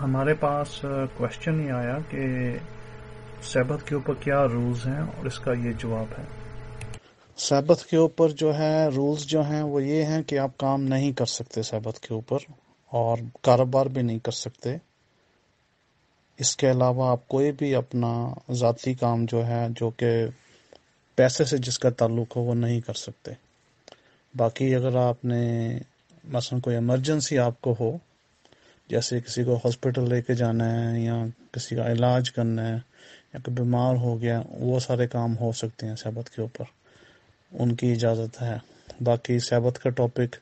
हमारे पास क्वेश्चन ये आया कि सैबत के ऊपर क्या रूल्स हैं और इसका ये जवाब है सैबत के ऊपर जो है रूल्स जो हैं वो ये हैं कि आप काम नहीं कर सकते सैबत के ऊपर और कारोबार भी नहीं कर सकते इसके अलावा आप कोई भी अपना ज़ाती काम जो है जो कि पैसे से जिसका ताल्लुक हो वो नहीं कर सकते बाकी अगर आपने मसलन कोई इमरजेंसी आपको हो जैसे किसी को हॉस्पिटल लेके जाना है या किसी का इलाज करना है या कोई बीमार हो गया वो सारे काम हो सकते हैं सहबत के ऊपर उनकी इजाज़त है बाकी सहबत का टॉपिक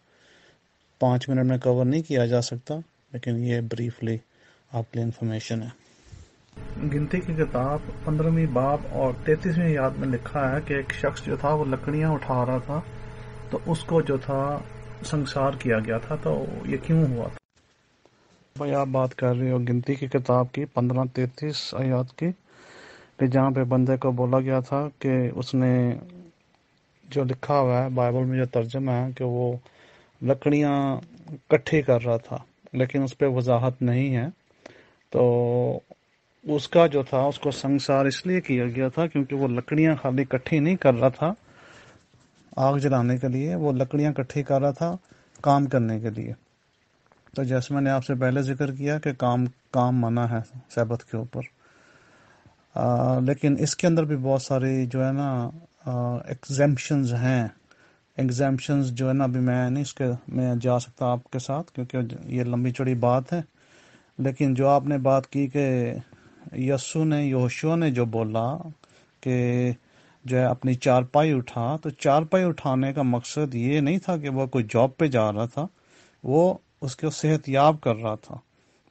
पाँच मिनट में कवर नहीं किया जा सकता लेकिन ये ब्रीफली आपके लिए इंफॉर्मेशन है गिनती की किताब पंद्रहवीं बाप और तैतीसवीं याद में लिखा है कि एक शख्स जो था वो लकड़ियां उठा रहा था तो उसको जो था संसार किया गया था तो ये क्यों हुआ था भाई आप बात कर रहे हो गिनती की किताब की पंद्रह तैतीस आयात की कि जहाँ पे बंदे को बोला गया था कि उसने जो लिखा हुआ है बाइबल में जो तर्जमा है कि वो लकड़ियाँ इकट्ठी कर रहा था लेकिन उस पर वजाहत नहीं है तो उसका जो था उसको संसार इसलिए किया गया था क्योंकि वो लकड़ियाँ खाली इकट्ठी नहीं कर रहा था आग जलाने के लिए वो लकड़ियाँ इकट्ठी कर रहा था काम करने के लिए तो जैसे मैंने आपसे पहले जिक्र किया कि काम काम मना है सैबत के ऊपर लेकिन इसके अंदर भी बहुत सारी जो है ना एग्जाम्शंस हैं एग्जाम्शंस जो है ना अभी मैं नहीं इसके मैं जा सकता आपके साथ क्योंकि ये लंबी चौड़ी बात है लेकिन जो आपने बात की कि यस्सु ने योशो ने जो बोला कि जो है अपनी चारपाई उठा तो चारपाई उठाने का मकसद ये नहीं था कि वह कोई जॉब पे जा रहा था वो उसको सेहत याब कर रहा था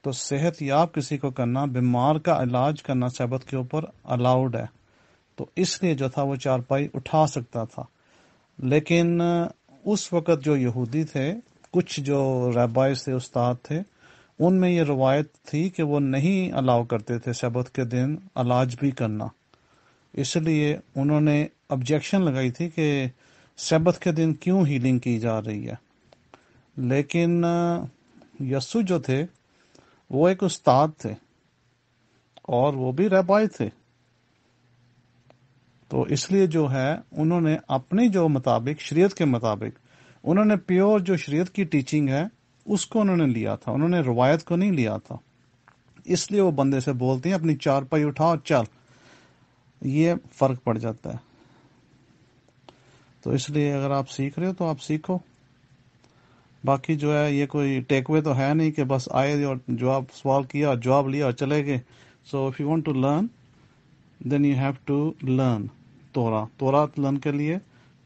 तो सेहत याब किसी को करना बीमार का इलाज करना शबत के ऊपर अलाउड है तो इसलिए जो था वो चारपाई उठा सकता था लेकिन उस वक़्त जो यहूदी थे कुछ जो रबाइस थे उस्ताद थे उनमें ये रवायत थी कि वो नहीं अलाउ करते थे सबक के दिन अलाज भी करना इसलिए उन्होंने ऑब्जेक्शन लगाई थी कि सबक के दिन क्यों हीलिंग की जा रही है लेकिन यस्सु जो थे वो एक उस्ताद थे और वो भी रबाई थे तो इसलिए जो है उन्होंने अपने जो मुताबिक शरीयत के मुताबिक उन्होंने प्योर जो शरीयत की टीचिंग है उसको उन्होंने लिया था उन्होंने रवायत को नहीं लिया था इसलिए वो बंदे से बोलते हैं अपनी चारपाई उठा और चल ये फर्क पड़ जाता है तो इसलिए अगर आप सीख रहे हो तो आप सीखो बाकी जो है ये कोई टेकवे तो है नहीं कि बस आए और जवाब सवाल किया और जवाब लिया और चले गए so if you want to learn then you have to learn तोरा तोरा लर्न के लिए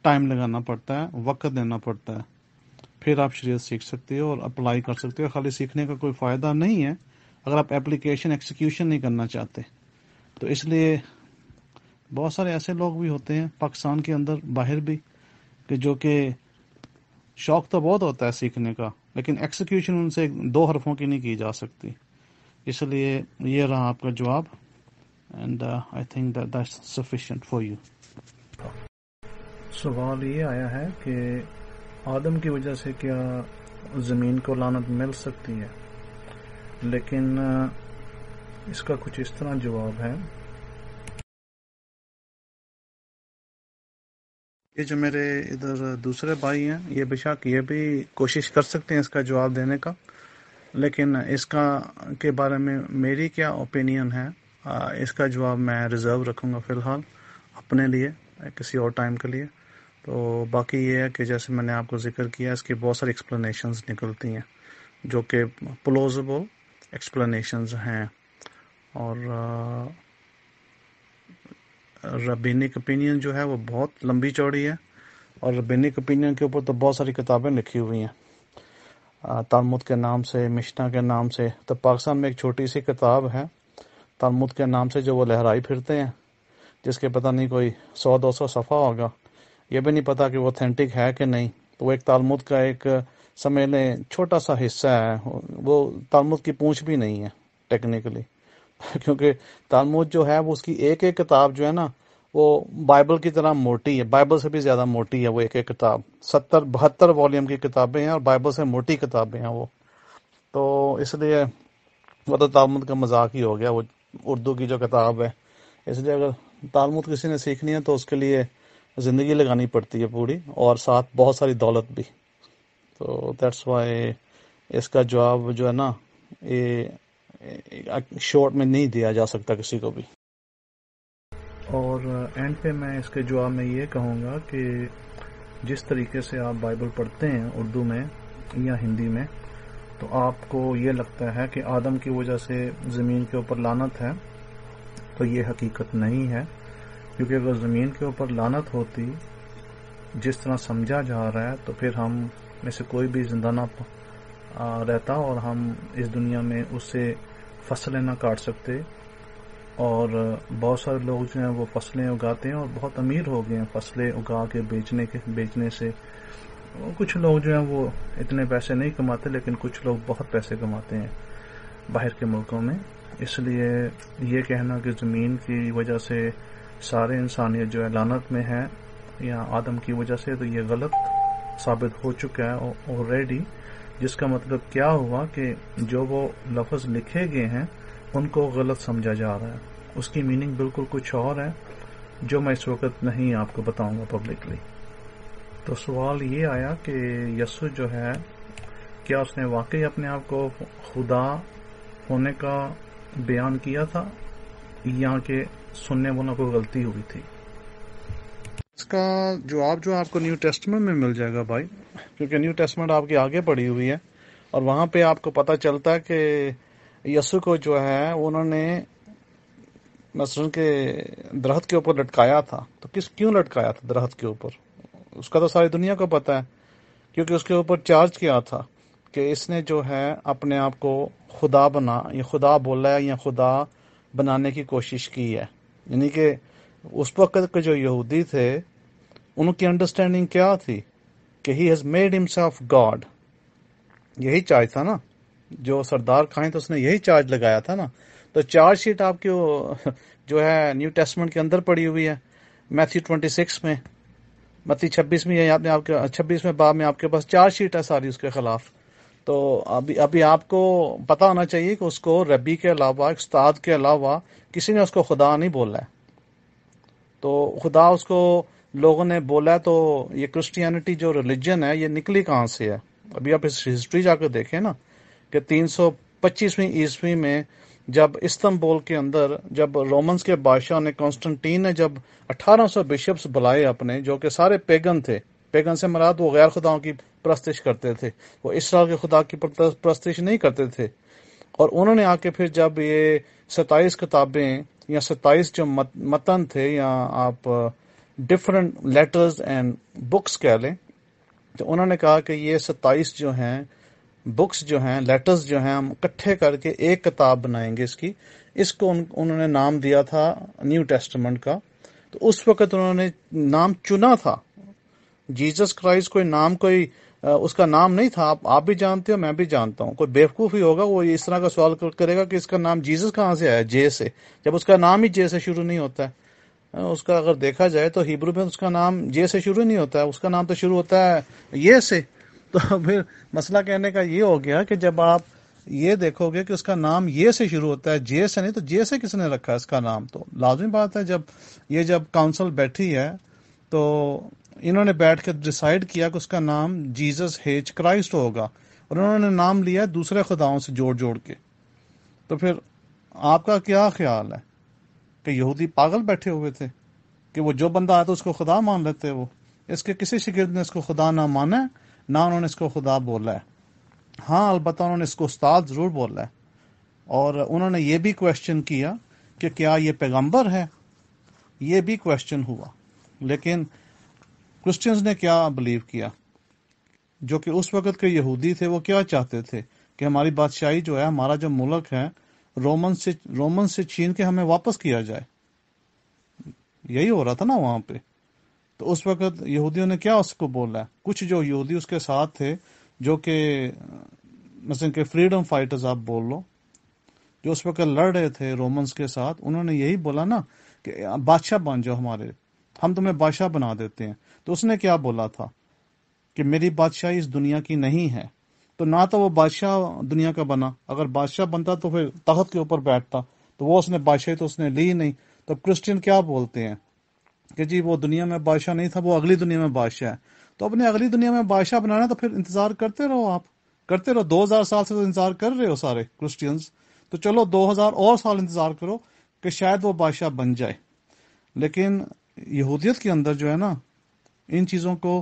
टाइम लगाना पड़ता है वक्त देना पड़ता है फिर आप शरीय सीख सकते हो और अप्लाई कर सकते हो खाली सीखने का कोई फ़ायदा नहीं है अगर आप एप्लीकेशन एक्सिक्यूशन नहीं करना चाहते तो इसलिए बहुत सारे ऐसे लोग भी होते हैं पाकिस्तान के अंदर बाहर भी कि जो कि शौक तो बहुत होता है सीखने का लेकिन एक्सिक्यूशन उनसे दो हरफों की नहीं की जा सकती इसलिए ये रहा आपका जवाब and I think that that's sufficient for you सवाल ये आया है कि आदम की वजह से क्या ज़मीन को लानत मिल सकती है लेकिन uh, इसका कुछ इस तरह जवाब है ये जो मेरे इधर दूसरे भाई हैं ये बेशक ये भी कोशिश कर सकते हैं इसका जवाब देने का लेकिन इसका के बारे में मेरी क्या ओपिनियन है इसका जवाब मैं रिज़र्व रखूँगा फ़िलहाल अपने लिए किसी और टाइम के लिए तो बाकी ये है कि जैसे मैंने आपको जिक्र किया इसकी बहुत सारी एक्सप्लेनेशन निकलती हैं जो कि प्लोजबल एक्सप्लेनेशन हैं और आ, रबीनिक ओपिनियन जो है वो बहुत लंबी चौड़ी है और रबीनिक ओपिनियन के ऊपर तो बहुत सारी किताबें लिखी हुई हैं तालमुद के नाम से मिश्ना के नाम से तो पाकिस्तान में एक छोटी सी किताब है तालमुद के नाम से जो वो लहराई फिरते हैं जिसके पता नहीं कोई सौ दो सौ सफ़ा होगा ये भी नहीं पता कि वो ऑथेंटिक है कि नहीं तो वो एक तालमुद का एक समय छोटा सा हिस्सा है वो तालमुद की पूछ भी नहीं है टेक्निकली क्योंकि तालमुद जो है वो उसकी एक एक किताब जो है ना वो बाइबल की तरह मोटी है बाइबल से भी ज़्यादा मोटी है वो एक एक किताब सत्तर बहत्तर वॉल्यूम की किताबें हैं और बाइबल से मोटी किताबें हैं वो तो इसलिए वो तो तालमुद का मजाक ही हो गया वो उर्दू की जो किताब है इसलिए अगर तालमुद किसी ने सीखनी है तो उसके लिए ज़िंदगी लगानी पड़ती है पूरी और साथ बहुत सारी दौलत भी तो दैट्स वाई इसका जवाब जो है ना ये शॉर्ट में नहीं दिया जा सकता किसी को भी और एंड uh, पे मैं इसके जवाब में ये कहूँगा कि जिस तरीके से आप बाइबल पढ़ते हैं उर्दू में या हिंदी में तो आपको ये लगता है कि आदम की वजह से ज़मीन के ऊपर लानत है तो ये हकीकत नहीं है क्योंकि अगर ज़मीन के ऊपर लानत होती जिस तरह समझा जा रहा है तो फिर हम में से कोई भी जिंदा ना रहता और हम इस दुनिया में उससे फसलें ना काट सकते और बहुत सारे लोग जो हैं वो फसलें उगाते हैं और बहुत अमीर हो गए हैं फसलें उगा के बेचने के बेचने से कुछ लोग जो हैं वो इतने पैसे नहीं कमाते लेकिन कुछ लोग बहुत पैसे कमाते हैं बाहर के मुल्कों में इसलिए ये कहना कि ज़मीन की वजह से सारे इंसानियत जो है लानत में है या आदम की वजह से तो ये गलत साबित हो चुका है ऑलरेडी जिसका मतलब क्या हुआ कि जो वो लफ्ज़ लिखे गए हैं उनको गलत समझा जा रहा है उसकी मीनिंग बिल्कुल कुछ और है जो मैं इस वक्त नहीं आपको बताऊंगा पब्लिकली तो सवाल ये आया कि यसु जो है क्या उसने वाकई अपने आप को खुदा होने का बयान किया था या के सुनने वालों को गलती हुई थी इसका जवाब जो, जो आपको न्यू टेस्टमेंट में मिल जाएगा भाई क्योंकि न्यू टेस्टमेंट आपकी आगे पड़ी हुई है और वहां पे आपको पता चलता है कि यसु को जो है उन्होंने मसरन के दरख्त के ऊपर लटकाया था तो किस क्यों लटकाया था दरख्त के ऊपर उसका तो सारी दुनिया को पता है क्योंकि उसके ऊपर चार्ज किया था कि इसने जो है अपने आप को खुदा बना या खुदा बोला है या खुदा बनाने की कोशिश की है यानी कि उस वक्त के जो यहूदी थे उनकी अंडरस्टैंडिंग क्या थी कि he has made himself God यही चार्ज था ना जो सरदार खाएं तो उसने यही चार्ज लगाया था ना तो चार्ज शीट आपकी जो है न्यू टेस्टमेंट के अंदर पड़ी हुई है मैथ्यू ट्वेंटी सिक्स में मती छब्बीस में या आपने आपके छब्बीस में बाब में आपके पास चार्ज शीट है सारी उसके खिलाफ तो अभी अभी आपको पता होना चाहिए कि उसको रबी के अलावा उस्ताद के अलावा किसी ने उसको खुदा नहीं बोला है तो खुदा उसको लोगों ने बोला तो ये क्रिश्चियनिटी जो रिलीजन है ये निकली कहाँ से है अभी आप इस हिस्ट्री जाकर देखें ना कि तीन सौ पच्चीसवीं ईस्वी में जब इस्तंबुल के अंदर जब रोमन्स के बादशाह ने कॉन्स्टेंटीन ने जब 1800 बिशप्स बुलाए अपने जो कि सारे पेगन थे पेगन से मराद वो गैर खुदाओं की प्रस्तिश करते थे वो इसराइल के खुदा की प्रस्तिश नहीं करते थे और उन्होंने आके फिर जब ये सताइस किताबें या सताइस जो मत, मतन थे या आप डिफरेंट लेटर्स एंड बुक्स कह लें तो उन्होंने कहा कि ये सत्ताईस जो हैं बुक्स जो हैं लेटर्स जो हैं हम इकट्ठे करके एक किताब बनाएंगे इसकी इसको उन, उन्होंने नाम दिया था न्यू टेस्टमेंट का तो उस वक़्त उन्होंने नाम चुना था जीसस क्राइस्ट कोई नाम कोई उसका नाम नहीं था आप आप भी जानते हो मैं भी जानता हूँ कोई बेवकूफ़ ही होगा वो इस तरह का सवाल करेगा कि इसका नाम जीसस कहाँ से आया जे से जब उसका नाम ही जे से शुरू नहीं होता है हाँ, उसका अगर देखा जाए तो हिब्रू में उसका नाम ये से शुरू नहीं होता है उसका नाम तो शुरू होता है ये से तो फिर मसला कहने का ये हो गया कि जब आप ये देखोगे कि उसका नाम ये से शुरू होता है जे से नहीं तो जे से किसने रखा है इसका नाम तो लाजमी बात है जब ये जब काउंसिल बैठी है तो इन्होंने बैठ कर डिसाइड किया कि उसका नाम जीसस हेच क्राइस्ट होगा और उन्होंने नाम लिया दूसरे खुदाओं से जोड़ जोड़ के तो फिर आपका क्या ख्याल है कि यहूदी पागल बैठे हुए थे कि वो जो बंदा आया तो उसको खुदा मान लेते वो इसके किसी शिगिर्द ने इसको खुदा ना माना ना उन्होंने इसको खुदा बोला है हाँ अलबत्त उन्होंने इसको उस्ताद ज़रूर बोला है और उन्होंने ये भी क्वेश्चन किया कि क्या ये पैगंबर है ये भी क्वेश्चन हुआ लेकिन क्रिश्चियंस ने क्या बिलीव किया जो कि उस वक़्त के यहूदी थे वो क्या चाहते थे कि हमारी बादशाही जो है हमारा जो मुल्क है रोमन से रोमन से छीन के हमें वापस किया जाए यही हो रहा था ना वहां पे तो उस वक्त यहूदियों ने क्या उसको बोला कुछ जो यहूदी उसके साथ थे जो कि मसलन के फ्रीडम फाइटर्स आप बोल लो जो उस वक्त लड़ रहे थे रोमन्स के साथ उन्होंने यही बोला ना कि बादशाह बन जाओ हमारे हम तुम्हें बादशाह बना देते हैं तो उसने क्या बोला था कि मेरी बादशाह इस दुनिया की नहीं है तो ना तो वो बादशाह दुनिया का बना अगर बादशाह बनता तो फिर तख्त के ऊपर बैठता तो वो उसने बादशाही तो उसने ली नहीं तो क्रिश्चियन क्या बोलते हैं कि जी वो दुनिया में बादशाह नहीं था वो अगली दुनिया में बादशाह है तो अपने अगली दुनिया में बादशाह बनाना तो फिर इंतजार करते रहो आप करते रहो 2000 साल से तो इंतजार कर रहे हो सारे क्रिश्चियंस तो चलो 2000 और साल इंतजार करो कि शायद वो बादशाह बन जाए लेकिन यहूदियत के अंदर जो है ना इन चीज़ों को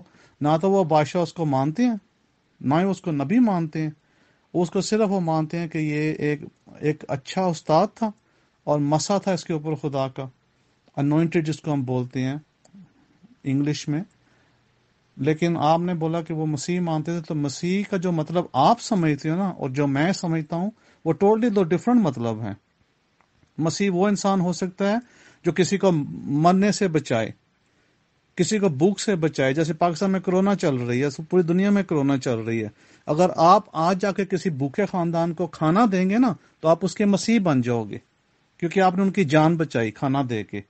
ना तो वो बादशाह उसको मानते हैं ना ही उसको नबी मानते हैं उसको सिर्फ वो मानते हैं कि ये एक एक अच्छा उस्ताद था और मसा था इसके ऊपर खुदा का अनोइंटेड जिसको हम बोलते हैं इंग्लिश में लेकिन आपने बोला कि वो मसीह मानते थे तो मसीह का जो मतलब आप समझते हो ना और जो मैं समझता हूँ वो टोटली दो डिफरेंट मतलब हैं मसीह वो इंसान हो सकता है जो किसी को मरने से बचाए किसी को भूख से बचाए जैसे पाकिस्तान में कोरोना चल रही है पूरी दुनिया में कोरोना चल रही है अगर आप आज जाके किसी भूखे खानदान को खाना देंगे ना तो आप उसके मसीह बन जाओगे क्योंकि आपने उनकी जान बचाई खाना दे के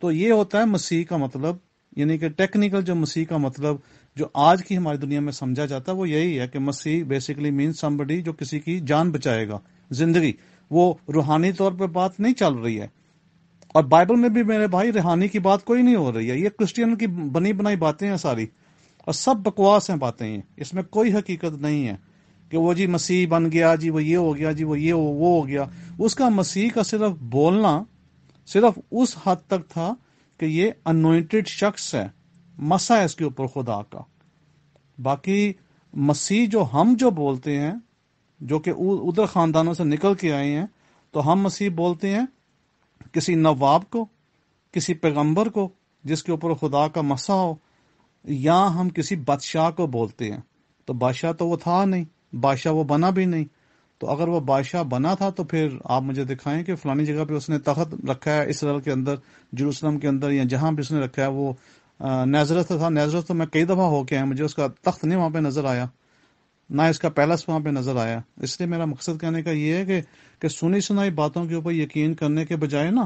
तो ये होता है मसीह का मतलब यानी कि टेक्निकल जो मसीह का मतलब जो आज की हमारी दुनिया में समझा जाता है वो यही है कि मसीह बेसिकली मीन समबडी जो किसी की जान बचाएगा जिंदगी वो रूहानी तौर पर बात नहीं चल रही है और बाइबल में भी मेरे भाई रिहानी की बात कोई नहीं हो रही है ये क्रिश्चियन की बनी बनाई बातें हैं सारी और सब बकवास हैं बातें हैं इसमें कोई हकीकत नहीं है कि वो जी मसीह बन गया जी वो ये हो गया जी वो ये हो वो हो गया उसका मसीह का सिर्फ बोलना सिर्फ उस हद तक था कि ये अनोइंटेड शख्स है मसा है इसके ऊपर खुदा का बाकी मसीह जो हम जो बोलते हैं जो कि उधर खानदानों से निकल के आए हैं तो हम मसीह बोलते हैं किसी नवाब को किसी पैगम्बर को जिसके ऊपर खुदा का मसा हो या हम किसी बादशाह को बोलते हैं तो बादशाह तो वो था नहीं बादशाह वो बना भी नहीं तो अगर वो बादशाह बना था तो फिर आप मुझे दिखाएं कि फलानी जगह पे उसने तखत रखा है इसराइल के अंदर जरूसलम के अंदर या जहां भी उसने रखा है वो नजरत था नजरत तो मैं कई दफ़ा होके आया मुझे उसका तख्त नहीं वहाँ पे नज़र आया ना इसका पैलेस वहाँ पे नज़र आया इसलिए मेरा मकसद कहने का ये है कि कि सुनी सुनाई बातों के ऊपर यकीन करने के बजाय ना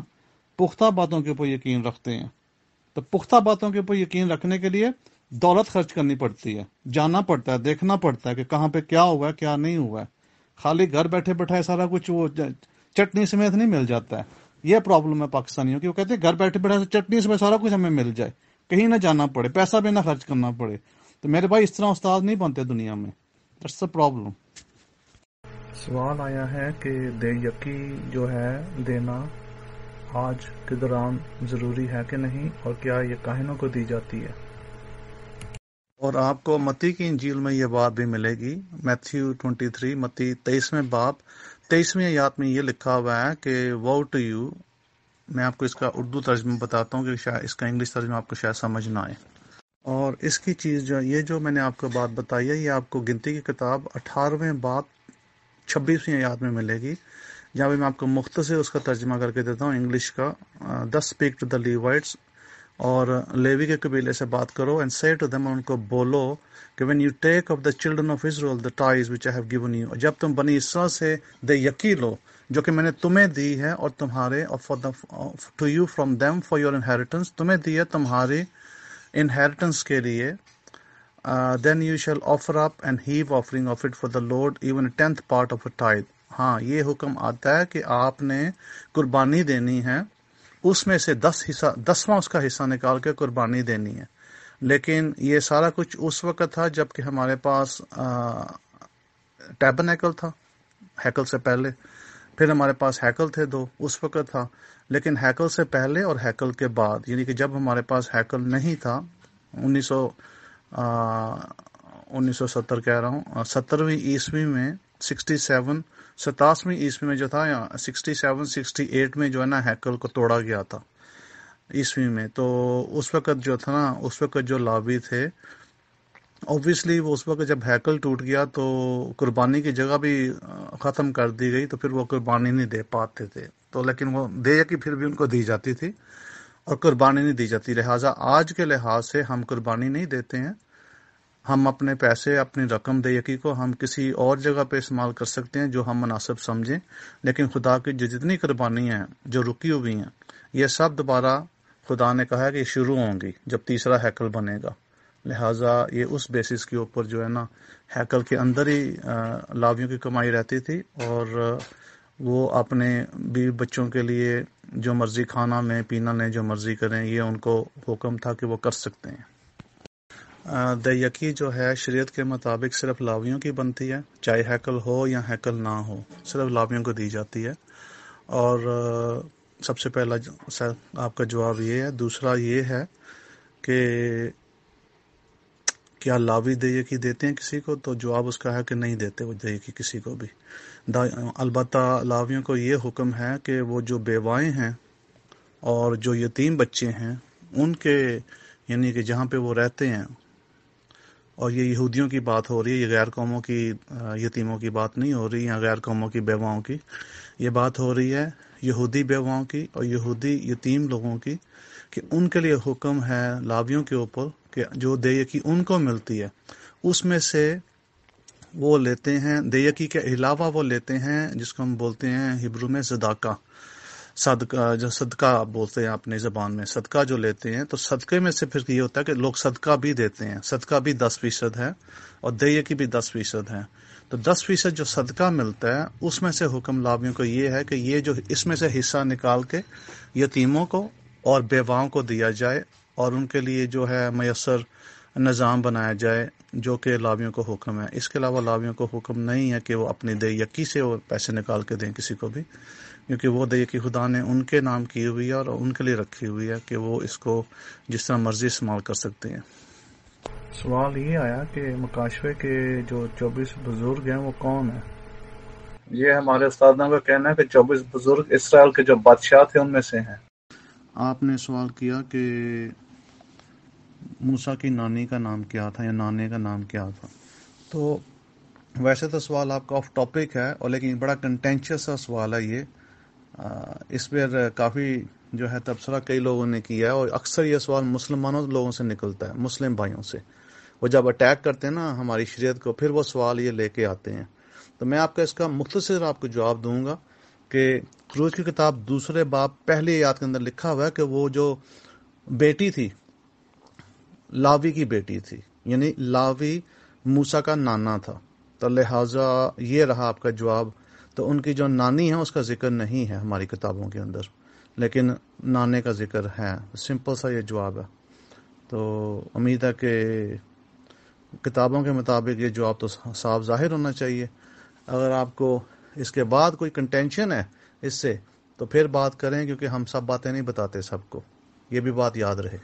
पुख्ता बातों के ऊपर यकीन रखते हैं तो पुख्ता बातों के ऊपर यकीन रखने के लिए दौलत खर्च करनी पड़ती है जाना पड़ता है देखना पड़ता है कि कहाँ पे क्या हुआ है क्या नहीं हुआ है खाली घर बैठे बैठाए सारा कुछ वो चटनी समेत नहीं मिल जाता है ये प्रॉब्लम है पाकिस्तानियों की वो कहते हैं घर बैठे बैठे तो चटनी समेत सारा कुछ हमें मिल जाए कहीं ना जाना पड़े पैसा भी ना खर्च करना पड़े तो मेरे भाई इस तरह उस्ताद नहीं बनते दुनिया में दट्स द प्रॉब्लम सवाल आया है कि देयकी जो है देना आज के दौरान ज़रूरी है कि नहीं और क्या ये काहिनों को दी जाती है और आपको मती की इंजील में ये बात भी मिलेगी मैथ्यू 23 मती तेईसवें बाप 23वीं याद में ये लिखा हुआ है कि वो टू यू मैं आपको इसका उर्दू तर्जमा बताता हूँ कि शायद इसका इंग्लिश तर्जमा आपको शायद समझ ना आए और इसकी चीज़ जो ये जो मैंने आपको बात बताई है ये आपको गिनती की किताब अठारहवें बाप छब्बीसवीं आयात में मिलेगी जहाँ पे मैं आपको मुख्त से उसका तर्जमा करके देता हूँ इंग्लिश का दस स्पीक टू द लीवाइट्स और लेवी के कबीले से बात करो एंड से टू दम उनको बोलो कि when you take of the children of Israel the tithes which I have given you जब तुम बनी इसरा से दे यकी लो जो कि मैंने तुम्हें दी है और तुम्हारे और for the to you from them for your inheritance तुम्हें दी है तुम्हारी इनहेरिटेंस के लिए uh, then you shall offer up an heave offering of it for the Lord even a tenth part of a tithe. हाँ ये हुक्म आता है कि आपने कुर्बानी देनी है उसमें से दस हिस्सा दसवां उसका हिस्सा निकाल के कुर्बानी देनी है लेकिन ये सारा कुछ उस वक्त था जबकि हमारे पास टैबन हैकल था हैकल से पहले फिर हमारे पास हैकल थे दो उस वक्त था लेकिन हैकल से पहले और हैकल के बाद यानी कि जब हमारे पास हैकल नहीं था उन्नीस उन्नीस सौ सत्तर कह रहा हूँ सत्तरवीं ईस्वी में सिक्सटी सेवन सतासवीं ईस्वी में जो था या सिक्सटी सेवन एट में जो है ना हैकल को तोड़ा गया था ईस्वी में तो उस वक़्त जो था ना उस वक़्त जो लावी थे ऑब्वियसली वो उस वक्त जब हैकल टूट गया तो कुर्बानी की जगह भी ख़त्म कर दी गई तो फिर वो कुर्बानी नहीं दे पाते थे तो लेकिन वो दे कि फिर भी उनको दी जाती थी और कुर्बानी नहीं दी जाती लिहाजा आज के लिहाज से हम कुर्बानी नहीं देते हैं हम अपने पैसे अपनी रकम यकी को हम किसी और जगह पे इस्तेमाल कर सकते हैं जो हम मुनासिब समझें लेकिन खुदा की जो जितनी कुर्बानियां हैं जो रुकी हुई हैं ये सब दोबारा खुदा ने कहा है कि शुरू होंगी जब तीसरा हैकल बनेगा लिहाजा ये उस बेसिस के ऊपर जो है ना हैकल के अंदर ही लावियों की कमाई रहती थी और वो अपने बीवी बच्चों के लिए जो मर्ज़ी खाना में पीना लें जो मर्ज़ी करें ये उनको हुक्म था कि वो कर सकते हैं दयकी जो है शरीयत के मुताबिक सिर्फ लावियों की बनती है चाहे हैकल हो या हैकल ना हो सिर्फ लावियों को दी जाती है और सबसे पहला सर आपका जवाब ये है दूसरा ये है कि क्या लावी दयकी देते हैं किसी को तो जवाब उसका है कि नहीं देते वो दयकी किसी को भी अलबत् लावियों को ये हुक्म है कि वो जो बेवाएँ हैं और जो यतीम बच्चे हैं उनके यानी कि जहाँ पर वो रहते हैं और ये यहूदियों की बात हो रही है ये गैर कौमों की यतीमों की बात नहीं हो रही या गैर कौमों की बेवाओं की ये बात हो रही है यहूदी बेवाओं की और यहूदी यतीम लोगों की कि उनके लिए हुक्म है लावियों के ऊपर कि जो की उनको मिलती है उसमें से वो लेते हैं देयकी के अलावा वो लेते हैं जिसको हम बोलते हैं हिब्रू में सदाका सदका जो सदका बोलते हैं अपनी ज़बान में सदका जो लेते हैं तो सदके में से फिर ये होता है कि लोग सदका भी देते हैं सदका भी दस फीसद है और की भी दस फीसद है तो दस फीसद जो सदका मिलता है उसमें से हुक्म लाभियों को ये है कि ये जो इसमें से हिस्सा निकाल के यतीमों को और बेवाओं को दिया जाए और उनके लिए जो है मैसर निज़ाम बनाया जाए जो कि लावियों को हुक्म है इसके अलावा लावियों को हुक्म नहीं है कि वो अपनी दयकी से वो पैसे निकाल के दें किसी को भी क्योंकि वो की खुदा ने उनके नाम की हुई है और उनके लिए रखी हुई है कि वो इसको जिस तरह मर्जी इस्तेमाल कर सकते हैं सवाल ये आया कि मकाशवे के जो चौबीस बुजुर्ग हैं वो कौन है ये हमारे उस्तादों का कहना है कि चौबीस बुजुर्ग इसराइल के जो बादशाह थे उनमें से हैं आपने सवाल किया कि मूसा की नानी का नाम क्या था या नाने का नाम क्या था तो वैसे तो सवाल आपका ऑफ टॉपिक है और लेकिन बड़ा कंटेंशियस सा सवाल है ये इस पर काफ़ी जो है तबसरा कई लोगों ने किया है और अक्सर ये सवाल मुसलमानों लोगों से निकलता है मुस्लिम भाइयों से वो जब अटैक करते हैं ना हमारी शरीयत को फिर वो सवाल ये लेके आते हैं तो मैं आपका इसका मुख्तर आपको जवाब दूंगा कि क्रूज की किताब दूसरे बाप पहले याद के अंदर लिखा हुआ है कि वो जो बेटी थी लावी की बेटी थी यानी लावी मूसा का नाना था तो लिहाजा ये रहा आपका जवाब तो उनकी जो नानी है उसका जिक्र नहीं है हमारी किताबों के अंदर लेकिन नाने का जिक्र है सिंपल सा ये जवाब है तो उम्मीद है कि किताबों के मुताबिक ये जवाब तो साफ जाहिर होना चाहिए अगर आपको इसके बाद कोई कंटेंशन है इससे तो फिर बात करें क्योंकि हम सब बातें नहीं बताते सबको ये भी बात याद रहे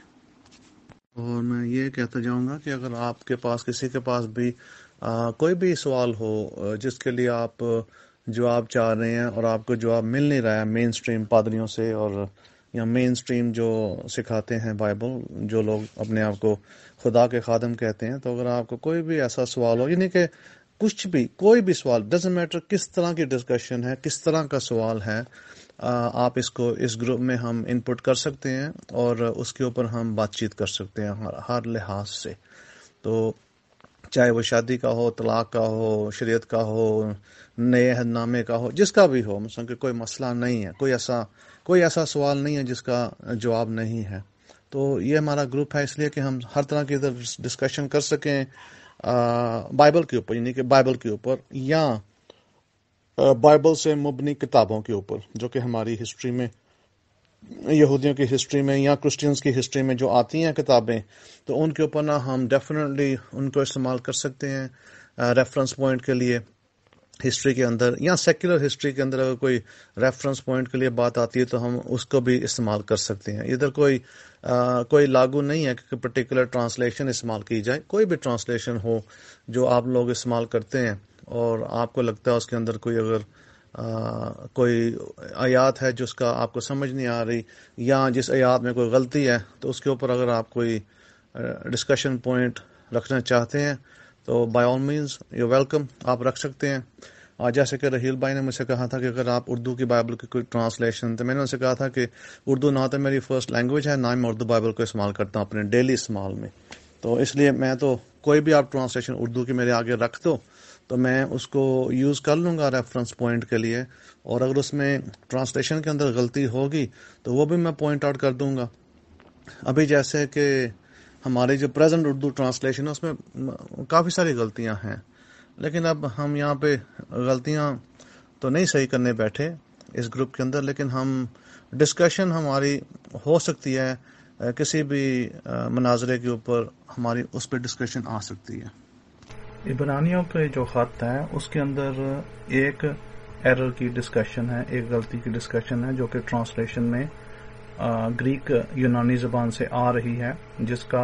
और मैं ये कहता जाऊंगा कि अगर आपके पास किसी के पास भी आ, कोई भी सवाल हो जिसके लिए आप जवाब चाह रहे हैं और आपको जवाब मिल नहीं रहा है मेन स्ट्रीम पादरियों से और या मेन स्ट्रीम जो सिखाते हैं बाइबल जो लोग अपने आप को खुदा के खादम कहते हैं तो अगर आपको कोई भी ऐसा सवाल हो यानी कि कुछ भी कोई भी सवाल डजेंट मैटर किस तरह की डिस्कशन है किस तरह का सवाल है आप इसको इस ग्रुप में हम इनपुट कर सकते हैं और उसके ऊपर हम बातचीत कर सकते हैं हर हर लिहाज से तो चाहे वो शादी का हो तलाक का हो शरीयत का हो नए नामे का हो जिसका भी हो मतलब कि कोई मसला नहीं है कोई ऐसा कोई ऐसा सवाल नहीं है जिसका जवाब नहीं है तो ये हमारा ग्रुप है इसलिए कि हम हर तरह की इधर डिस्कशन कर सकें बाइबल के ऊपर यानी कि बाइबल के ऊपर या बाइबल से मुबनी किताबों के ऊपर जो कि हमारी हिस्ट्री में यहूदियों की हिस्ट्री में या क्रिश्चियंस की हिस्ट्री में जो आती हैं किताबें तो उनके ऊपर ना हम डेफिनेटली उनको इस्तेमाल कर सकते हैं रेफरेंस पॉइंट के लिए हिस्ट्री के अंदर या सेक्युलर हिस्ट्री के अंदर अगर कोई रेफरेंस पॉइंट के लिए बात आती है तो हम उसको भी इस्तेमाल कर सकते हैं इधर कोई आ, कोई लागू नहीं है कि पर्टिकुलर ट्रांसलेशन इस्तेमाल की जाए कोई भी ट्रांसलेशन हो जो आप लोग इस्तेमाल करते हैं और आपको लगता है उसके अंदर कोई अगर आ, कोई आयात है जिसका आपको समझ नहीं आ रही या जिस आयात में कोई गलती है तो उसके ऊपर अगर आप कोई डिस्कशन पॉइंट रखना चाहते हैं तो by all means you welcome आप रख सकते हैं और जैसे कि रहील भाई ने मुझसे कहा था कि अगर आप उर्दू की बाइबल की कोई ट्रांसलेशन तो मैंने उनसे कहा था कि उर्दू ना तो मेरी फर्स्ट लैंग्वेज है ना ही मैं उर्दू बाइबल को इस्तेमाल करता हूँ अपने डेली इस्तेमाल में तो इसलिए मैं तो कोई भी आप ट्रांसलेशन उर्दू की मेरे आगे रख दो तो, तो मैं उसको यूज़ कर लूँगा रेफरेंस पॉइंट के लिए और अगर उसमें ट्रांसलेशन के अंदर गलती होगी तो वो भी मैं पॉइंट आउट कर दूँगा अभी जैसे कि हमारे जो प्रेजेंट उर्दू ट्रांसलेशन है उसमें काफ़ी सारी गलतियां हैं लेकिन अब हम यहाँ पे गलतियां तो नहीं सही करने बैठे इस ग्रुप के अंदर लेकिन हम डिस्कशन हमारी हो सकती है किसी भी मनाजरे के ऊपर हमारी उस पर डिस्कशन आ सकती है इबरानियों के जो ख़त है उसके अंदर एक एरर की डिस्कशन है एक गलती की डिस्कशन है जो कि ट्रांसलेशन में ग्रीक यूनानी ज़बान से आ रही है जिसका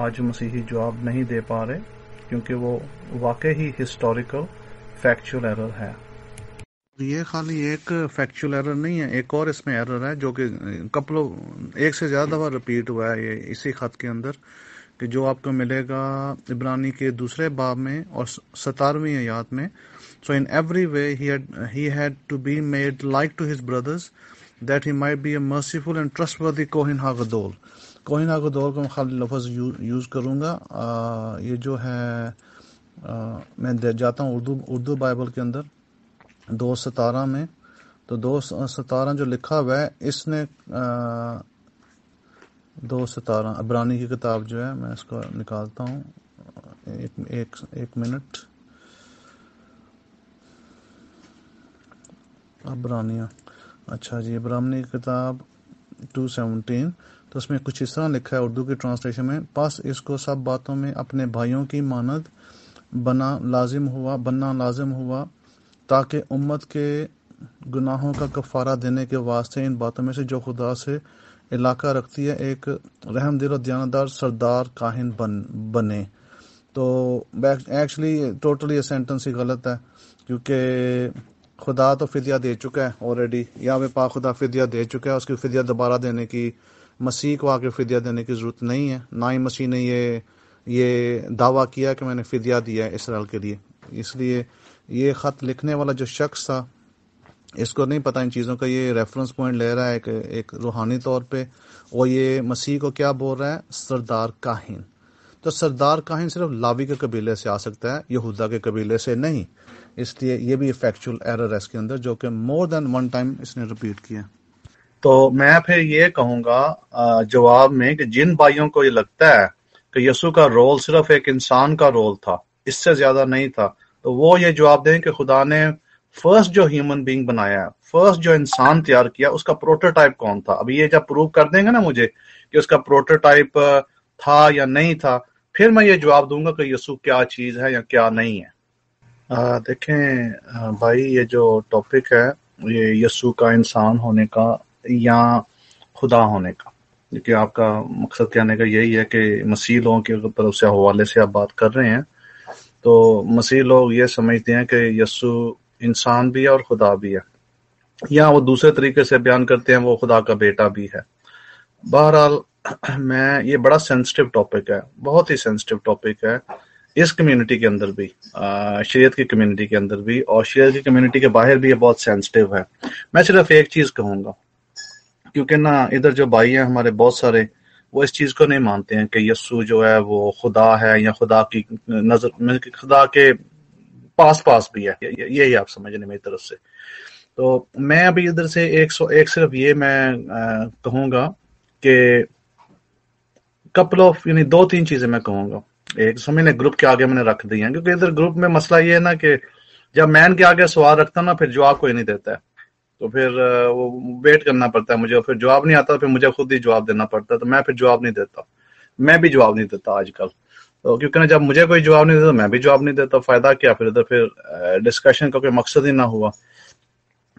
आज मसीही जवाब नहीं दे पा रहे क्योंकि वो वाकई ही हिस्टोरिकल फैक्चुअल एरर है तो ये खाली एक फैक्चुअल एरर नहीं है एक और इसमें एरर है जो कि कपलो एक से ज़्यादा बार रिपीट हुआ है ये इसी खत के अंदर कि जो आपको मिलेगा इब्रानी के दूसरे बाब में और सतारवी आयात में so in every way he had to be made like to his brothers that he might be a merciful and trust worthy हागदौल कोहिन हागदौल का मैं खाली लफज यूज़ करूँगा ये जो है आ, मैं जाता हूँ उर्दू उर्दू बाइबल के अंदर दो सतारा में तो दो सतारा जो लिखा हुआ है इसने आ, दो सतारह अबरानी की किताब जो है मैं इसको निकालता हूँ एक, एक, एक मिनट अबरानिया अच्छा जी अबरानी की किताब टू सेवनटीन तो उसमें कुछ इस तरह लिखा है उर्दू की ट्रांसलेशन में पास इसको सब बातों में अपने भाइयों की मानद बना लाजिम हुआ बनना लाजिम हुआ ताकि उम्मत के गुनाहों का कफारा देने के वास्ते इन बातों में से जो खुदा से इलाका रखती है एक रहम दिल दयानदार सरदार काहिन बन बने तो एक्चुअली टोटली ये सेंटेंस ही गलत है क्योंकि खुदा तो फिदिया दे चुका है ऑलरेडी या वे पा खुदा फिदिया दे चुका है उसकी फिदिया दोबारा देने की मसीह को आके फिदिया देने की ज़रूरत नहीं है ना ही मसीह ने ये ये दावा किया कि मैंने फिदिया दिया है इसराइल के लिए इसलिए ये ख़त लिखने वाला जो शख्स था इसको नहीं पता इन चीज़ों का ये रेफरेंस पॉइंट ले रहा है एक, एक रूहानी तौर पे और ये मसीह को क्या बोल रहा है सरदार काहिन तो सरदार काहिन सिर्फ लावी के कबीले से आ सकता है यहूदा के कबीले से नहीं इसलिए ये भी फैक्चुअल एरर है इसके अंदर जो कि मोर देन वन टाइम इसने रिपीट किया तो मैं फिर ये कहूँगा जवाब में कि जिन भाइयों को ये लगता है कि यसु का रोल सिर्फ एक इंसान का रोल था इससे ज्यादा नहीं था तो वो ये जवाब दें कि खुदा ने फर्स्ट जो ह्यूमन बींग बनाया फर्स्ट जो इंसान तैयार किया उसका प्रोटोटाइप कौन था अभी ये जब प्रूव कर देंगे ना मुझे कि उसका प्रोटोटाइप था या नहीं था फिर मैं ये जवाब दूंगा कि यसु क्या चीज है या क्या नहीं है आ, देखें भाई ये जो टॉपिक है ये यसु का इंसान होने का या खुदा होने का क्योंकि आपका मकसद कहने का यही है कि मसीह लोगों के तरफ से हवाले से आप बात कर रहे हैं तो मसीह लोग ये समझते हैं कि यसु इंसान भी है और खुदा भी है या वो दूसरे तरीके से बयान करते हैं वो खुदा का बेटा भी है बहरहाल मैं ये बड़ा सेंसिटिव टॉपिक है बहुत ही सेंसिटिव टॉपिक है इस कम्युनिटी के अंदर भी शरीयत की कम्युनिटी के अंदर भी और शरीयत की कम्युनिटी के बाहर भी ये बहुत सेंसिटिव है मैं सिर्फ एक चीज़ कहूंगा क्योंकि ना इधर जो भाई हैं हमारे बहुत सारे वो इस चीज़ को नहीं मानते हैं कि यस्सु जो है वो खुदा है या खुदा की नज़र मतलब खुदा के पास पास भी है यही आप समझने मेरी तरफ से तो मैं अभी इधर से एक सौ एक सिर्फ ये मैं कहूँगा कि कपल ऑफ यानी दो तीन चीज़ें मैं कहूंगा एक सो मैंने ग्रुप के आगे मैंने रख दी है क्योंकि इधर ग्रुप में मसला ये है ना कि जब मैन के आगे सवाल रखता ना फिर जवाब कोई नहीं देता है तो फिर वो वेट करना पड़ता है मुझे फिर जवाब नहीं आता फिर मुझे खुद ही जवाब देना पड़ता है तो मैं फिर जवाब नहीं देता मैं भी जवाब नहीं देता आजकल तो क्योंकि ना जब मुझे कोई जवाब नहीं देता मैं भी जवाब नहीं देता फायदा क्या फिर इधर फिर डिस्कशन का कोई मकसद ही ना हुआ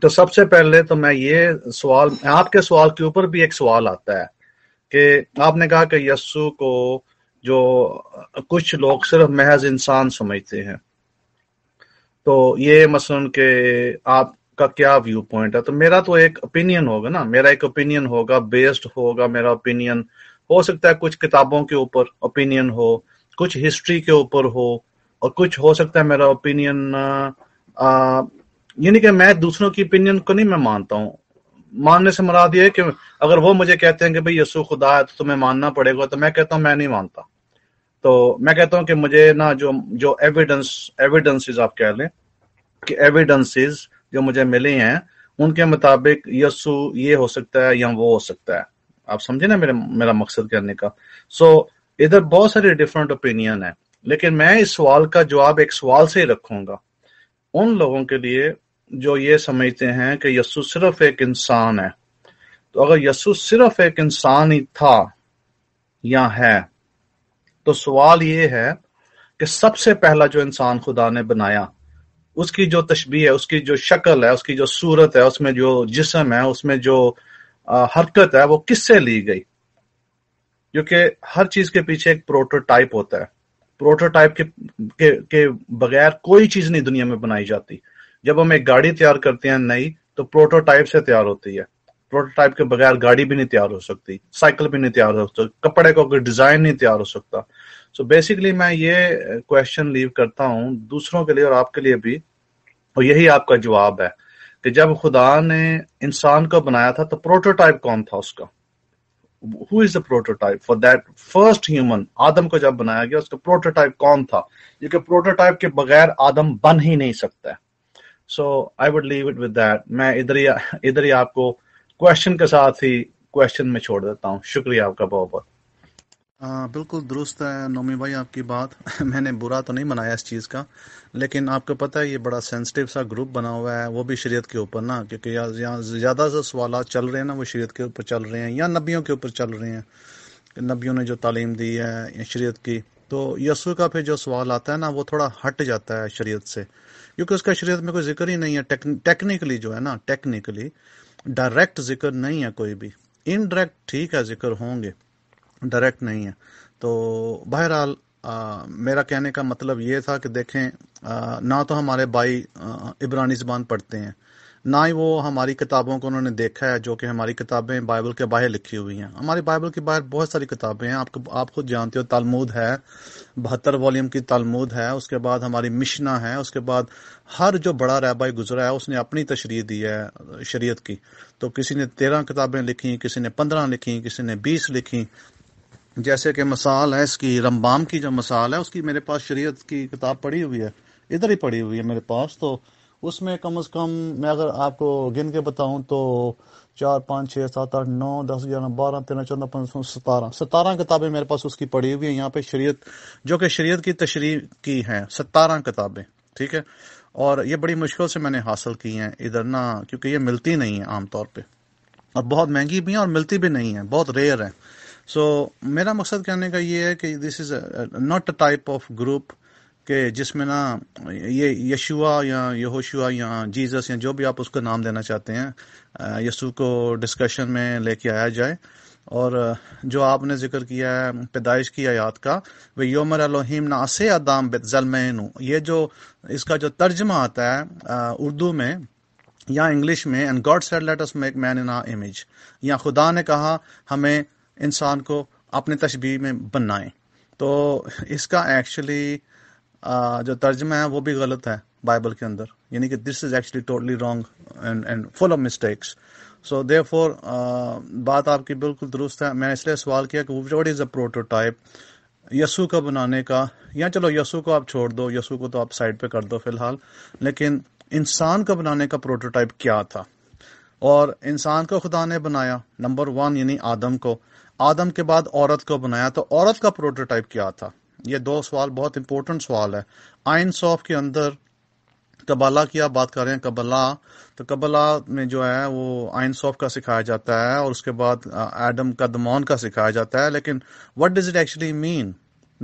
तो सबसे पहले तो मैं ये सवाल आपके सवाल के ऊपर भी एक सवाल आता है कि आपने कहा कि यस्सु को जो कुछ लोग सिर्फ महज इंसान समझते हैं तो ये मसलन के आपका क्या व्यू पॉइंट है तो मेरा तो एक ओपिनियन होगा ना मेरा एक ओपिनियन होगा बेस्ड होगा मेरा ओपिनियन हो सकता है कुछ किताबों के ऊपर ओपिनियन हो कुछ हिस्ट्री के ऊपर हो और कुछ हो सकता है मेरा ओपिनियन यानी कि मैं दूसरों की ओपिनियन को नहीं मैं मानता हूँ मानने से मुराद ये है कि अगर वो मुझे कहते हैं कि भाई यसु खुदा है तो तुम्हें मानना पड़ेगा तो मैं कहता हूँ मैं नहीं मानता तो मैं कहता हूँ कि मुझे ना जो जो एविडेंस एविडेंसेस आप कह लें कि एविडेंसेस जो मुझे मिले हैं उनके मुताबिक यसु ये हो सकता है या वो हो सकता है आप समझे ना मेरे मेरा मकसद कहने का सो so, इधर बहुत सारे डिफरेंट ओपिनियन है लेकिन मैं इस सवाल का जवाब एक सवाल से ही रखूंगा उन लोगों के लिए जो ये समझते हैं कि यस्सु सिर्फ एक इंसान है तो अगर यस्सु सिर्फ एक इंसान ही था या है तो सवाल ये है कि सबसे पहला जो इंसान खुदा ने बनाया उसकी जो तशबी है उसकी जो शक्ल है उसकी जो सूरत है उसमें जो जिसम है उसमें जो हरकत है वो किससे ली गई क्योंकि हर चीज के पीछे एक प्रोटोटाइप होता है प्रोटोटाइप के के, के बगैर कोई चीज नहीं दुनिया में बनाई जाती जब हम एक गाड़ी तैयार करते हैं नई तो प्रोटोटाइप से तैयार होती है प्रोटोटाइप के बगैर गाड़ी भी नहीं तैयार हो सकती साइकिल भी नहीं तैयार हो सकती कपड़े का कोई डिजाइन नहीं तैयार हो सकता सो so बेसिकली मैं ये क्वेश्चन लीव करता हूँ दूसरों के लिए और आपके लिए भी और यही आपका जवाब है कि जब खुदा ने इंसान को बनाया था तो प्रोटोटाइप कौन था उसका who is the prototype for that first human आदम को जब बनाया गया उसका प्रोटोटाइप कौन था क्योंकि प्रोटोटाइप के बगैर आदम बन ही नहीं सकता है so I would leave it with that मैं इधर ही इधर ही आपको क्वेश्चन के साथ ही क्वेश्चन में छोड़ देता हूँ शुक्रिया आपका बहुत बहुत आ, बिल्कुल दुरुस्त है नोमी भाई आपकी बात मैंने बुरा तो नहीं मनाया इस चीज़ का लेकिन आपको पता है ये बड़ा सेंसिटिव सा ग्रुप बना हुआ है वो भी शरीयत के ऊपर ना क्योंकि यहाँ ज़्यादा से सवाल चल रहे हैं ना वो शरीयत के ऊपर चल रहे हैं या नबियों के ऊपर चल रहे हैं नबियों ने जो तालीम दी है शरीयत की तो यसु का फिर जो सवाल आता है ना वो थोड़ा हट जाता है शरीयत से क्योंकि उसका शरीयत में कोई जिक्र ही नहीं है टेक्निकली जो है ना टेक्निकली डायरेक्ट जिक्र नहीं है कोई भी इनडायरेक्ट ठीक है जिक्र होंगे डायरेक्ट नहीं है तो बहरहाल मेरा कहने का मतलब ये था कि देखें आ, ना तो हमारे भाई इब्रानी ज़बान पढ़ते हैं ना ही वो हमारी किताबों को उन्होंने देखा है जो कि हमारी किताबें बाइबल के बाहर लिखी हुई हैं हमारी बाइबल के बाहर बहुत सारी किताबें हैं आपको आप खुद जानते हो तालमूद है बहत्तर वॉल्यूम की तालमूद है उसके बाद हमारी मिशना है उसके बाद हर जो बड़ा रहबाई गुजरा है उसने अपनी तशरी दी है शरीय की तो किसी ने तेरह किताबें लिखी किसी ने पंद्रह लिखी किसी ने बीस लिखी जैसे कि मसाल है इसकी रमबाम की जो मसाल है उसकी मेरे पास शरीयत की किताब पड़ी हुई है इधर ही पड़ी हुई है मेरे पास तो उसमें कम से कम मैं अगर आपको गिन के बताऊं तो चार पाँच छः सात आठ नौ दस ग्यारह बारह तेरह चौदह पंद्रह सतारह सतारह किताबें मेरे पास उसकी पड़ी हुई हैं यहाँ पे शरीयत जो कि शरीयत की तशरी की हैं सतारह किताबें ठीक है और ये बड़ी मुश्किल से मैंने हासिल की हैं इधर ना क्योंकि ये मिलती नहीं है आमतौर पर और बहुत महंगी भी हैं और मिलती भी नहीं हैं बहुत रेयर हैं सो so, मेरा मकसद कहने का ये है कि this is not a type of group कि जिसमें ना ये यशुआ या यहोशुआ या जीसस या जो भी आप उसका नाम देना चाहते हैं यसु को डिस्कशन में लेके आया जाए और जो आपने जिक्र किया है पैदाइश की आयात का वे योमर अलोहिम नासे अदाम बेतजलमैन ये जो इसका जो तर्जमा आता है उर्दू में या इंग्लिश में and God said let us make man in our image या खुदा ने कहा हमें इंसान को अपने तशबी में बनाए तो इसका एक्चुअली जो तर्जमा है वो भी गलत है बाइबल के अंदर यानी कि this is actually totally wrong and and full of mistakes so therefore बात आपकी बिल्कुल दुरुस्त है मैंने इसलिए सवाल किया कि वट इज़ अ प्रोटोटाइप यसु का बनाने का या चलो यसु को आप छोड़ दो यसु को तो आप साइड पे कर दो फिलहाल लेकिन इंसान का बनाने का प्रोटोटाइप क्या था और इंसान को खुदा ने बनाया नंबर वन यानी आदम को आदम के बाद औरत को बनाया तो औरत का प्रोटोटाइप क्या था ये दो सवाल बहुत इंपॉर्टेंट सवाल है आइन सॉफ के अंदर कबाला की आप बात कर रहे हैं कबला तो कबला में जो है वो आइन सॉफ का सिखाया जाता है और उसके बाद एडम का दमोन का सिखाया जाता है लेकिन what does it actually mean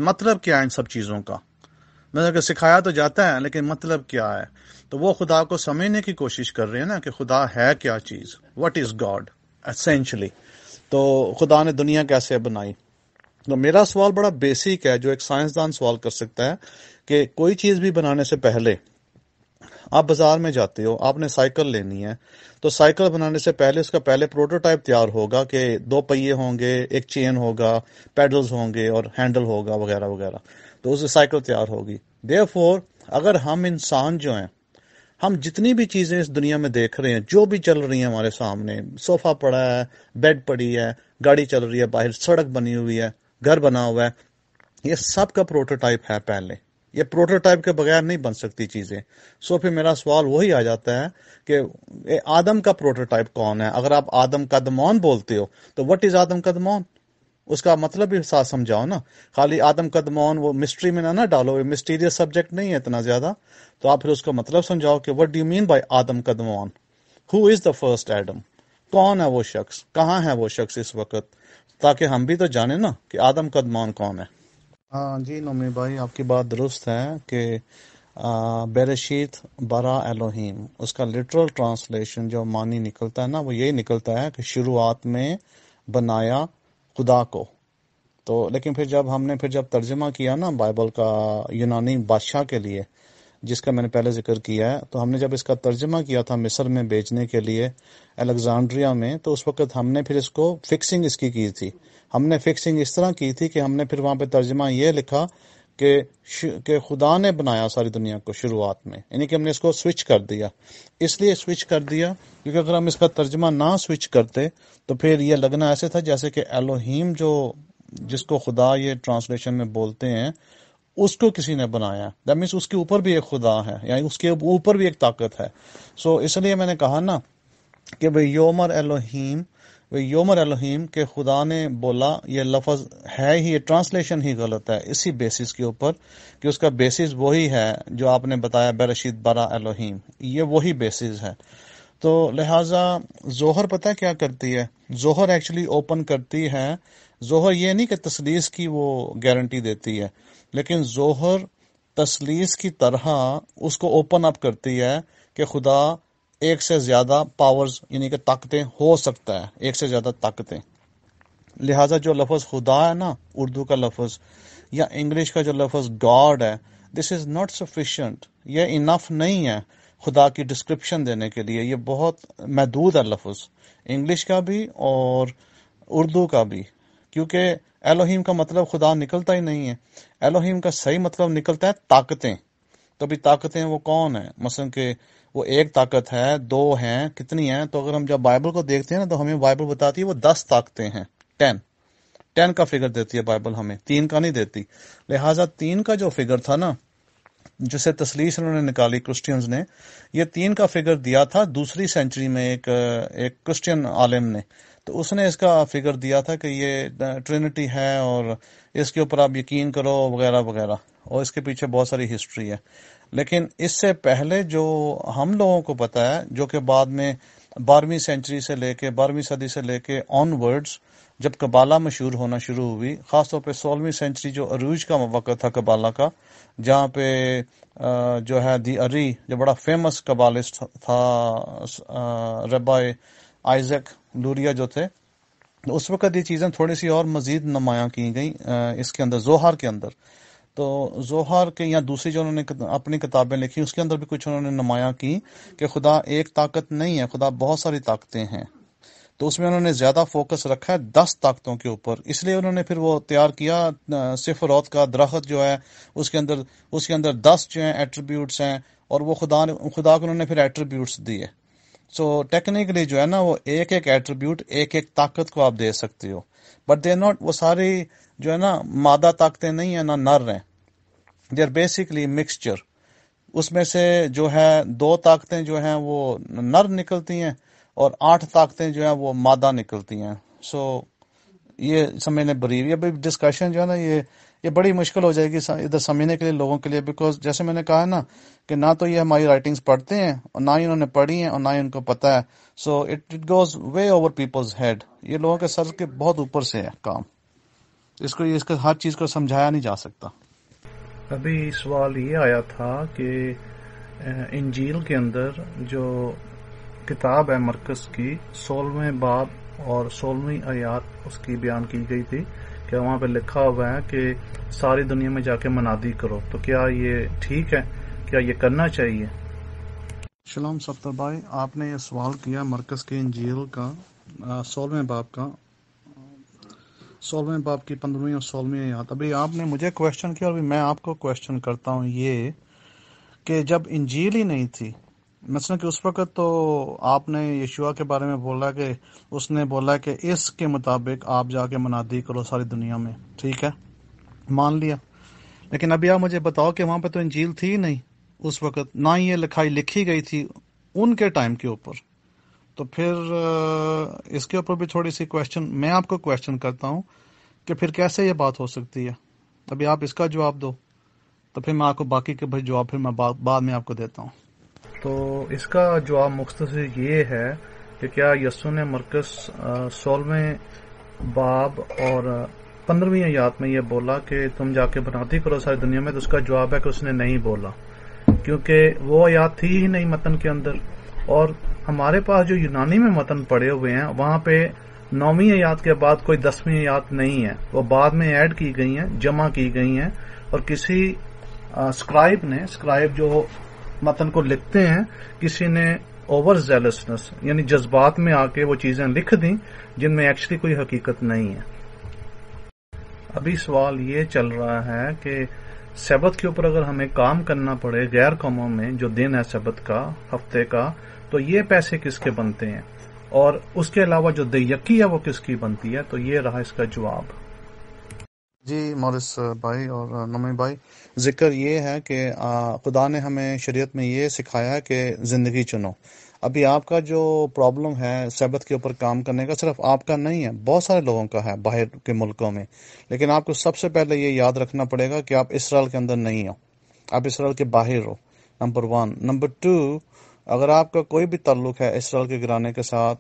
मतलब क्या है इन सब चीज़ों का मतलब कि सिखाया तो जाता है लेकिन मतलब क्या है तो वो खुदा को समझने की कोशिश कर रहे हैं ना कि खुदा है क्या चीज़ वट इज़ गॉड एसेंशली तो खुदा ने दुनिया कैसे बनाई तो मेरा सवाल बड़ा बेसिक है जो एक साइंसदान सवाल कर सकता है कि कोई चीज़ भी बनाने से पहले आप बाजार में जाते हो आपने साइकिल लेनी है तो साइकिल बनाने से पहले उसका पहले प्रोटोटाइप तैयार होगा कि दो पहिए होंगे एक चेन होगा पैडल्स होंगे और हैंडल होगा वगैरह वगैरह तो उससे साइकिल तैयार होगी देयर अगर हम इंसान जो हैं हम जितनी भी चीज़ें इस दुनिया में देख रहे हैं जो भी चल रही है हमारे सामने सोफ़ा पड़ा है बेड पड़ी है गाड़ी चल रही है बाहर सड़क बनी हुई है घर बना हुआ है ये सब का प्रोटोटाइप है पहले ये प्रोटोटाइप के बगैर नहीं बन सकती चीज़ें सो फिर मेरा सवाल वही आ जाता है कि आदम का प्रोटोटाइप कौन है अगर आप आदम कदमौन बोलते हो तो वट इज़ आदम कदमौन उसका मतलब भी साथ समझाओ ना खाली आदम कदम वो मिस्ट्री में ना ना डालो ये मिस्टीरियस सब्जेक्ट नहीं है इतना ज़्यादा तो आप फिर उसका मतलब समझाओ कि वट डू मीन बाई आदम कदम who is the first Adam कौन है वो शख्स कहाँ है वो शख्स इस वक्त ताकि हम भी तो जाने ना कि आदम कदमान कौन है हाँ जी नोमी भाई आपकी बात दुरुस्त है कि बेरशीत बरा एलोहीम उसका लिटरल ट्रांसलेशन जो मानी निकलता है ना वो यही निकलता है कि शुरुआत में बनाया खुदा को तो लेकिन फिर जब हमने फिर जब तर्जमा किया ना बाइबल का यूनानी बादशाह के लिए जिसका मैंने पहले जिक्र किया है तो हमने जब इसका तर्जमा किया था मिस्र में बेचने के लिए अलेक्ज़ांड्रिया में तो उस वक्त हमने फिर इसको फिक्सिंग इसकी की थी हमने फिक्सिंग इस तरह की थी कि हमने फिर वहां पे तर्जमा ये लिखा कि कि खुदा ने बनाया सारी दुनिया को शुरुआत में यानी कि हमने इसको स्विच कर दिया इसलिए स्विच कर दिया क्योंकि अगर हम इसका तर्जमा ना स्विच करते तो फिर यह लगना ऐसे था जैसे कि एलोहीम जो जिसको खुदा ये ट्रांसलेशन में बोलते हैं उसको किसी ने बनाया दैट मीन्स उसके ऊपर भी एक खुदा है यानी उसके ऊपर भी एक ताकत है सो so, इसलिए मैंने कहा ना कि भाई योमर एलोहीम योमर अलहीम के खुदा ने बोला ये लफज है ही ये ट्रांसलेशन ही गलत है इसी बेसिस के ऊपर कि उसका बेसिस वही है जो आपने बताया बरशीद बरा अलहीम ये वही बेसिस है तो लिहाजा जोहर पता क्या करती है जोहर एक्चुअली ओपन करती है जोहर ये नहीं कि तसलीस की वो गारंटी देती है लेकिन जोहर तसलीस की तरह उसको ओपन अप करती है कि खुदा एक से ज़्यादा पावर्स यानी कि ताकतें हो सकता है एक से ज़्यादा ताकतें लिहाजा जो लफज खुदा है ना उर्दू का लफज या इंग्लिश का जो लफज गॉड है दिस इज़ नॉट सफिशेंट ये इनफ नहीं है खुदा की डिस्क्रिप्शन देने के लिए ये बहुत महदूद है लफ्ज़ इंग्लिश का भी और उर्दू का भी क्योंकि एलोहिम का मतलब खुदा निकलता ही नहीं है एलोहिम का सही मतलब निकलता है ताकतें तो भी ताकतें वो कौन है मसलन के वो एक ताकत है दो हैं कितनी हैं तो अगर हम जब बाइबल को देखते हैं ना तो हमें बाइबल बताती है वो दस ताकतें हैं टेन टेन का फिगर देती है बाइबल हमें तीन का नहीं देती लिहाजा तीन का जो फिगर था ना जिसे तसलीस उन्होंने निकाली क्रिस्टियन ने ये तीन का फिगर दिया था दूसरी सेंचुरी में एक एक क्रिस्टियन आलिम ने तो उसने इसका फिगर दिया था कि ये ट्रिनिटी है और इसके ऊपर आप यकीन करो वगैरह वगैरह और इसके पीछे बहुत सारी हिस्ट्री है लेकिन इससे पहले जो हम लोगों को पता है जो कि बाद में बारहवीं सेंचुरी से लेके बारहवीं सदी से लेके ऑनवर्ड्स जब कबाला मशहूर होना शुरू हुई ख़ासतौर पर सोलहवीं सेंचुरी जो अरूज का वक्त था कबाला का जहाँ पे जो है दी अरी जो बड़ा फेमस कबालिस्ट था रबाई आइजक लूरिया जो थे तो उस वक्त ये चीज़ें थोड़ी सी और मज़ीद नुमाया की गई इसके अंदर जोहार के अंदर तो जोहार के या दूसरी जो उन्होंने अपनी किताबें लिखी उसके अंदर भी कुछ उन्होंने नुमाया की कि खुदा एक ताकत नहीं है खुदा बहुत सारी ताकतें हैं तो उसमें उन्होंने ज़्यादा फोकस रखा है दस ताकतों के ऊपर इसलिए उन्होंने फिर वो तैयार किया रौत का दरख्त जो है उसके अंदर उसके अंदर दस जो हैं एट्रीब्यूट्स हैं और वो खुदा खुदा को उन्होंने फिर एट्रीब्यूट्स दिए सो टेक्निकली जो है ना वो एक एक एट्रीब्यूट एक एक ताकत को आप दे सकते हो बट दे नॉट वो सारी जो है ना मादा ताकतें नहीं है ना नर हैं दे आर बेसिकली मिक्सचर उसमें से जो है दो ताकतें जो हैं वो नर निकलती हैं और आठ ताकतें जो हैं वो मादा निकलती हैं सो so, ये समझ बरी बरीवी अभी डिस्कशन जो है ना ये ये बड़ी मुश्किल हो जाएगी इधर समझने के लिए लोगों के लिए बिकॉज जैसे मैंने कहा ना कि ना तो ये हमारी राइटिंग्स पढ़ते हैं और ना ही उन्होंने पढ़ी हैं और ना ही उनको पता है so it it goes way over people's head ये लोगों के सर के बहुत ऊपर से है काम इसको इसका हर चीज़ को समझाया नहीं जा सकता अभी सवाल ये आया था कि इंजील के अंदर जो किताब है मरकज की सोलहवें बाब और सोलहवीं आयात उसकी बयान की गई थी क्या वहां पे लिखा हुआ है कि सारी दुनिया में जाके मनादी करो तो क्या ये ठीक है क्या ये करना चाहिए शलाम सफ्तर भाई आपने ये सवाल किया मरकज़ के इंजील का सोलहवें बाप का सोलहवें बाप की पंद्रहवीं और सोलहवीं याद अभी आपने मुझे क्वेश्चन किया अभी मैं आपको क्वेश्चन करता हूँ ये कि जब इंजील ही नहीं थी मसलन कि उस वक़्त तो आपने यशुआ के बारे में बोला कि उसने बोला कि इसके मुताबिक आप जाके मनादी करो सारी दुनिया में ठीक है मान लिया लेकिन अभी आप मुझे बताओ कि वहां पर तो इंजील थी ही नहीं उस वक़्त ना ही ये लिखाई लिखी गई थी उनके टाइम के ऊपर तो फिर इसके ऊपर भी थोड़ी सी क्वेश्चन मैं आपको क्वेश्चन करता हूँ कि फिर कैसे ये बात हो सकती है अभी आप इसका जवाब दो तो फिर मैं आपको बाकी के भाई जवाब फिर मैं बाद में आपको देता हूँ तो इसका जवाब मुख्तर ये है कि क्या यस्सु ने मरकज सोलहवें बाब और पंद्रहवीं याद में यह बोला कि तुम जाके बनाती करो सारी दुनिया में तो उसका जवाब है कि उसने नहीं बोला क्योंकि वो याद थी ही नहीं मतन के अंदर और हमारे पास जो यूनानी में मतन पड़े हुए हैं वहां पे नौवीं याद के बाद कोई दसवीं याद नहीं है वो बाद में ऐड की गई हैं जमा की गई हैं और किसी स्क्राइब ने स्क्राइब जो मतन को लिखते हैं किसी ने ओवर जेलसनेस यानी जज्बात में आके वो चीजें लिख दी जिनमें एक्चुअली कोई हकीकत नहीं है अभी सवाल ये चल रहा है कि सबत के ऊपर अगर हमें काम करना पड़े गैर कौमों में जो दिन है सबत का हफ्ते का तो ये पैसे किसके बनते हैं और उसके अलावा जो दयकी है वो किसकी बनती है तो ये रहा इसका जवाब जी मोरिस भाई और नमी भाई जिक्र ये है कि खुदा ने हमें शरीयत में ये सिखाया कि ज़िंदगी चुनो अभी आपका जो प्रॉब्लम है सेबत के ऊपर काम करने का सिर्फ आपका नहीं है बहुत सारे लोगों का है बाहर के मुल्कों में लेकिन आपको सबसे पहले ये याद रखना पड़ेगा कि आप इसराइल के अंदर नहीं हो आप इसराइल के बाहर हो नंबर वन नंबर टू अगर आपका कोई भी ताल्लुक है इसराइल के घराने के साथ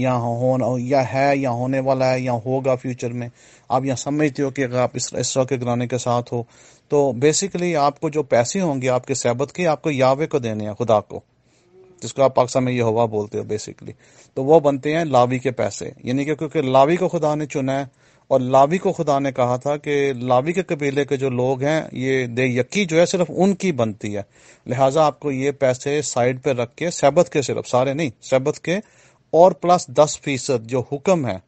या हो या है या होने वाला है या होगा फ्यूचर में आप यहाँ समझते हो कि अगर आप इसराइल के घराने के साथ हो तो बेसिकली आपको जो पैसे होंगे आपके सहबत के आपको यावे को देने हैं खुदा को जिसको आप पाकिस्तान में ये हवा बोलते हो बेसिकली तो वो बनते हैं लावी के पैसे यानी कि क्योंकि लावी को खुदा ने चुना है और लावी को खुदा ने कहा था कि लावी के कबीले के जो लोग हैं ये दे यकी जो है सिर्फ उनकी बनती है लिहाजा आपको ये पैसे साइड पर रख के सहबत के सिर्फ सारे नहीं सहबत के और प्लस दस फीसद जो हुक्म है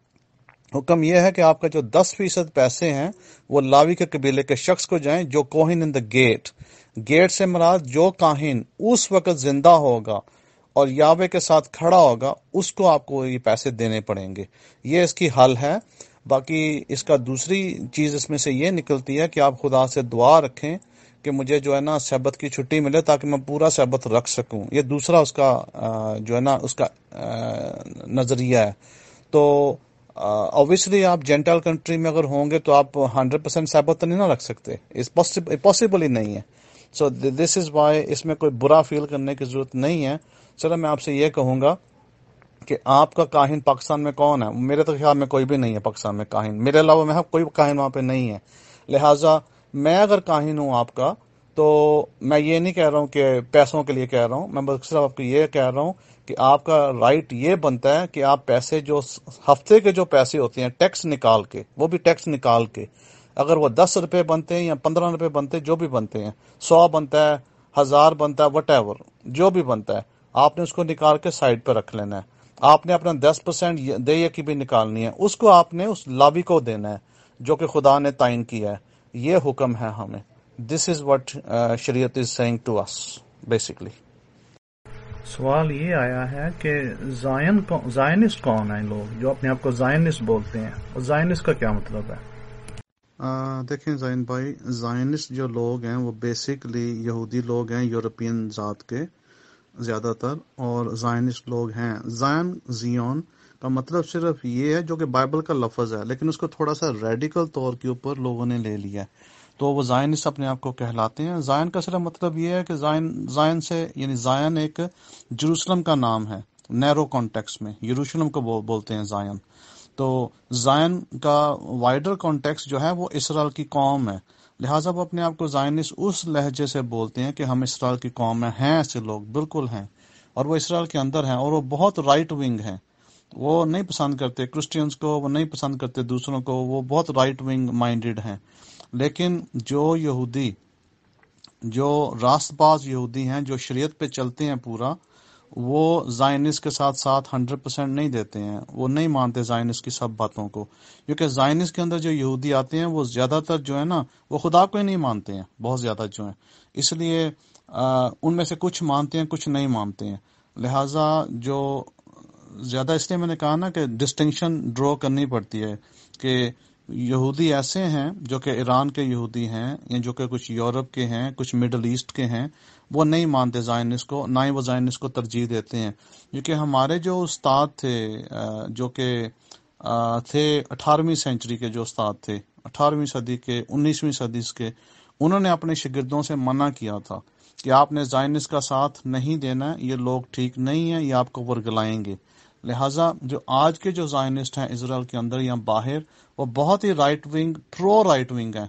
हुक्म यह है कि आपका जो दस फीसद पैसे हैं वो लावी के कबीले के शख्स को जाएं जो कोहिन इन द गेट गेट से मराद जो काहिन उस वक्त जिंदा होगा और यावे के साथ खड़ा होगा उसको आपको ये पैसे देने पड़ेंगे ये इसकी हल है बाकी इसका दूसरी चीज़ इसमें से ये निकलती है कि आप खुदा से दुआ रखें कि मुझे जो है ना सहबत की छुट्टी मिले ताकि मैं पूरा सहबत रख सकूं ये दूसरा उसका जो है ना उसका नज़रिया है तो ऑब्वियसली आप जेंटल कंट्री में अगर होंगे तो आप हंड्रेड परसेंट सहबत तो नहीं ना रख सकते पॉसिबल ही नहीं है सो दिस इज़ वाई इसमें कोई बुरा फील करने की ज़रूरत नहीं है चलो मैं आपसे ये कहूँगा कि आपका काहिन पाकिस्तान में कौन है मेरे तो ख्याल में कोई भी नहीं है पाकिस्तान में काहिन मेरे अलावा मैं हाँ, कोई काहिन वहां पे नहीं है लिहाजा मैं अगर काहिन हूं आपका तो मैं ये नहीं कह रहा हूँ कि पैसों के लिए कह रहा हूं मैं बस सिर्फ आपको ये कह रहा हूं कि आपका राइट ये बनता है कि आप पैसे जो हफ्ते के जो पैसे होते हैं टैक्स निकाल के वो भी टैक्स निकाल के अगर वो दस रुपये बनते हैं या पंद्रह रुपये बनते हैं जो भी बनते हैं सौ बनता है हज़ार बनता है वट जो भी बनता है आपने उसको निकाल के साइड पर रख लेना है आपने अपना दस परसेंट दया की भी निकालनी है उसको आपने उस लावी को देना है जो कि खुदा ने तयन किया है ये हुक्म है हमें दिस इज वट शरीयत is saying to us basically सवाल ये आया है कि जायन जायनिस्ट कौन है लोग जो अपने आप को जायनिस्ट बोलते हैं और जायनिस्ट का क्या मतलब है देखें जाइन भाई जायनिस्ट जो लोग हैं वो बेसिकली यहूदी लोग हैं यूरोपियन जात के ज़्यादातर और जायनिस्ट लोग हैं जायन जियोन का मतलब सिर्फ ये है जो कि बाइबल का लफज है लेकिन उसको थोड़ा सा रेडिकल तौर के ऊपर लोगों ने ले लिया तो वो जायनिस्ट अपने आप को कहलाते हैं जायन का सिर्फ मतलब ये है कि जायन जायन से यानी जायन एक जरूसलम का नाम है नैरो कॉन्टेक्स में यरूशलम को बो, बोलते हैं जायन तो जायन का वाइडर कॉन्टेक्स जो है वो इसराइल की कौम है लिहाजा वो अपने आप को जायनिस उस लहजे से बोलते हैं कि हम इसराइल की कौम में हैं ऐसे लोग बिल्कुल हैं और वो इसराइल के अंदर हैं और वो बहुत राइट विंग हैं वो नहीं पसंद करते क्रिश्चियंस को वो नहीं पसंद करते दूसरों को वो बहुत राइट विंग माइंडेड हैं लेकिन जो यहूदी जो रास्तबाज यहूदी हैं जो शरीयत पे चलते हैं पूरा वो जायनिस के साथ साथ हंड्रेड परसेंट नहीं देते हैं वो नहीं मानते जायनिस की सब बातों को क्योंकि जायनिस के अंदर जो यहूदी आते हैं वो ज़्यादातर जो है ना वो खुदा को ही नहीं मानते हैं बहुत ज़्यादा जो है इसलिए उनमें से कुछ मानते हैं कुछ नहीं मानते हैं लिहाजा जो ज़्यादा इसलिए मैंने कहा ना कि डिस्टिंक्शन ड्रॉ करनी पड़ती है कि यहूदी ऐसे हैं जो कि ईरान के यहूदी हैं या जो कि कुछ यूरोप के हैं कुछ मिडल ईस्ट के हैं वो नहीं मानते जाइनिस को ना ही वो जायनिस को तरजीह देते हैं क्योंकि हमारे जो उस्ताद थे जो कि थे अठारहवीं सेंचुरी के जो उस्ताद थे अठारहवीं सदी के उन्नीसवीं सदी के उन्होंने अपने शिगिर्दों से मना किया था कि आपने जाइनिस का साथ नहीं देना है ये लोग ठीक नहीं है ये आपको वर्गलाएंगे लिहाजा जो आज के जो जाइनिस्ट हैं इसराइल के अंदर या बाहर वो बहुत ही right wing pro right wing है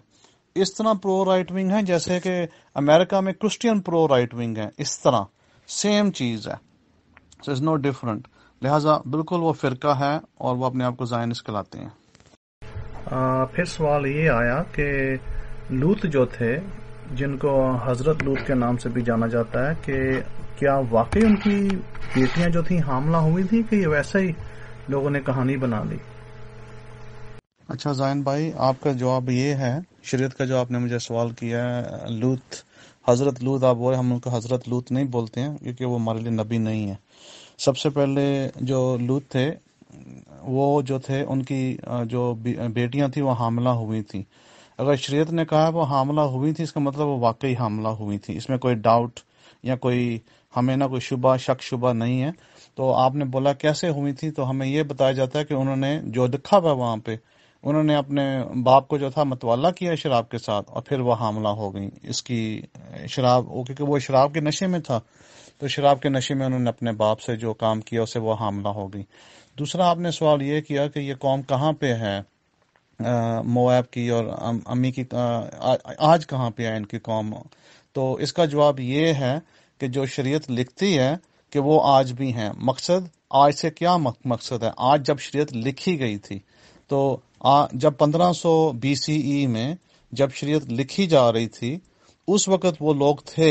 इस तरह प्रो राइट विंग है जैसे कि अमेरिका में क्रिश्चियन प्रो राइट विंग है इस तरह सेम चीज़ है सो इज़ नॉट डिफरेंट लिहाजा बिल्कुल वो फ़िरका है और वो अपने आप को जायनस कहलाते हैं फिर सवाल ये आया कि लूत जो थे जिनको हज़रत लूत के नाम से भी जाना जाता है कि क्या वाकई उनकी बेटियां जो थी हमला हुई थी कि वैसे ही लोगों ने कहानी बना ली अच्छा जायन भाई आपका जवाब ये है शरीयत का जो आपने मुझे सवाल किया है लूत हज़रत लूत आप बोले हम उनको हज़रत लूत नहीं बोलते हैं क्योंकि वो हमारे लिए नबी नहीं है सबसे पहले जो लूत थे वो जो थे उनकी जो बेटियां थी वो हामला हुई थी अगर शरीयत ने कहा वो हामला हुई थी इसका मतलब वो वाकई हामला हुई थी इसमें कोई डाउट या कोई हमें ना कोई शुबा शक शुबा नहीं है तो आपने बोला कैसे हुई थी तो हमें ये बताया जाता है कि उन्होंने जो दिखा हुआ वहाँ पे उन्होंने अपने बाप को जो था मतवाला किया शराब के साथ और फिर वह हामला हो गई इसकी शराब क्योंकि वो शराब के नशे में था तो शराब के नशे में उन्होंने अपने बाप से जो काम किया उसे वह हमला हो गई दूसरा आपने सवाल ये किया कि ये कौम कहाँ पे है मोआब की और अम, अम्मी की आ, आज कहाँ पे है इनकी कौम तो इसका जवाब ये है कि जो शरीयत लिखती है कि वो आज भी हैं मकसद आज से क्या मकसद है आज जब शरीयत लिखी गई थी तो आ, जब 1500 सौ बीसीई e में जब शरीयत लिखी जा रही थी उस वक़्त वो लोग थे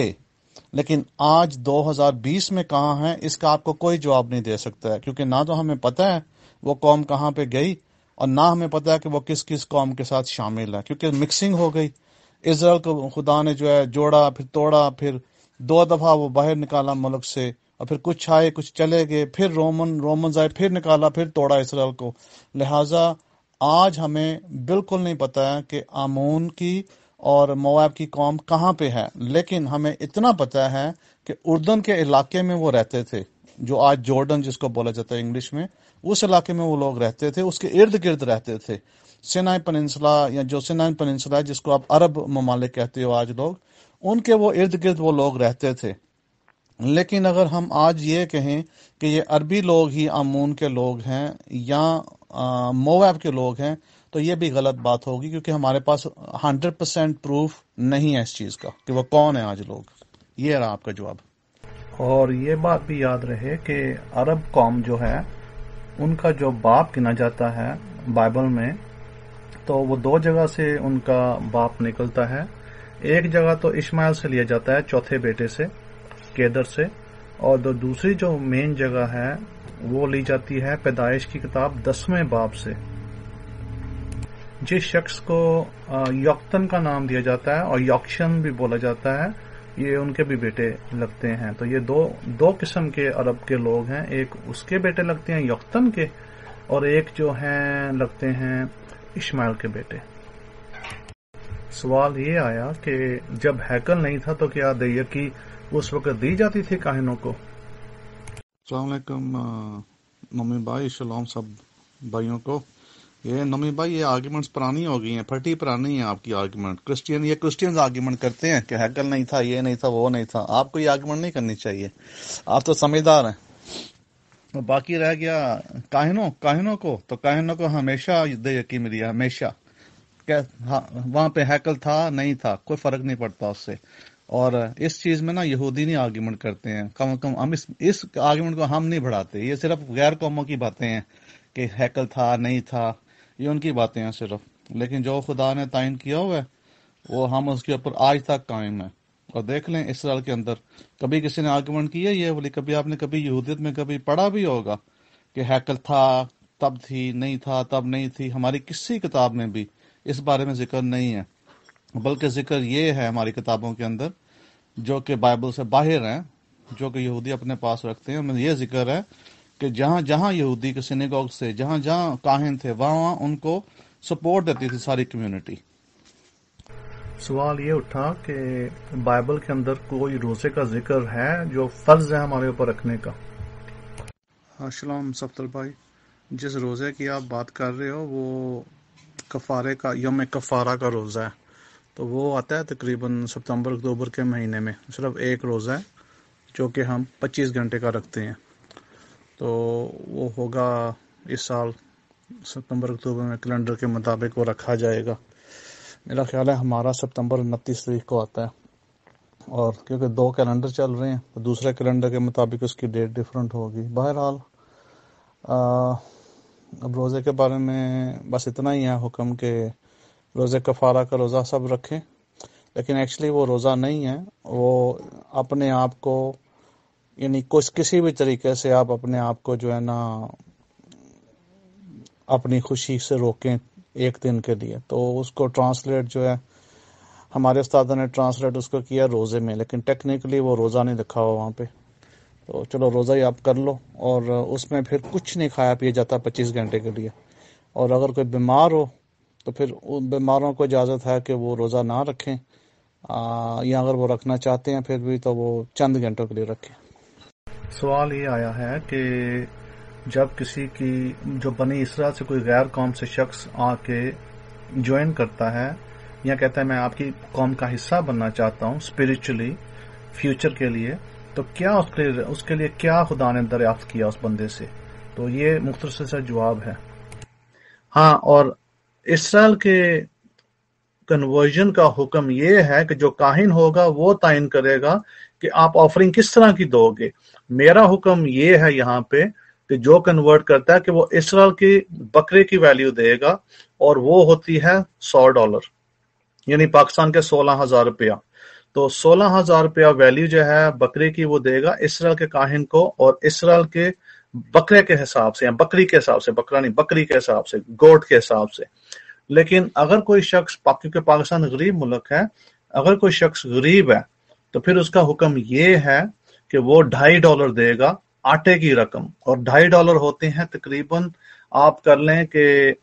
लेकिन आज 2020 में कहाँ हैं इसका आपको कोई जवाब नहीं दे सकता है क्योंकि ना तो हमें पता है वो कौम कहाँ पे गई और ना हमें पता है कि वो किस किस कौम के साथ शामिल है क्योंकि मिक्सिंग हो गई इसराइल को खुदा ने जो है जोड़ा फिर तोड़ा फिर दो दफ़ा वो बाहर निकाला मुल्क से और फिर कुछ आए कुछ चले गए फिर रोमन रोमन आए फिर निकाला फिर तोड़ा इसराइल को लिहाजा आज हमें बिल्कुल नहीं पता है कि आमून की और मोआब की कौम कहाँ पे है लेकिन हमें इतना पता है कि उर्दन के इलाके में वो रहते थे जो आज जॉर्डन जिसको बोला जाता है इंग्लिश में उस इलाके में वो लोग रहते थे उसके इर्द गिर्द रहते थे सिनाई पनसला या जो सिनाई पनसला है जिसको आप अरब ममालिक कहते हो आज लोग उनके वो इर्द गिर्द वो लोग रहते थे लेकिन अगर हम आज ये कहें कि ये अरबी लोग ही आमून के लोग हैं या मोवैब के लोग हैं तो ये भी गलत बात होगी क्योंकि हमारे पास हंड्रेड परसेंट प्रूफ नहीं है इस चीज़ का कि वो कौन है आज लोग ये रहा आपका जवाब और ये बात भी याद रहे कि अरब कौम जो है उनका जो बाप गिना जाता है बाइबल में तो वो दो जगह से उनका बाप निकलता है एक जगह तो इश्माइल से लिया जाता है चौथे बेटे से केदर से और दूसरी जो मेन जगह है वो ली जाती है पैदाइश की किताब दसवें बाब से जिस शख्स को यौक्तन का नाम दिया जाता है और यौक्शन भी बोला जाता है ये उनके भी बेटे लगते हैं तो ये दो दो किस्म के अरब के लोग हैं एक उसके बेटे लगते हैं यौक्तन के और एक जो हैं लगते हैं इस्माइल के बेटे सवाल ये आया कि जब हैकल नहीं था तो क्या की उस वक्त दी जाती थी काहिनों को अलैक्म uh, नमी भाई शलोम सब भाइयों को ये नमी भाई ये आर्ग्यूमेंट्स पुरानी हो गई हैं फटी पुरानी है आपकी आर्ग्यूमेंट क्रिश्चियन ये क्रिश्चियंस आर्ग्यूमेंट करते हैं कि हैकल नहीं था ये नहीं था वो नहीं था आपको ये आर्ग्यूमेंट नहीं करनी चाहिए आप तो समझदार हैं बाकी रह गया काहिनों काहिनों को तो काहिनों को हमेशा युद्ध यकीन मिली हमेशा क्या वहां वहाँ पे हैकल था नहीं था कोई फर्क नहीं पड़ता उससे और इस चीज में ना यहूदी नहीं आर्ग्यूमेंट करते हैं कम कम हम इस इस आर्ग्यूमेंट को हम नहीं बढ़ाते ये सिर्फ गैर कौमों की बातें हैं कि हैकल था नहीं था ये उनकी बातें हैं सिर्फ लेकिन जो खुदा ने तयन किया हुआ है वो हम उसके ऊपर आज तक कायम है और देख लें इसराइल के अंदर कभी किसी ने आर्ग्यूमेंट किया ये बोली कभी आपने कभी यहूदियत में कभी पढ़ा भी होगा कि हैकल था तब थी नहीं था तब नहीं थी हमारी किसी किताब में भी इस बारे में जिक्र नहीं है बल्कि जिक्र ये है हमारी किताबों के अंदर जो कि बाइबल से बाहर हैं जो कि यहूदी अपने पास रखते हैं उनमें जिक्र है कि जहां जहां यहूदी के सिनेगॉग से जहां जहां काहिन थे वहां वहां उनको सपोर्ट देती थी सारी कम्युनिटी सवाल ये उठा कि बाइबल के अंदर कोई रोजे का जिक्र है जो फर्ज है हमारे ऊपर रखने का असलम हाँ, सफ्तर भाई जिस रोज़े की आप बात कर रहे हो वो कफ़ारे का यम कफ़ारा का रोज़ा है तो वो आता है तकरीबन सितंबर अक्टूबर के महीने में सिर्फ एक रोज़ा है जो कि हम 25 घंटे का रखते हैं तो वो होगा इस साल सितंबर अक्टूबर में कैलेंडर के मुताबिक वो रखा जाएगा मेरा ख्याल है हमारा सितंबर उनतीस तारीख को आता है और क्योंकि दो कैलेंडर चल रहे हैं तो दूसरे कैलेंडर के मुताबिक उसकी डेट डिफरेंट होगी बहरहाल अब रोज़े के बारे में बस इतना ही है हुक्म के रोज़े कफ़ारा का रोज़ा सब रखें लेकिन एक्चुअली वो रोज़ा नहीं है वो अपने आप को यानी कुछ किसी भी तरीके से आप अपने आप को जो है ना अपनी खुशी से रोकें एक दिन के लिए तो उसको ट्रांसलेट जो है हमारे उस्ताद ने ट्रांसलेट उसको किया रोज़े में लेकिन टेक्निकली वो रोज़ा नहीं लिखा हुआ वहाँ पे तो चलो रोज़ा ही आप कर लो और उसमें फिर कुछ नहीं खाया पिया जाता पच्चीस घंटे के लिए और अगर कोई बीमार हो तो फिर उन बीमारों को इजाज़त है कि वो रोज़ा ना रखें आ, या अगर वो रखना चाहते हैं फिर भी तो वो चंद घंटों के लिए रखें सवाल ये आया है कि जब किसी की जो बनी इसरा से कोई गैर कौम से शख्स आके ज्वाइन करता है या कहता है मैं आपकी कौम का हिस्सा बनना चाहता हूँ स्पिरिचुअली फ्यूचर के लिए तो क्या उसके उसके लिए क्या खुदा ने दरियाफ्त किया उस बंदे से तो ये मुख्तर सा जवाब है हाँ और इसराइल के कन्वर्जन का हुक्म ये है कि जो काहिन होगा वो तयन करेगा कि आप ऑफरिंग किस तरह की दोगे मेरा हुक्म ये है यहाँ पे कि जो कन्वर्ट करता है कि वो इसराइल की बकरे की वैल्यू देगा और वो होती है सौ डॉलर यानी पाकिस्तान के सोलह हजार रुपया तो सोलह हजार रुपया वैल्यू जो है बकरे की वो देगा इसराइल के काहिन को और इसराइल के बकरे के हिसाब से या बकरी के हिसाब से बकरा नहीं बकरी के हिसाब से गोट के हिसाब से लेकिन अगर कोई शख्स क्योंकि पाकिस्तान गरीब मुल्क है अगर कोई शख्स गरीब है तो फिर उसका हुक्म ये है कि वो ढाई डॉलर देगा आटे की रकम और ढाई डॉलर होते हैं तकरीबन आप कर लें कि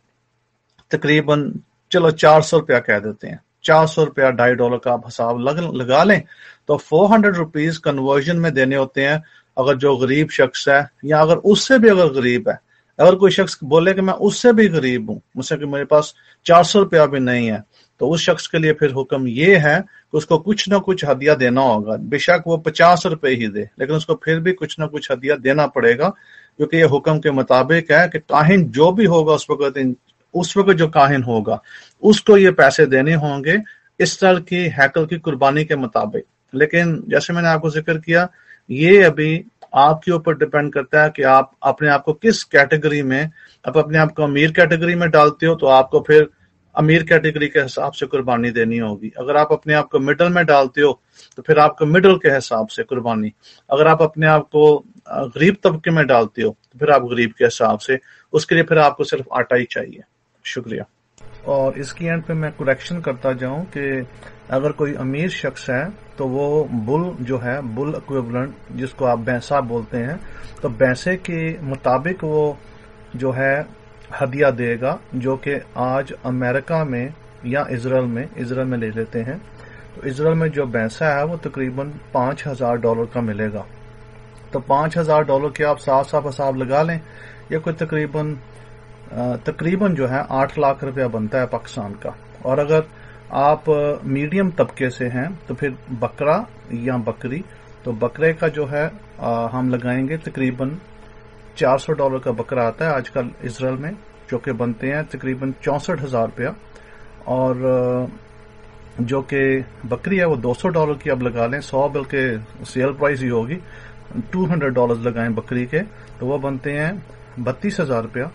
तकरीबन चलो चार सौ रुपया कह देते हैं चार सौ रुपया ढाई डॉलर का आप हिसाब लग लगा लें तो फोर हंड्रेड रुपीज कन्वर्जन में देने होते हैं अगर जो गरीब शख्स है या अगर उससे भी अगर गरीब है अगर कोई शख्स बोले कि मैं उससे भी गरीब हूँ मुझसे कि मेरे पास चार सौ रुपया भी नहीं है तो उस शख्स के लिए फिर हुक्म ये है कि उसको कुछ ना कुछ हदिया देना होगा बेशक वो पचास रुपए ही दे लेकिन उसको फिर भी कुछ ना कुछ हदिया देना पड़ेगा क्योंकि ये हुक्म के मुताबिक है कि काहिन जो भी होगा उस वक्त उस वक्त जो काहिन होगा उसको ये पैसे देने होंगे इस तरह की हैकल की कुर्बानी के मुताबिक लेकिन जैसे मैंने आपको जिक्र किया ये अभी आपके ऊपर डिपेंड करता है कि आप अपने आप को किस कैटेगरी में आप अपने आप को अमीर कैटेगरी में डालते हो तो आपको फिर अमीर कैटेगरी के हिसाब से कुर्बानी देनी होगी अगर आप अपने आप को मिडल में डालते हो तो फिर आपको मिडल के हिसाब से कुर्बानी अगर आप अपने आप को गरीब तबके में डालते हो तो फिर आप गरीब के हिसाब से उसके लिए फिर आपको सिर्फ आटा ही चाहिए शुक्रिया और इसकी एंड पे मैं कुरेक्शन करता जाऊं कि अगर कोई अमीर शख्स है तो वो बुल जो है बुल इक्विवेलेंट जिसको आप भैंसा बोलते हैं तो भैंसे के मुताबिक वो जो है हदिया देगा जो कि आज अमेरिका में या इसराइल में इसराइल में ले लेते हैं तो इसराइल में जो भैंसा है वो तकरीबन पांच हज़ार डॉलर का मिलेगा तो पांच हज़ार डॉलर के आप साफ साफ हिसाब लगा लें ये कोई तकरीबन तकरीबन जो है आठ लाख रुपया बनता है पाकिस्तान का और अगर आप मीडियम तबके से हैं तो फिर बकरा या बकरी तो बकरे का जो है आ, हम लगाएंगे तकरीबन 400 डॉलर का बकरा आता है आजकल इसराइल में जो कि बनते हैं तकरीबन चौंसठ हज़ार रुपया और जो कि बकरी है वो 200 डॉलर की अब लगा लें 100 बल्कि सेल प्राइस ही होगी 200 डॉलर लगाएं बकरी के तो वो बनते हैं बत्तीस हज़ार रुपया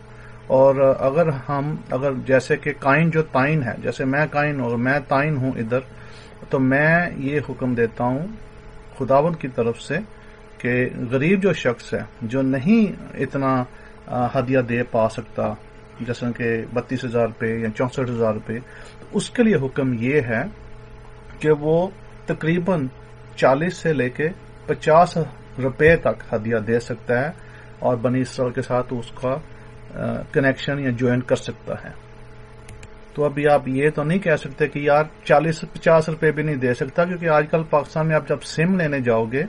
और अगर हम अगर जैसे कि काइन जो ताइन है जैसे मैं काइन और मैं ताइन हूं इधर तो मैं ये हुक्म देता हूं खुदावन की तरफ से कि गरीब जो शख्स है जो नहीं इतना हदिया दे पा सकता जैसे कि बत्तीस हजार रुपये या चौंसठ हजार रुपये तो उसके लिए हुक्म ये है कि वो तकरीबन चालीस से लेके पचास रुपये तक हदिया दे सकता है और बनी इसराइल के साथ उसका कनेक्शन या ज्वाइन कर सकता है तो अभी आप ये तो नहीं कह सकते कि यार चालीस पचास रुपए भी नहीं दे सकता क्योंकि आजकल पाकिस्तान में आप जब सिम लेने जाओगे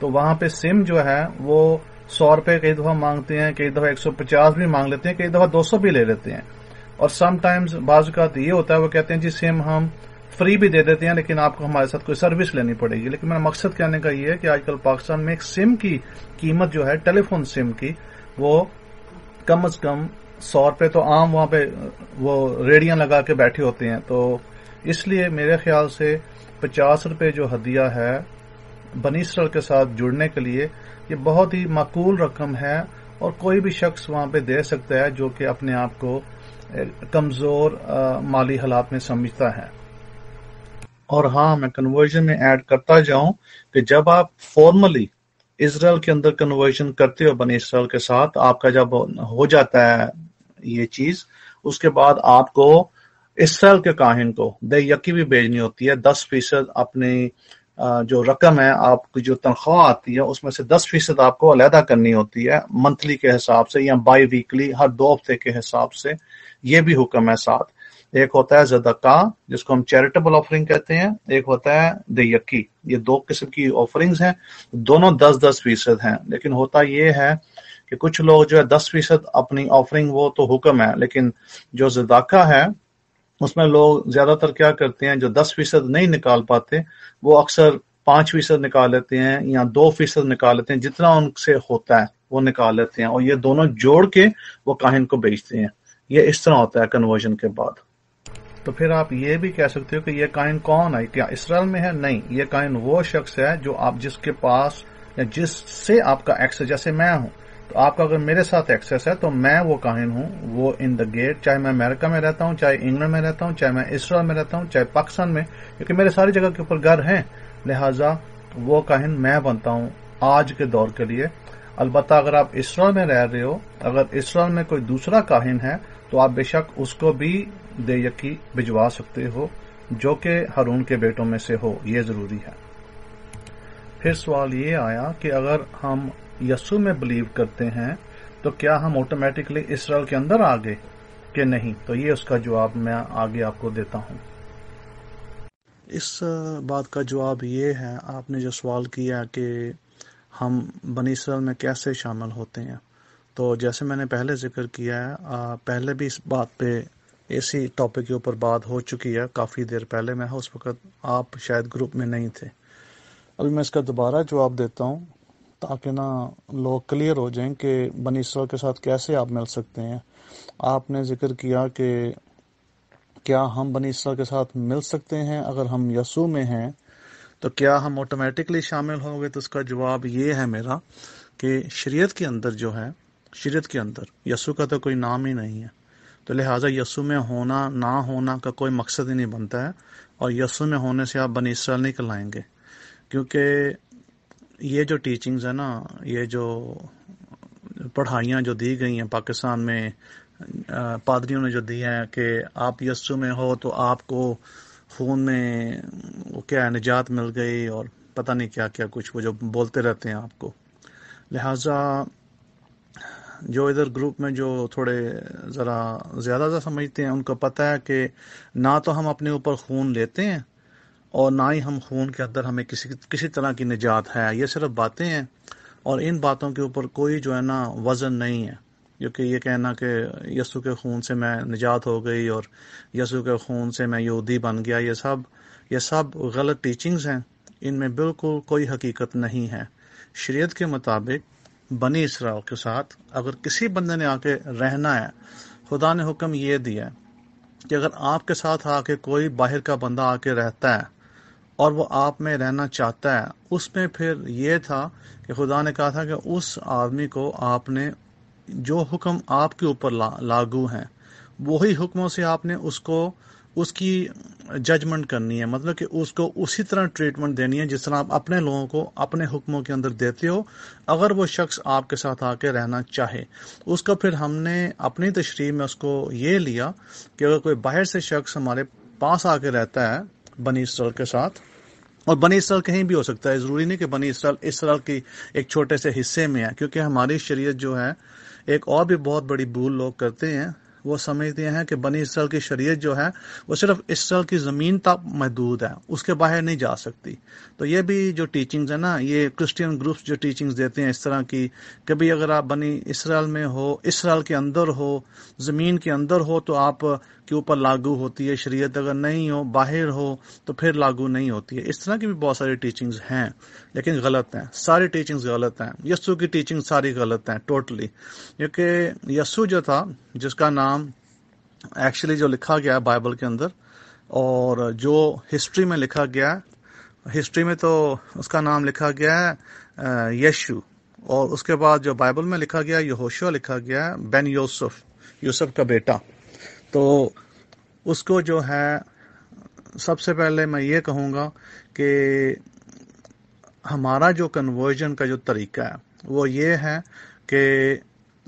तो वहां पे सिम जो है वो सौ रुपए कई दफा मांगते हैं कई दफा एक सौ पचास भी मांग लेते हैं कई दफा दो सौ भी ले लेते हैं और समटाइम्स बाज का ये होता है वो कहते हैं जी सिम हम फ्री भी दे देते हैं लेकिन आपको हमारे साथ कोई सर्विस लेनी पड़ेगी लेकिन मेरा मकसद कहने का ये है कि आजकल पाकिस्तान में एक सिम की कीमत जो है टेलीफोन सिम की वो कम से कम सौ रुपए तो आम वहां पे वो रेडियां लगा के बैठे होते हैं तो इसलिए मेरे ख्याल से पचास रुपए जो हदिया है बनीसरल के साथ जुड़ने के लिए ये बहुत ही माकूल रकम है और कोई भी शख्स वहां पे दे सकता है जो कि अपने आप को कमजोर माली हालात में समझता है और हाँ मैं कन्वर्जन में ऐड करता जाऊं कि जब आप फॉर्मली इसराइल के अंदर कन्वर्जन करते हो बने इसराइल के साथ आपका जब हो जाता है ये चीज उसके बाद आपको इसराइल के काहिन को यकी भी भेजनी होती है दस फीसद अपनी जो रकम है आपकी जो तनख्वाह आती है उसमें से दस फीसद आपको अलहदा करनी होती है मंथली के हिसाब से या बाई वीकली हर दो हफ्ते के हिसाब से ये भी हुक्म है साथ एक होता है जदका जिसको हम चैरिटेबल ऑफरिंग कहते हैं एक होता है दयक्की ये दो किस्म की ऑफरिंग्स हैं दोनों दस दस फीसद हैं लेकिन होता ये है कि कुछ लोग जो है दस फीसद अपनी ऑफरिंग वो तो हुक्म है लेकिन जो जदाका है उसमें लोग ज्यादातर क्या करते हैं जो दस फीसद नहीं निकाल पाते वो अक्सर पांच फीसद निकाल लेते हैं या दो फीसद निकाल लेते हैं जितना उनसे होता है वो निकाल लेते हैं और ये दोनों जोड़ के वो काहिन को बेचते हैं ये इस तरह होता है कन्वर्जन के बाद तो फिर आप ये भी कह सकते हो कि ये काइन कौन है क्या इसराइल में है नहीं ये काइन वो शख्स है जो आप जिसके पास या जिससे आपका एक्सेस जैसे मैं हूं तो आपका अगर मेरे साथ एक्सेस है तो मैं वो काहिन हूं वो इन द गेट चाहे मैं अमेरिका में रहता हूं चाहे इंग्लैंड में रहता हूं चाहे मैं इसराइल में रहता हूं चाहे पाकिस्तान में क्योंकि मेरे सारी जगह के ऊपर घर हैं लिहाजा वो काहिन मैं बनता हूं आज के दौर के लिए अलबत् अगर आप इसराइल में रह रहे हो अगर इसराइल में कोई दूसरा काहिन है तो आप बेशक उसको भी देयकी भिजवा सकते हो जो कि हारून के बेटों में से हो ये ज़रूरी है फिर सवाल ये आया कि अगर हम यसु में बिलीव करते हैं तो क्या हम ऑटोमेटिकली इसराइल के अंदर आ गए कि नहीं तो ये उसका जवाब मैं आगे आपको देता हूं इस बात का जवाब ये है आपने जो सवाल किया कि हम बनी इसराइल में कैसे शामिल होते हैं तो जैसे मैंने पहले जिक्र किया है पहले भी इस बात पे इसी टॉपिक के ऊपर बात हो चुकी है काफ़ी देर पहले मैं उस वक्त आप शायद ग्रुप में नहीं थे अभी मैं इसका दोबारा जवाब देता हूँ ताकि ना लोग क्लियर हो जाएं कि बनी के साथ कैसे आप मिल सकते हैं आपने जिक्र किया कि क्या हम बनी इसराइल के साथ मिल सकते हैं अगर हम यसू में हैं तो क्या हम ऑटोमेटिकली शामिल होंगे तो उसका जवाब ये है मेरा कि शरीयत के अंदर जो है शरीयत के अंदर यसू का तो कोई नाम ही नहीं है तो लिहाजा यसु में होना ना होना का कोई मकसद ही नहीं बनता है और यसु में होने से आप बन इसराइल नहीं कहलाएंगे क्योंकि ये जो टीचिंग्स है ना ये जो पढ़ाइयाँ जो दी गई हैं पाकिस्तान में पादरियों ने जो दी है कि आप यस्सु में हो तो आपको खून में क्या निजात मिल गई और पता नहीं क्या क्या कुछ वो जो बोलते रहते हैं आपको लिहाजा जो इधर ग्रुप में जो थोड़े ज़रा ज़्यादा ज़्यादा समझते हैं उनको पता है कि ना तो हम अपने ऊपर खून लेते हैं और ना ही हम खून के अंदर हमें किसी किसी तरह की निजात है ये सिर्फ बातें हैं और इन बातों के ऊपर कोई जो है ना वज़न नहीं है क्योंकि ये कहना कि यसु के खून से मैं निजात हो गई और यसु के खून से मैं यहूदी बन गया ये सब ये सब गलत टीचिंग्स हैं इनमें बिल्कुल कोई हकीकत नहीं है शरीयत के मुताबिक बनी इसराइल के साथ अगर किसी बंदे ने आके रहना है खुदा ने हुक्म ये दिया कि अगर आपके साथ आके कोई बाहर का बंदा आके रहता है और वो आप में रहना चाहता है उसमें फिर ये था कि खुदा ने कहा था कि उस आदमी को आपने जो हुक्म आपके ऊपर ला, लागू हैं वही हुक्मों से आपने उसको उसकी जजमेंट करनी है मतलब कि उसको उसी तरह ट्रीटमेंट देनी है जिस तरह आप अपने लोगों को अपने हुक्मों के अंदर देते हो अगर वो शख्स आपके साथ आके रहना चाहे उसको फिर हमने अपनी तशरी में उसको ये लिया कि अगर कोई बाहर से शख्स हमारे पास आके रहता है बनी इसराइल के साथ और बनी इसराइल कहीं भी हो सकता है ज़रूरी नहीं कि बनी इस इसराइल की एक छोटे से हिस्से में है क्योंकि हमारी शरीयत जो है एक और भी बहुत बड़ी भूल लोग करते हैं वो समझते हैं कि बनी इसराइल की शरीयत जो है वो सिर्फ इसराइल की ज़मीन तक महदूद है उसके बाहर नहीं जा सकती तो ये भी जो टीचिंग्स है ना ये क्रिश्चियन ग्रुप्स जो टीचिंग्स देते हैं इस तरह की कभी अगर आप बनी इसराइल में हो इसराइल के अंदर हो ज़मीन के अंदर हो तो आप के ऊपर लागू होती है शरीयत अगर नहीं हो बाहर हो तो फिर लागू नहीं होती है इस तरह की भी बहुत सारी टीचिंग्स हैं लेकिन गलत हैं सारी टीचिंग्स गलत हैं यस्सु की टीचिंग सारी गलत हैं टोटली क्योंकि यस्सु जो था जिसका नाम एक्चुअली जो लिखा गया है बाइबल के अंदर और जो हिस्ट्री में लिखा गया है हिस्ट्री में तो उसका नाम लिखा गया है यशु और उसके बाद जो बाइबल में लिखा गया यहोशुआ लिखा गया है बेन यूसुफ यूसुफ का बेटा तो उसको जो है सबसे पहले मैं ये कहूँगा कि हमारा जो कन्वर्जन का जो तरीका है वो ये है कि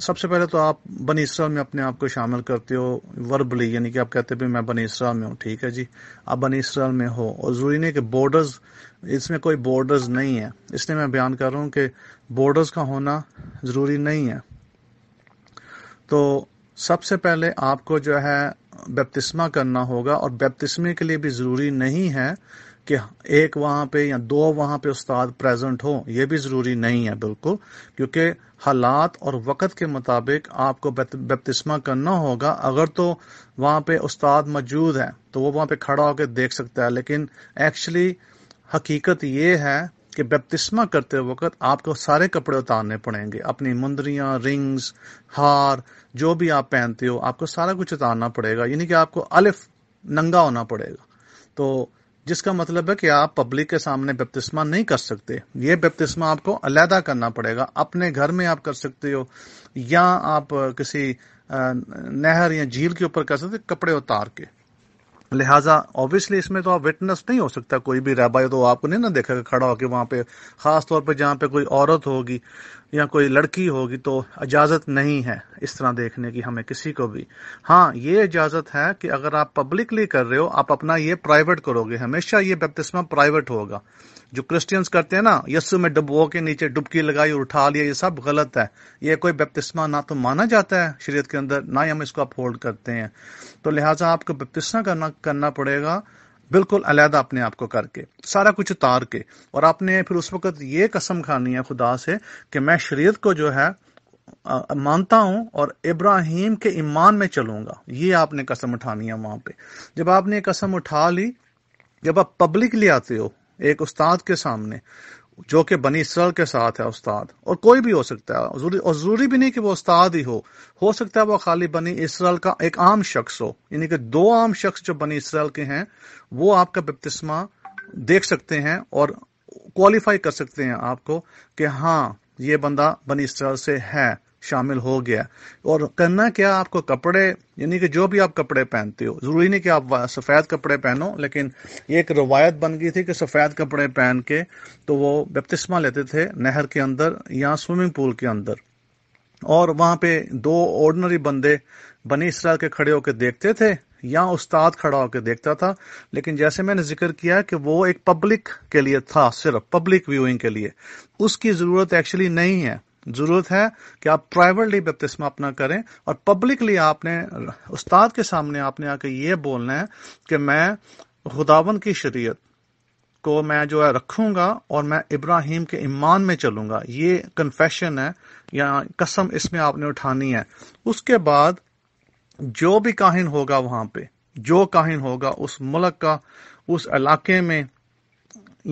सबसे पहले तो आप बनी इसराइल में अपने आप को शामिल करते हो वर्बली यानी कि आप कहते हो मैं बनी इसराइल में हूँ ठीक है जी आप बनी इसराइल में हो और जरूरी नहीं कि बॉर्डर्स इसमें कोई बॉर्डर्स नहीं है इसलिए मैं बयान कर रहा हूँ कि बॉर्डर्स का होना ज़रूरी नहीं है तो सबसे पहले आपको जो है बपतिस्मा करना होगा और बपतिस्मे के लिए भी ज़रूरी नहीं है कि एक वहाँ पे या दो वहाँ पे उस्ताद प्रेजेंट हो ये भी ज़रूरी नहीं है बिल्कुल क्योंकि हालात और वक़्त के मुताबिक आपको बपतिस्मा करना होगा अगर तो वहाँ पे उस्ताद मौजूद है तो वो वहाँ पे खड़ा होकर देख सकता है लेकिन एक्चुअली हकीकत ये है कि बपतिस्मा करते वक्त आपको सारे कपड़े उतारने पड़ेंगे अपनी मुंदरियाँ रिंग्स हार जो भी आप पहनते हो आपको सारा कुछ उतारना पड़ेगा यानी कि आपको अलिफ नंगा होना पड़ेगा तो जिसका मतलब है कि आप पब्लिक के सामने बपतिस्मा नहीं कर सकते ये बपतिस्मा आपको अलहदा करना पड़ेगा अपने घर में आप कर सकते हो या आप किसी नहर या झील के ऊपर कर सकते कपड़े उतार के लिहाजा ऑब्वियसली इसमें तो आप विटनेस नहीं हो सकता कोई भी रैबाई तो आपको नहीं ना देखेगा खड़ा होकर वहां पे खास तौर पे जहां पे कोई औरत होगी या कोई लड़की होगी तो इजाज़त नहीं है इस तरह देखने की हमें किसी को भी हाँ ये इजाज़त है कि अगर आप पब्लिकली कर रहे हो आप अपना ये प्राइवेट करोगे हमेशा ये बपतिस्मा प्राइवेट होगा जो क्रिश्चियंस करते हैं ना यस्सु में डुबो के नीचे डुबकी लगाई और उठा लिया ये सब गलत है ये कोई बपतिस्मा ना तो माना जाता है शरीयत के अंदर ना ही हम इसको अपहोल्ड करते हैं तो लिहाजा आपको बपतिस्मा करना करना पड़ेगा बिल्कुल अलहदा अपने आप को करके सारा कुछ उतार के और आपने फिर उस वक्त ये कसम खानी है खुदा से कि मैं शरीयत को जो है मानता हूं और इब्राहिम के ईमान में चलूंगा ये आपने कसम उठानी है वहां पे जब आपने कसम उठा ली जब आप पब्लिकली आते हो एक उस्ताद के सामने जो कि बनी इसराइल के साथ है उस्ताद और कोई भी हो सकता है जरूरी और जरूरी भी नहीं कि वो उस्ताद ही हो हो सकता है वो खाली बनी इसराइल का एक आम शख्स हो यानी कि दो आम शख्स जो बनी इसराइल के हैं वो आपका बपतिस्मा देख सकते हैं और क्वालिफाई कर सकते हैं आपको कि हाँ ये बंदा बनी इसराइल से है शामिल हो गया और करना क्या आपको कपड़े यानी कि जो भी आप कपड़े पहनते हो ज़रूरी नहीं कि आप सफ़ेद कपड़े पहनो लेकिन ये एक रवायत बन गई थी कि सफ़ेद कपड़े पहन के तो वो बपतिस्मा लेते थे नहर के अंदर या स्विमिंग पूल के अंदर और वहां पे दो ऑर्डनरी बंदे बनी इसराइल के खड़े होकर देखते थे या उस्ताद खड़ा होकर देखता था लेकिन जैसे मैंने जिक्र किया कि वो एक पब्लिक के लिए था सिर्फ पब्लिक व्यूइंग के लिए उसकी ज़रूरत एक्चुअली नहीं है ज़रूरत है कि आप प्राइवेटली बपतिस्मा अपना करें और पब्लिकली आपने उस्ताद के सामने आपने आके ये बोलना है कि मैं खुदावन की शरीयत को मैं जो है रखूंगा और मैं इब्राहिम के ईमान में चलूंगा ये कन्फेशन है या कसम इसमें आपने उठानी है उसके बाद जो भी काहिन होगा वहां पे जो काहिन होगा उस मुल्क का उस इलाके में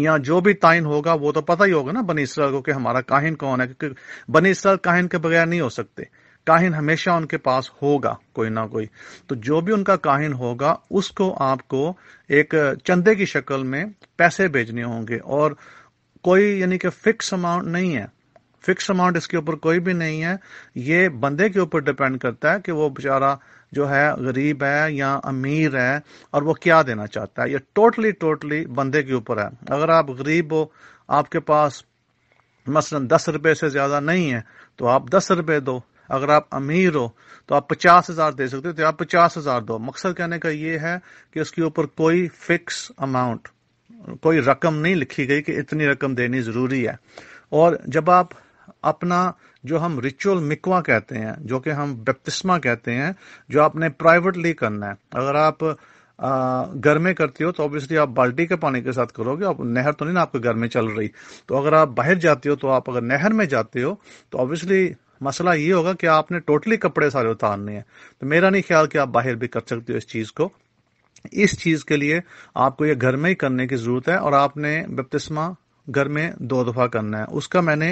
या जो भी ताइन होगा वो तो पता ही होगा ना बनी इसराइल को कि हमारा काहिन कौन है क्योंकि बनी इसराइल काहिन के बगैर नहीं हो सकते काहिन हमेशा उनके पास होगा कोई ना कोई तो जो भी उनका काहिन होगा उसको आपको एक चंदे की शक्ल में पैसे भेजने होंगे और कोई यानी कि फिक्स अमाउंट नहीं है फिक्स अमाउंट इसके ऊपर कोई भी नहीं है ये बंदे के ऊपर डिपेंड करता है कि वो बेचारा जो है गरीब है या अमीर है और वो क्या देना चाहता है ये टोटली टोटली बंदे के ऊपर है अगर आप गरीब हो आपके पास मसलन दस रुपए से ज़्यादा नहीं है तो आप दस रुपए दो अगर आप अमीर हो तो आप पचास हज़ार दे सकते हो तो आप पचास हज़ार दो मकसद कहने का ये है कि उसके ऊपर कोई फिक्स अमाउंट कोई रकम नहीं लिखी गई कि इतनी रकम देनी ज़रूरी है और जब आप अपना जो हम रिचुअल मिकवा कहते हैं जो कि हम बपतिस्मा कहते हैं जो आपने प्राइवेटली करना है अगर आप घर में करते हो तो ऑब्वियसली आप बाल्टी के पानी के साथ करोगे आप नहर तो नहीं ना आपके घर में चल रही तो अगर आप बाहर जाते हो तो आप अगर नहर में जाते हो तो ऑब्वियसली मसला ये होगा कि आपने टोटली कपड़े सारे उतारने हैं तो मेरा नहीं ख्याल कि आप बाहर भी कर सकते हो इस चीज़ को इस चीज़ के लिए आपको ये घर में ही करने की ज़रूरत है और आपने बपतिस्मा घर में दो दफ़ा करना है उसका मैंने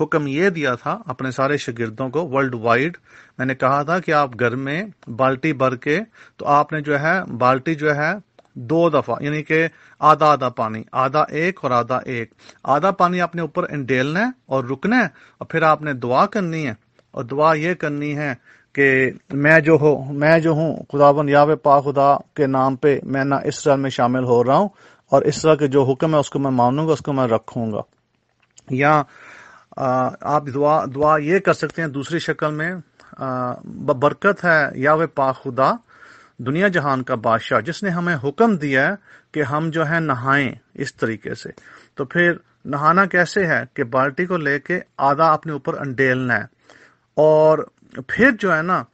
हुक्म ये दिया था अपने सारे शागिर्दों को वर्ल्ड वाइड मैंने कहा था कि आप घर में बाल्टी भर के तो आपने जो है बाल्टी जो है दो दफ़ा यानी कि आधा आधा पानी आधा एक और आधा एक आधा पानी आपने ऊपर इंडेलना है और रुकना है और फिर आपने दुआ करनी है और दुआ ये करनी है कि मैं जो हो मैं जो हूँ खुदाबन यावे पा खुदा के नाम पे मैं ना इस में शामिल हो रहा हूँ और इस तरह के जो हुक्म है उसको मैं मानूंगा उसको मैं रखूंगा या आप दुआ दुआ ये कर सकते हैं दूसरी शक्ल में बरकत है या वे पा खुदा दुनिया जहान का बादशाह जिसने हमें हुक्म दिया है कि हम जो है नहाएं इस तरीके से तो फिर नहाना कैसे है कि बाल्टी को लेके आधा अपने ऊपर अंडेलना है और फिर जो है ना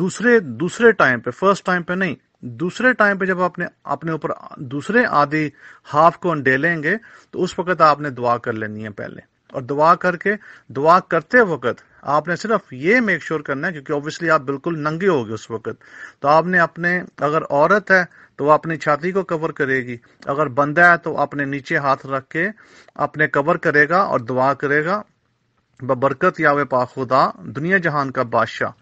दूसरे दूसरे टाइम पे फर्स्ट टाइम पे नहीं दूसरे टाइम पे जब आपने अपने ऊपर दूसरे आधी हाफ को लेंगे तो उस वक्त आपने दुआ कर लेनी है पहले और दुआ करके दुआ करते वक्त आपने सिर्फ ये मेक श्योर sure करना है क्योंकि ऑब्वियसली आप बिल्कुल नंगे हो उस वक्त तो आपने अपने अगर औरत है तो वह अपनी छाती को कवर करेगी अगर बंदा है तो अपने नीचे हाथ रख के अपने कवर करेगा और दुआ करेगा बबरकत वे पाखुदा दुनिया जहान का बादशाह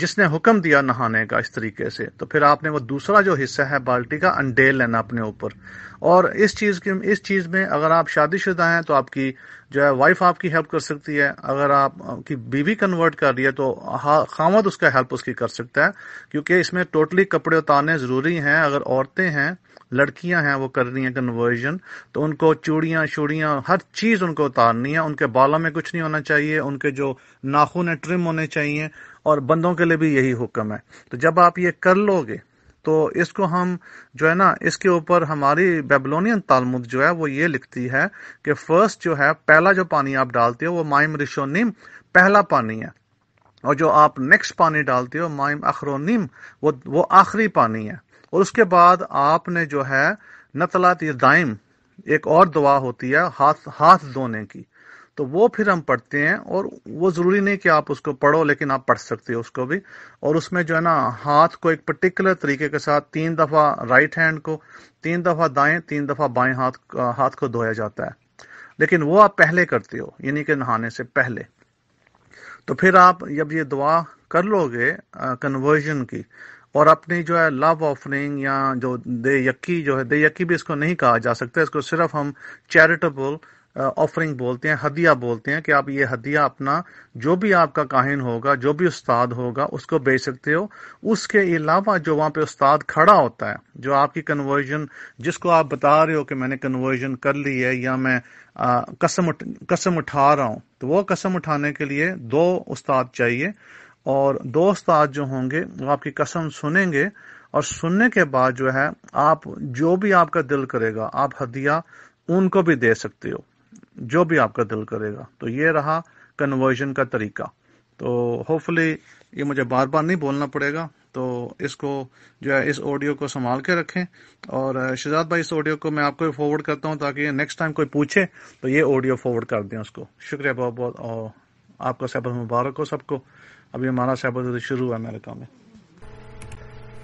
जिसने हुक्म दिया नहाने का इस तरीके से तो फिर आपने वो दूसरा जो हिस्सा है बाल्टी का अंडेल लेना अपने ऊपर और इस चीज़ की इस चीज़ में अगर आप शादीशुदा हैं तो आपकी जो है वाइफ आपकी हेल्प कर सकती है अगर आपकी बीवी कन्वर्ट कर रही है तो खामद उसका हेल्प उसकी कर सकता है क्योंकि इसमें टोटली कपड़े उतारने ज़रूरी हैं अगर औरतें हैं लड़कियां हैं वो कर रही हैं कन्वर्जन तो उनको चूड़ियां चूड़ियां हर चीज़ उनको उतारनी है उनके बालों में कुछ नहीं होना चाहिए उनके जो नाखून है ट्रिम होने चाहिए और बंदों के लिए भी यही हुक्म है तो जब आप ये कर लोगे तो इसको हम जो है ना इसके ऊपर हमारी बेबलोनियन तालमुद जो है वो ये लिखती है कि फर्स्ट जो है पहला जो पानी आप डालते हो वो माइम रिशोनिम पहला पानी है और जो आप नेक्स्ट पानी डालते हो माइम अखरोनिम वो वो आखिरी पानी है और उसके बाद आपने जो है नतलात दाइम एक और दुआ होती है हाथ हाथ धोने की तो वो फिर हम पढ़ते हैं और वो ज़रूरी नहीं कि आप उसको पढ़ो लेकिन आप पढ़ सकते हो उसको भी और उसमें जो है ना हाथ को एक पर्टिकुलर तरीके के साथ तीन दफ़ा राइट हैंड को तीन दफ़ा दाएं तीन दफ़ा बाएं हाथ हाथ को धोया जाता है लेकिन वो आप पहले करते हो यानी कि नहाने से पहले तो फिर आप जब ये दुआ कर लोगे कन्वर्जन की और अपनी जो है लव ऑफरिंग या जो दे यकी जो है दे यकी भी इसको नहीं कहा जा सकता इसको सिर्फ हम चैरिटेबल ऑफरिंग बोलते हैं हदिया बोलते हैं कि आप ये हदिया अपना जो भी आपका काहिन होगा जो भी उस्ताद होगा उसको बेच सकते हो उसके अलावा जो वहां पे उस्ताद खड़ा होता है जो आपकी कन्वर्जन जिसको आप बता रहे हो कि मैंने कन्वर्जन कर ली है या मैं आ, कसम उठ, कसम उठा रहा हूं तो वो कसम उठाने के लिए दो उस्ताद चाहिए और दो उस्ताद जो होंगे वो आपकी कसम सुनेंगे और सुनने के बाद जो है आप जो भी आपका दिल करेगा आप हदिया उनको भी दे सकते हो जो भी आपका दिल करेगा तो ये रहा कन्वर्जन का तरीका तो होपफुली ये मुझे बार बार नहीं बोलना पड़ेगा तो इसको जो है इस ऑडियो को संभाल के रखें और शहजाद भाई इस ऑडियो को मैं आपको फॉरवर्ड करता हूँ ताकि नेक्स्ट टाइम कोई पूछे तो ये ऑडियो फॉरवर्ड कर दें उसको शुक्रिया बहुत बहुत और आपका सहबत मुबारक हो सबको अभी हमारा सहबत शुरू हुआ अमेरिका में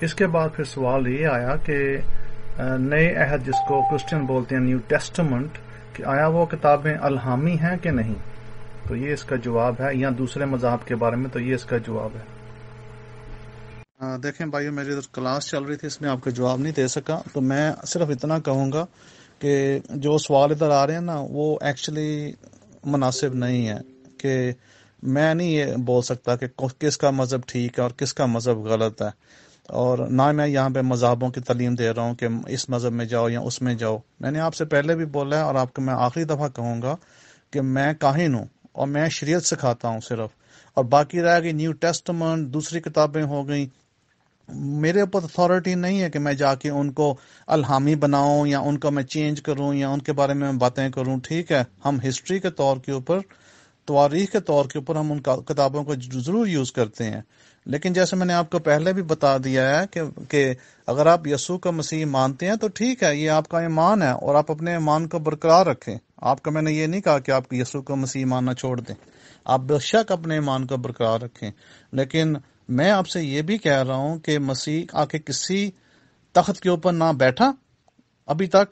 इसके बाद फिर सवाल ये आया कि नए अहद जिसको क्रिश्चियन बोलते हैं न्यू टेस्टमेंट कि आया वो किताबें अलहामी हैं कि नहीं तो ये इसका जवाब है या दूसरे मजहब के बारे में तो ये इसका जवाब है देखें भाई मेरी तो क्लास चल रही थी इसमें आपका जवाब नहीं दे सका तो मैं सिर्फ इतना कहूंगा कि जो सवाल इधर आ रहे हैं ना वो एक्चुअली मुनासिब नहीं है कि मैं नहीं ये बोल सकता कि किसका मज़हब ठीक है और किसका मज़हब गलत है और ना मैं यहाँ पे मजहबों की तलीम दे रहा हूँ कि इस मज़हब में जाओ या उसमें जाओ मैंने आपसे पहले भी बोला है और आपको मैं आखिरी दफ़ा कहूंगा कि मैं काहिन हूँ और मैं शरीय सिखाता हूँ सिर्फ और बाकी रह गई न्यू टेस्टमन दूसरी किताबें हो गई मेरे ऊपर अथॉरिटी नहीं है कि मैं जाके उनको अल्हामी बनाऊं या उनको मैं चेंज करूं या उनके बारे में बातें करूं ठीक है हम हिस्ट्री के तौर के ऊपर तवारीख के तौर के ऊपर हम उन किताबों को ज़रूर यूज़ करते हैं लेकिन जैसे मैंने आपको पहले भी बता दिया है कि, कि अगर आप यसु का मसीह मानते हैं तो ठीक है ये आपका ईमान है और आप अपने ईमान को बरकरार रखें आपका मैंने ये नहीं कहा कि आप यसु का मसीह मानना छोड़ दें आप बेशक अपने ईमान को बरकरार रखें लेकिन मैं आपसे ये भी कह रहा हूं कि मसीह आके किसी तख्त के ऊपर ना बैठा अभी तक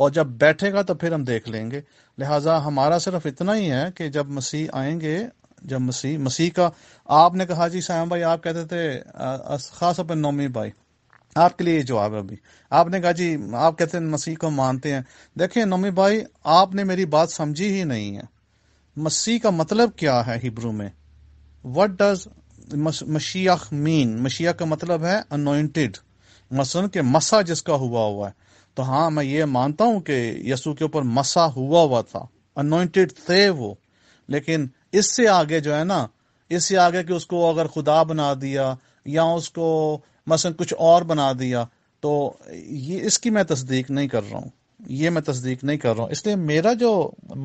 और जब बैठेगा तो फिर हम देख लेंगे लिहाजा हमारा सिर्फ इतना ही है कि जब मसीह आएंगे जब मसीह मसीह का आपने कहा जी सायम भाई आप कहते थे खास अपन नौमी भाई आपके लिए जवाब है अभी आपने कहा जी आप कहते हैं मसीह को मानते हैं देखिए नौमी भाई आपने मेरी बात समझी ही नहीं है मसीह का मतलब क्या है हिब्रू में वट डज मशिया मीन मशिया का मतलब है अनोइंटेड मसन के मसा जिसका हुआ हुआ है तो हाँ मैं ये मानता हूं कि यसु के ऊपर मसा हुआ हुआ था अनोइंटेड थे वो लेकिन इससे आगे जो है ना इससे आगे कि उसको अगर खुदा बना दिया या उसको मसलन कुछ और बना दिया तो ये इसकी मैं तस्दीक नहीं कर रहा हूँ ये मैं तस्दीक नहीं कर रहा हूँ इसलिए मेरा जो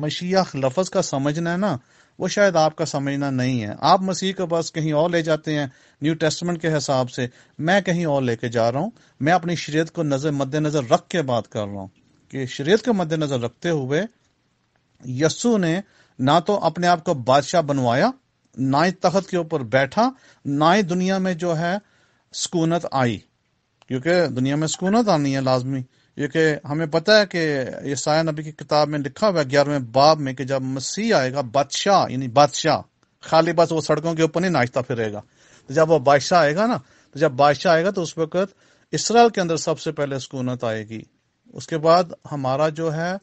मशीह लफज का समझना है ना वो शायद आपका समझना नहीं है आप मसीह को बस कहीं और ले जाते हैं न्यू टेस्टमेंट के हिसाब से मैं कहीं और लेके जा रहा हूँ मैं अपनी शरीयत को नजर मद्देनजर रख के बात कर रहा हूँ कि शरीयत को मद्देनजर रखते हुए यस्सु ने ना तो अपने आप को बादशाह बनवाया ना ही तखत के ऊपर बैठा ना ही दुनिया में जो है सुकूनत आई क्योंकि दुनिया में सुकूनत आनी है लाजमी क्योंकि हमें पता है कि ईसाया नबी की किताब में लिखा हुआ है ग्यारहवें बाब में कि जब मसीह आएगा बादशाह यानी बादशाह खाली बस वो सड़कों के ऊपर नहीं नाचता फिरेगा तो जब वो बादशाह आएगा ना तो जब बादशाह आएगा तो उस वक्त इसराइल के अंदर सबसे पहले सुकूनत आएगी उसके बाद हमारा जो है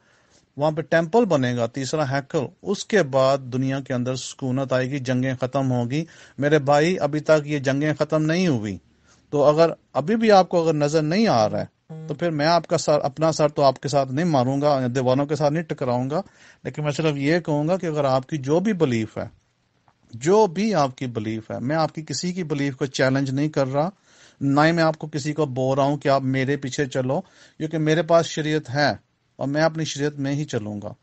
वहां पे टेम्पल बनेगा तीसरा हैकल उसके बाद दुनिया के अंदर सुकूनत आएगी जंगें ख़त्म होगी मेरे भाई अभी तक ये जंगें ख़त्म नहीं हुई तो अगर अभी भी आपको अगर नज़र नहीं आ रहा है तो फिर मैं आपका सर अपना सर तो आपके साथ नहीं मारूंगा दीवानों के साथ नहीं टकराऊंगा लेकिन मैं सिर्फ ये कहूंगा कि अगर आपकी जो भी बिलीफ है जो भी आपकी बिलीफ है मैं आपकी किसी की बिलीफ को चैलेंज नहीं कर रहा ना ही मैं आपको किसी को बोल रहा हूं कि आप मेरे पीछे चलो क्योंकि मेरे पास शरीयत है और मैं अपनी शरीयत में ही चलूंगा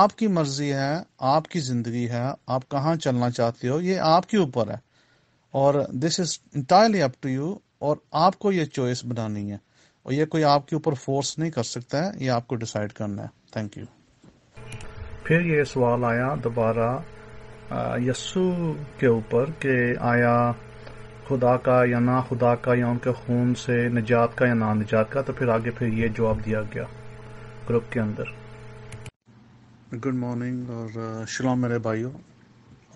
आपकी मर्जी है आपकी ज़िंदगी है आप कहाँ चलना चाहते हो ये आपके ऊपर है और this is entirely up to you और आपको ये चॉइस बनानी है और ये कोई आपके ऊपर फोर्स नहीं कर सकता है ये आपको डिसाइड करना है थैंक यू फिर ये सवाल आया दोबारा यस्सु के ऊपर कि आया खुदा का या ना खुदा का या उनके खून से निजात का या ना निजात का तो फिर आगे फिर ये जवाब दिया गया ग्रुप के अंदर गुड मॉर्निंग और शिला uh, मेरे भाइयों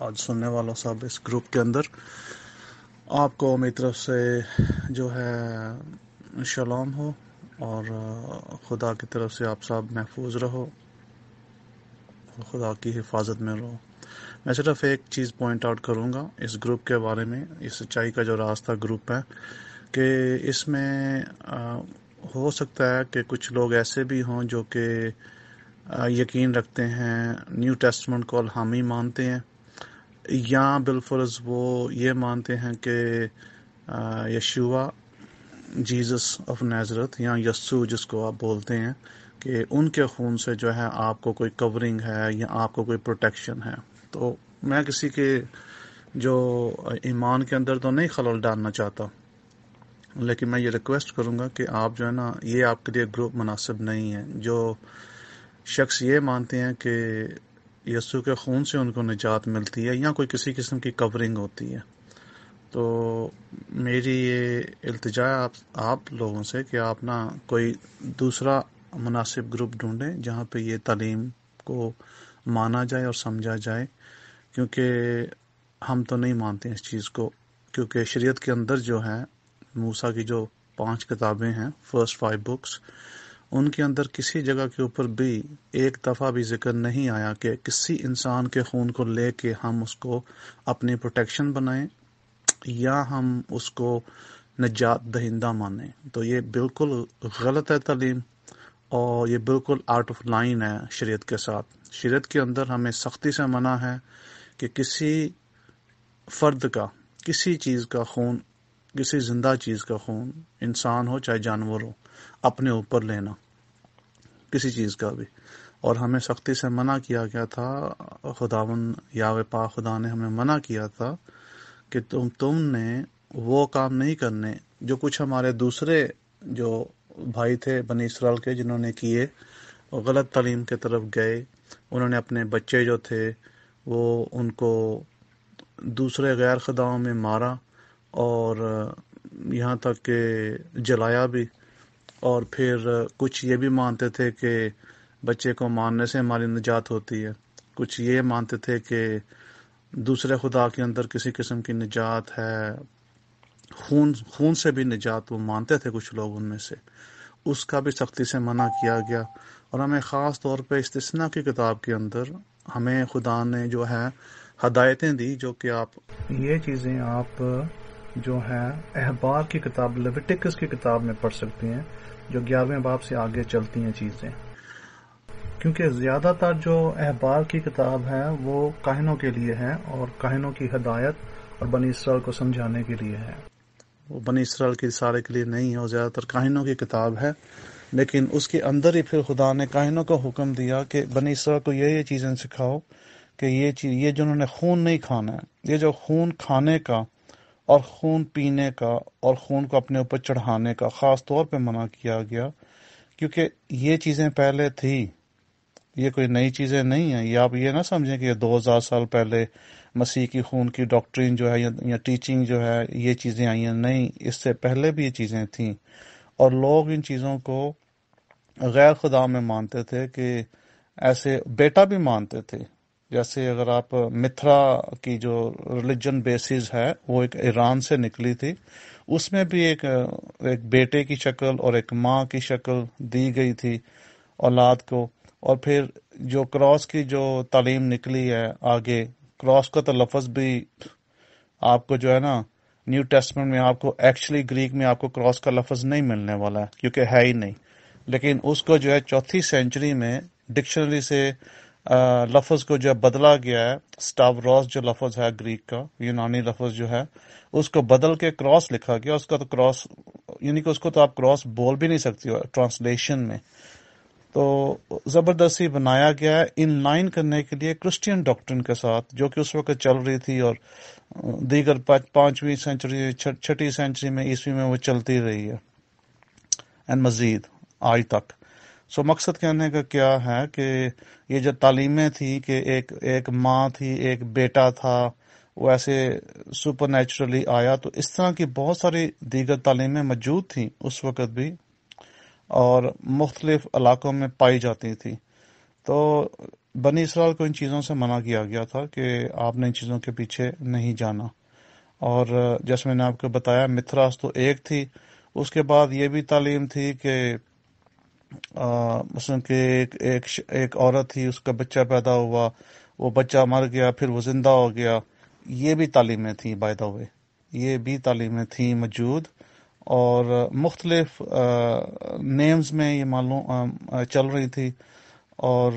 आज सुनने वालों सब इस ग्रुप के अंदर आपको मेरी तरफ से जो है शलाम हो और uh, खुदा की तरफ से आप सब महफूज रहो और खुदा की हिफाजत में रहो मैं सिर्फ एक चीज़ पॉइंट आउट करूँगा इस ग्रुप के बारे में इस सच्चाई का जो रास्ता ग्रुप है कि इसमें uh, हो सकता है कि कुछ लोग ऐसे भी हों जो कि यकीन रखते हैं न्यू टेस्टमेंट को हामी मानते हैं या बिलफर्ज वो ये मानते हैं कि यशुआ जीसस ऑफ नजरत या यस्सु जिसको आप बोलते हैं कि उनके खून से जो है आपको कोई कवरिंग है या आपको कोई प्रोटेक्शन है तो मैं किसी के जो ईमान के अंदर तो नहीं खलल डालना चाहता लेकिन मैं ये रिक्वेस्ट करूँगा कि आप जो है ना ये आपके लिए ग्रुप मुनासिब नहीं है जो शख्स ये मानते हैं कि यस्सु के खून से उनको निजात मिलती है या कोई किसी किस्म की कवरिंग होती है तो मेरी ये अल्तजा आप आप लोगों से कि आप ना कोई दूसरा मुनासिब ग्रुप ढूंढें जहाँ पे ये तालीम को माना जाए और समझा जाए क्योंकि हम तो नहीं मानते इस चीज़ को क्योंकि शरीयत के अंदर जो है मूसा की जो पांच किताबें हैं फर्स्ट फाइव बुक्स उनके अंदर किसी जगह के ऊपर भी एक दफ़ा भी जिक्र नहीं आया कि किसी इंसान के खून को ले के हम उसको अपनी प्रोटेक्शन बनाएं या हम उसको नजात दहिंदा माने तो ये बिल्कुल गलत है तलीम और ये बिल्कुल आउट ऑफ लाइन है शरीयत के साथ शरीयत के अंदर हमें सख्ती से मना है कि किसी फ़र्द का किसी चीज़ का खून किसी ज़िंदा चीज़ का खून इंसान हो चाहे जानवर हो अपने ऊपर लेना किसी चीज़ का भी और हमें सख्ती से मना किया गया था खुदावन याव पा खुदा ने हमें मना किया था कि तुम तुमने वो काम नहीं करने जो कुछ हमारे दूसरे जो भाई थे बनी इसराइल के जिन्होंने किए गलत तालीम के तरफ गए उन्होंने अपने बच्चे जो थे वो उनको दूसरे गैर खुदाओं में मारा और यहाँ तक कि जलाया भी और फिर कुछ ये भी मानते थे कि बच्चे को मारने से हमारी निजात होती है कुछ ये मानते थे कि दूसरे खुदा के अंदर किसी किस्म की निजात है खून खून से भी निजात वो मानते थे कुछ लोग उनमें से उसका भी सख्ती से मना किया गया और हमें ख़ास तौर पे इस्तना की किताब के अंदर हमें खुदा ने जो है हदायतें दी जो कि आप ये चीज़ें आप जो है अहबार की किताब लेविटिकस की किताब में पढ़ सकते हैं जो ग्यारहवें बाप से आगे चलती हैं चीज़ें क्योंकि ज़्यादातर जो अहबार की किताब है वो काहिनों के लिए है और काहिनों की हदायत और बनी इसराइल को समझाने के लिए है वो बनी इसराइल के सारे के लिए नहीं है और ज़्यादातर काहिनों की किताब है लेकिन उसके अंदर ही फिर खुदा ने काहिनों का हुक्म दिया कि बनी इसराइल को ये ये चीज़ें सिखाओ कि ये चीज़ ये जो उन्होंने खून नहीं खाना है ये जो खून खाने का और खून पीने का और खून को अपने ऊपर चढ़ाने का ख़ास तौर पे मना किया गया क्योंकि ये चीज़ें पहले थी ये कोई नई चीज़ें नहीं हैं ये आप ये ना समझें कि ये दो हज़ार साल पहले मसीह की खून की डॉक्ट्रिन जो है या, या टीचिंग जो है ये चीज़ें आई हैं नहीं इससे पहले भी ये चीज़ें थीं और लोग इन चीज़ों को गैर खुदा में मानते थे कि ऐसे बेटा भी मानते थे जैसे अगर आप मिथ्रा की जो रिलीजन बेसिस है वो एक ईरान से निकली थी उसमें भी एक एक बेटे की शक्ल और एक माँ की शक्ल दी गई थी औलाद को और फिर जो क्रॉस की जो तालीम निकली है आगे क्रॉस का तो लफज भी आपको जो है ना न्यू टेस्टमेंट में आपको एक्चुअली ग्रीक में आपको क्रॉस का लफज नहीं मिलने वाला है क्योंकि है ही नहीं लेकिन उसको जो है चौथी सेंचुरी में डिक्शनरी से लफज को जो है बदला गया है स्टावरॉस जो लफज है ग्रीक का यूनानी लफज जो है उसको बदल के क्रॉस लिखा गया उसका तो क्रॉस यानी कि उसको तो आप क्रॉस बोल भी नहीं सकते हो ट्रांसलेशन में तो जबरदस्ती बनाया गया है इन लाइन करने के लिए क्रिश्चियन डॉक्ट्रिन के साथ जो कि उस वक्त चल रही थी और दीगर पांचवी सेंचुरी छठी सेंचुरी में ईस्वी में वो चलती रही है एंड मजीद आज तक सो मकसद कहने का क्या है कि ये जो तालीमें थी कि एक एक माँ थी एक बेटा था वो ऐसे सुपर नेचुरली आया तो इस तरह की बहुत सारी दीगर तालीमें मौजूद थी उस वक़्त भी और मुख्तलिफ इलाक़ों में पाई जाती थी तो बनी इसराइल को इन चीज़ों से मना किया गया था कि आपने इन चीज़ों के पीछे नहीं जाना और जैसे मैंने आपको बताया मिथ्रास तो एक थी उसके बाद ये भी तालीम थी कि मसलन कि एक, एक एक औरत थी उसका बच्चा पैदा हुआ वो बच्चा मर गया फिर वो जिंदा हो गया ये भी तालीमें थी बाय द वे ये भी तालीमें थी मौजूद और मुख्तलिफ नेम्स में ये मालूम चल रही थी और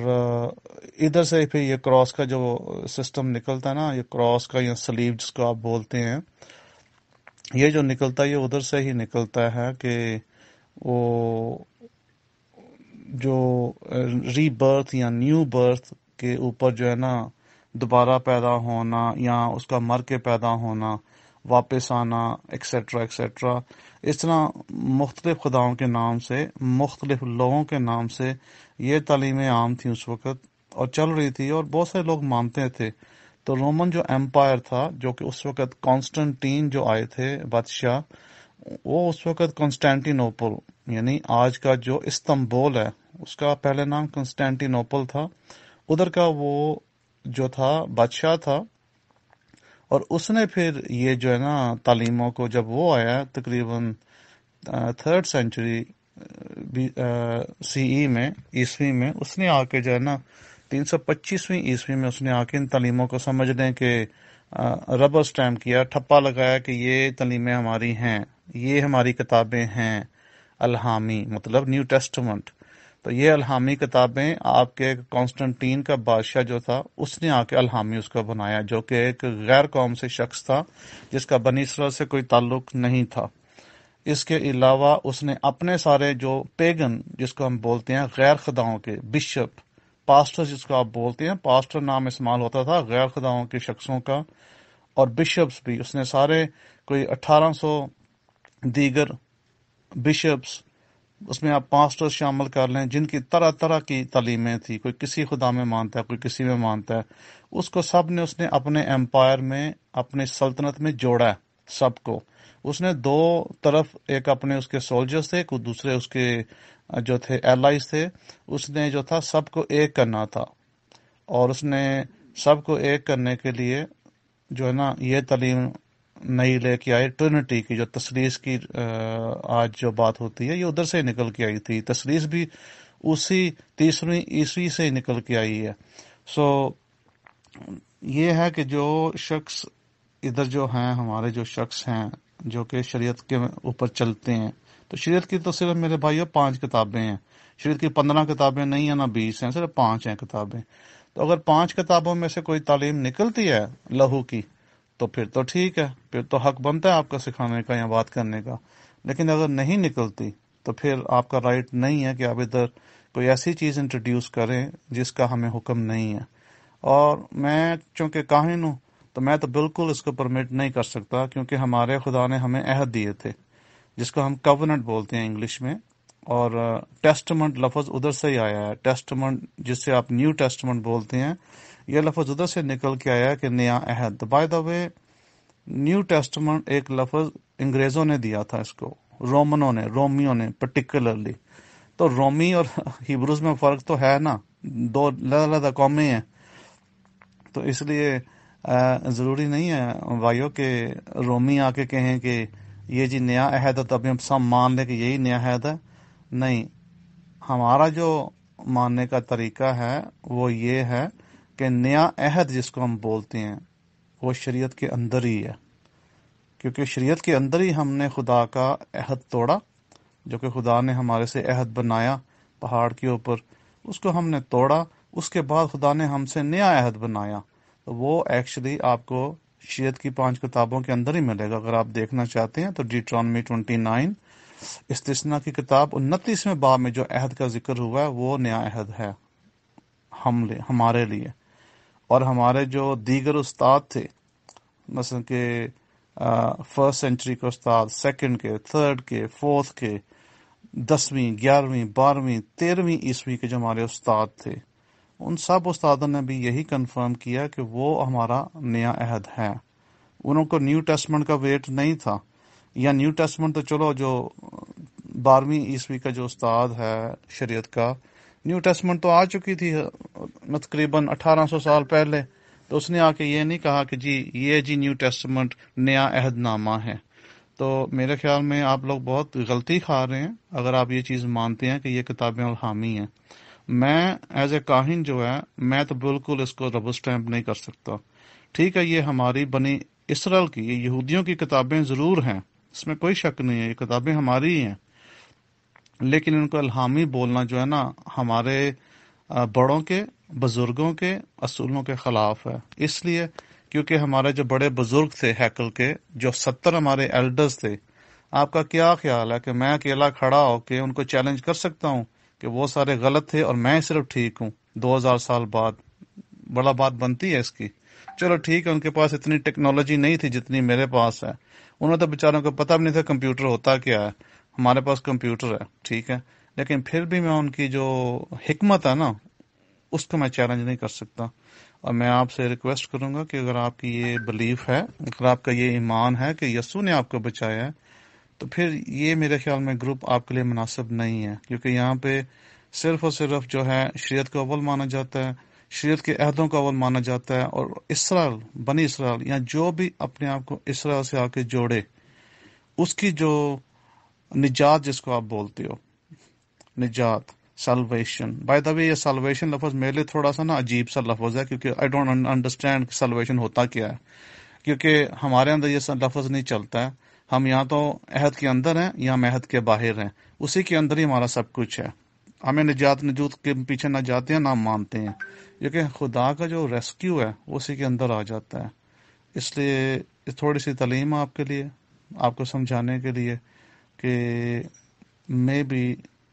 इधर से फिर ये क्रॉस का जो सिस्टम निकलता है ना ये क्रॉस का या स्लीव जिसको आप बोलते हैं ये जो निकलता है ये उधर से ही निकलता है कि वो जो रीबर्थ या न्यू बर्थ के ऊपर जो है ना दोबारा पैदा होना या उसका मर के पैदा होना वापस आना एक्सेट्रा एक्सेट्रा इस तरह मुख्तलिफ खुदाओं के नाम से मुख्तलिफ लोगों के नाम से ये तालीमें आम थी उस वक़्त और चल रही थी और बहुत सारे लोग मानते थे तो रोमन जो एम्पायर था जो कि उस वक़्त कॉन्स्टेंटीन जो आए थे बादशाह वो उस वक़्त कॉन्स्टेंटिनोपल यानी आज का जो इस्तंबोल है उसका पहले नाम कॉन्स्टेंटिनोपल था उधर का वो जो था बादशाह था और उसने फिर ये जो है ना तालीमों को जब वो आया तकरीबन थर्ड सेंचुरी सीई में ईस्वी में उसने आके जो है ना तीन सौ पच्चीसवीं ईस्वी में उसने आके इन तालीमों को समझने के रबर स्टैम्प किया ठप्पा लगाया कि ये तलीमें हमारी हैं ये हमारी किताबें हैं अलहामी मतलब न्यू टेस्टमेंट तो ये अलहामी किताबें आपके कॉन्स्टेंटीन का बादशाह जो था उसने आके अलहामी उसका बनाया जो कि एक गैर कौम से शख्स था जिसका बनीसरा से कोई ताल्लुक नहीं था इसके अलावा उसने अपने सारे जो पेगन जिसको हम बोलते हैं गैर खुदाओं के बिशप पास्टर जिसको आप बोलते हैं पास्टर नाम इस्तेमाल होता था गैर खुदाओं के शख्सों का और बिशप्स भी उसने सारे कोई दीगर बिशप्स उसमें आप पास्टर्स शामिल कर लें जिनकी तरह तरह की तलीमें थी कोई किसी खुदा में मानता है कोई किसी में मानता है उसको सब ने उसने अपने एम्पायर में अपने सल्तनत में जोड़ा है सबको उसने दो तरफ एक अपने उसके सोल्जर्स थे कुछ दूसरे उसके जो थे एलाइज थे उसने जो था सबको एक करना था और उसने सबको एक करने के लिए जो है ना ये तलीम नई लेके आए ट्रिनिटी की जो तस्लीस की आज जो बात होती है ये उधर से निकल के आई थी तस्लीस भी उसी तीसरी ईस्वी से निकल के आई है सो ये है कि जो शख्स इधर जो हैं हमारे जो शख्स हैं जो कि शरीयत के ऊपर चलते हैं तो शरीयत की तो सिर्फ मेरे भाई पांच किताबें हैं शरीयत की पंद्रह किताबें नहीं है ना बीस हैं सिर्फ पांच हैं किताबें तो अगर पांच किताबों में से कोई तालीम निकलती है लहू की तो फिर तो ठीक है फिर तो हक बनता है आपका सिखाने का या बात करने का लेकिन अगर नहीं निकलती तो फिर आपका राइट नहीं है कि आप इधर कोई ऐसी चीज़ इंट्रोड्यूस करें जिसका हमें हुक्म नहीं है और मैं चूँकि काहिन हूँ तो मैं तो बिल्कुल इसको परमिट नहीं कर सकता क्योंकि हमारे खुदा ने हमें अहद दिए थे जिसको हम कवनेंट बोलते हैं इंग्लिश में और टेस्टमेंट uh, लफज उधर से ही आया है टेस्टमेंट जिससे आप न्यू टेस्टमेंट बोलते हैं यह लफज उधर से निकल के आया कि नया अहद by the way New Testament एक लफज अंग्रेजों ने दिया था इसको रोमनों ने रोमियो ने पर्टिकुलरली तो रोमी और हिब्रूज में फर्क तो है ना दो अलग कौमें हैं तो इसलिए ज़रूरी नहीं है भाइयों के रोमी आके कहें कि ये जी नया अहद है तभी तो हम सब मान लें कि यही नया अहद है नहीं हमारा जो मानने का तरीका है वो ये है कि नया अहद जिसको हम बोलते हैं वो शरीयत के अंदर ही है क्योंकि शरीयत के अंदर ही हमने खुदा का अहद तोड़ा जो कि खुदा ने हमारे से अहद बनाया पहाड़ के ऊपर उसको हमने तोड़ा उसके बाद खुदा ने हमसे नया अहद बनाया तो वो एक्चुअली आपको शरीयत की पांच किताबों के अंदर ही मिलेगा अगर आप देखना चाहते हैं तो डिट्रॉनमी ट्वेंटी नाइन इस्तना की किताब उनतीसवें बाब में जो अहद का जिक्र हुआ है वो नया अहद है हम ले हमारे लिए और हमारे जो दीगर उस्ताद थे मसल के फर्स्ट सेंचुरी के उस्ताद सेकंड के थर्ड के फोर्थ के दसवीं ग्यारहवीं बारहवीं तेरहवीं ईस्वी के जो हमारे उस्ताद थे उन सब उस्तादों ने भी यही कंफर्म किया कि वो हमारा नया अहद है उनको न्यू टेस्टमेंट का वेट नहीं था या न्यू टेस्टमेंट तो चलो जो बारहवीं ईस्वी का जो उस्ताद है शरीय का न्यू टेस्टमेंट तो आ चुकी थी तकरीबन 1800 साल पहले तो उसने आके ये नहीं कहा कि जी ये जी न्यू टेस्टमेंट नया अहदनामा है तो मेरे ख्याल में आप लोग बहुत गलती खा रहे हैं अगर आप ये चीज़ मानते हैं कि ये किताबें हामी हैं मैं एज ए काहिन जो है मैं तो बिल्कुल इसको रबर स्टैम्प नहीं कर सकता ठीक है ये हमारी बनी इसराइल की यहूदियों की किताबें ज़रूर हैं इसमें कोई शक नहीं है ये किताबें हमारी ही हैं लेकिन इनको अल्हामी बोलना जो है ना हमारे बड़ों के बुजुर्गों के असूलों के खिलाफ है इसलिए क्योंकि हमारे जो बड़े बुजुर्ग थे हैकल के जो सत्तर हमारे एल्डर्स थे आपका क्या ख्याल है कि मैं अकेला खड़ा होके उनको चैलेंज कर सकता हूँ कि वो सारे गलत थे और मैं सिर्फ ठीक हूँ दो हजार साल बाद बड़ा बात बनती है इसकी चलो ठीक है उनके पास इतनी टेक्नोलॉजी नहीं थी जितनी मेरे पास है उन्होंने तो बेचारों को पता भी नहीं था कंप्यूटर होता क्या है हमारे पास कंप्यूटर है ठीक है लेकिन फिर भी मैं उनकी जो हमत है ना उसको मैं चैलेंज नहीं कर सकता और मैं आपसे रिक्वेस्ट करूंगा कि अगर आपकी ये बिलीफ है अगर आपका ये ईमान है कि यस्सु ने आपको बचाया है तो फिर ये मेरे ख्याल में ग्रुप आपके लिए मुनासिब नहीं है क्योंकि यहाँ पे सिर्फ और सिर्फ जो है शरीयत को अव्वल माना जाता है शरीयत के अहदों का अव्वल माना जाता है और इसराइल बनी इसराइल या जो भी अपने आप को इसराइल से आके जोड़े उसकी जो निजात जिसको आप बोलते हो निजात सलवेशन बाय द वे ये सलवेशन लफज मेरे लिए थोड़ा सा ना अजीब सा लफज है क्योंकि आई डोंट अंडरस्टैंड सलवेशन होता क्या है क्योंकि हमारे अंदर ये लफज नहीं चलता है हम यहाँ तो अहद के अंदर हैं या महद के बाहर हैं उसी के अंदर ही हमारा सब कुछ है हमें निजात नजूत के पीछे ना जाते हैं ना मानते हैं क्योंकि खुदा का जो रेस्क्यू है उसी के अंदर आ जाता है इसलिए थोड़ी सी तलीम आपके लिए आपको समझाने के लिए कि मे भी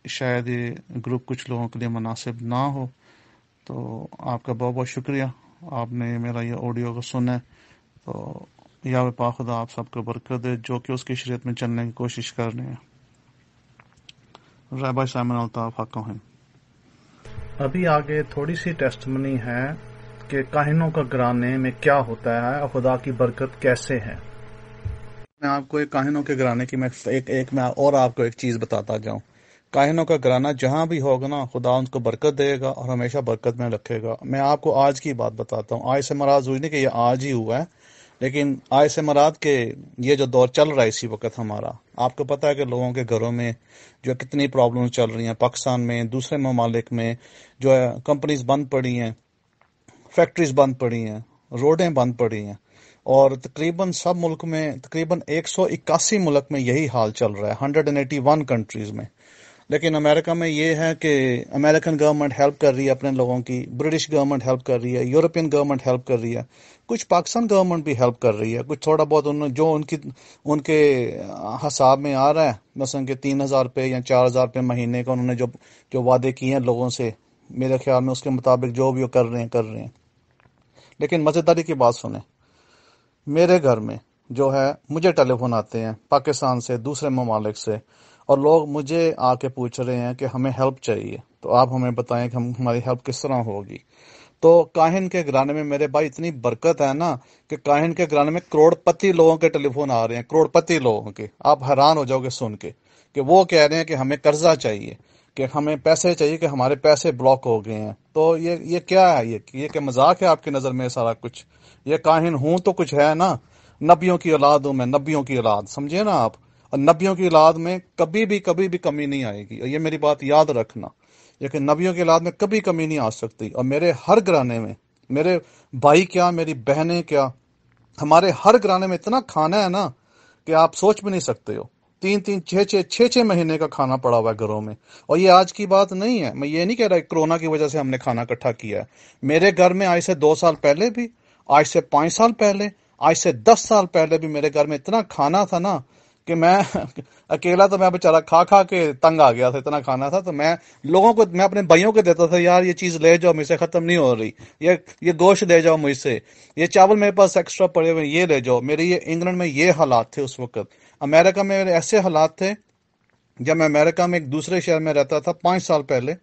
शायद ये ग्रुप कुछ लोगों के लिए मुनासिब ना हो तो आपका बहुत बहुत शुक्रिया आपने मेरा ये ऑडियो को सुना है तो या पा खुदा आप सबको बरकत दे जो कि उसकी शरीत में चलने की कोशिश कर रहे हैं रायबा सामन अल्ताफ तो हकोहन अभी आगे थोड़ी सी टेस्टमनी है कि काहिनों का घराने में क्या होता है और खुदा की बरकत कैसे है मैं आपको एक काहिनों के घराने की मैं एक एक मैं और आपको एक चीज़ बताता जाऊँ काहिनों का घराना जहाँ भी होगा ना खुदा उनको बरकत देगा और हमेशा बरकत में रखेगा मैं आपको आज की बात बताता हूँ आज से मराज हुई नहीं कि ये आज ही हुआ है लेकिन आय से मराद के ये जो दौर चल रहा है इसी वक्त हमारा आपको पता है कि लोगों के घरों में जो कितनी प्रॉब्लम चल रही हैं पाकिस्तान में दूसरे ममालिक में जो है कंपनीज बंद पड़ी हैं फैक्ट्रीज बंद पड़ी हैं रोडें बंद पड़ी हैं और तकरीबन सब मुल्क में तकरीबन 181 मुल्क में यही हाल चल रहा है 181 कंट्रीज़ में लेकिन अमेरिका में ये है कि अमेरिकन गवर्नमेंट हेल्प कर रही है अपने लोगों की ब्रिटिश गवर्नमेंट हेल्प कर रही है यूरोपियन गवर्नमेंट हेल्प कर रही है कुछ पाकिस्तान गवर्नमेंट भी हेल्प कर रही है कुछ थोड़ा बहुत उन जो उनकी उनके हिसाब में आ रहा है मसलन के तीन हज़ार रुपये या चार हज़ार रुपये महीने का उन्होंने जो जो वादे किए हैं लोगों से मेरे ख्याल में उसके मुताबिक जो भी वो कर रहे हैं कर रहे हैं लेकिन मज़ेदारी की बात सुने मेरे घर में जो है मुझे टेलीफोन आते हैं पाकिस्तान से दूसरे ममालिक से और लोग मुझे आके पूछ रहे हैं कि हमें हेल्प चाहिए तो आप हमें बताएं कि हम हमारी हेल्प किस तरह होगी तो काहिन के घराने में मेरे भाई इतनी बरकत है ना कि काहिन के घराने में करोड़पति लोगों के टेलीफोन आ रहे हैं करोड़पति लोगों के आप हैरान हो जाओगे सुन के कि वो कह रहे हैं कि हमें कर्जा चाहिए कि हमें पैसे चाहिए कि हमारे पैसे ब्लॉक हो गए हैं तो ये ये क्या है ये ये क्या मजाक है आपकी नज़र में सारा कुछ ये काहिन हूं तो कुछ है ना नबियों की औलाद हूं मैं नबियों की औलाद समझे ना आप और नबियों की औलाद में कभी भी कभी भी कमी नहीं आएगी और ये मेरी बात याद रखना लेकिन नबियों की औलाद में कभी कमी नहीं आ सकती और मेरे हर घराने में मेरे भाई क्या मेरी बहनें क्या हमारे हर घराने में इतना खाना है ना कि आप सोच भी नहीं सकते हो तीन तीन छह छह छह छह महीने का खाना पड़ा हुआ है घरों में और ये आज की बात नहीं है मैं ये नहीं कह रहा कोरोना की वजह से हमने खाना इकट्ठा किया है मेरे घर में आए से दो साल पहले भी आज से पाँच साल पहले आज से दस साल पहले भी मेरे घर में इतना खाना था ना कि मैं अकेला तो मैं बेचारा खा खा के तंग आ गया था इतना खाना था तो मैं लोगों को मैं अपने भाइयों को देता था यार ये चीज़ ले जाओ मुझसे ख़त्म नहीं हो रही ये ये गोश्त ले जाओ मुझसे ये चावल मेरे पास एक्स्ट्रा पड़े हुए ये ले जाओ मेरे ये इंग्लैंड में ये हालात थे उस वक्त अमेरिका में मेरे ऐसे हालात थे जब मैं अमेरिका में एक दूसरे शहर में रहता था पांच साल पहले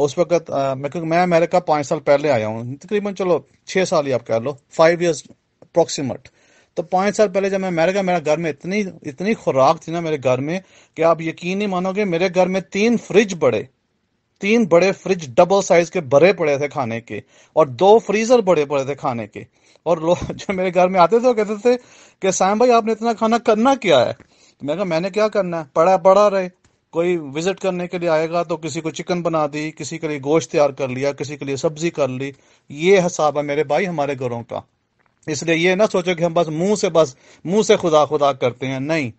उस वक्त मैं क्योंकि मैं अमेरिका पाँच साल पहले आया हूँ तकरीबन चलो छः साल ही आप कह लो फाइव ईयर्स अप्रोक्सीमेट तो पाँच साल पहले जब मैं अमेरिका मेरा घर में इतनी इतनी खुराक थी ना मेरे घर में कि आप यकीन नहीं मानोगे मेरे घर में तीन फ्रिज बड़े तीन बड़े फ्रिज डबल साइज के भरे पड़े थे खाने के और दो फ्रीजर बड़े पड़े थे खाने के और लोग जो मेरे घर में आते थे वो तो कहते थे कि सायम भाई आपने इतना खाना करना क्या है तो मैं कहा मैंने क्या करना है पड़ा पड़ा रहे कोई विजिट करने के लिए आएगा तो किसी को चिकन बना दी किसी के लिए गोश्त तैयार कर लिया किसी के लिए सब्जी कर ली ये हिसाब है मेरे भाई हमारे घरों का इसलिए ये ना सोचो कि हम बस मुंह से बस मुंह से खुदा खुदा करते हैं नहीं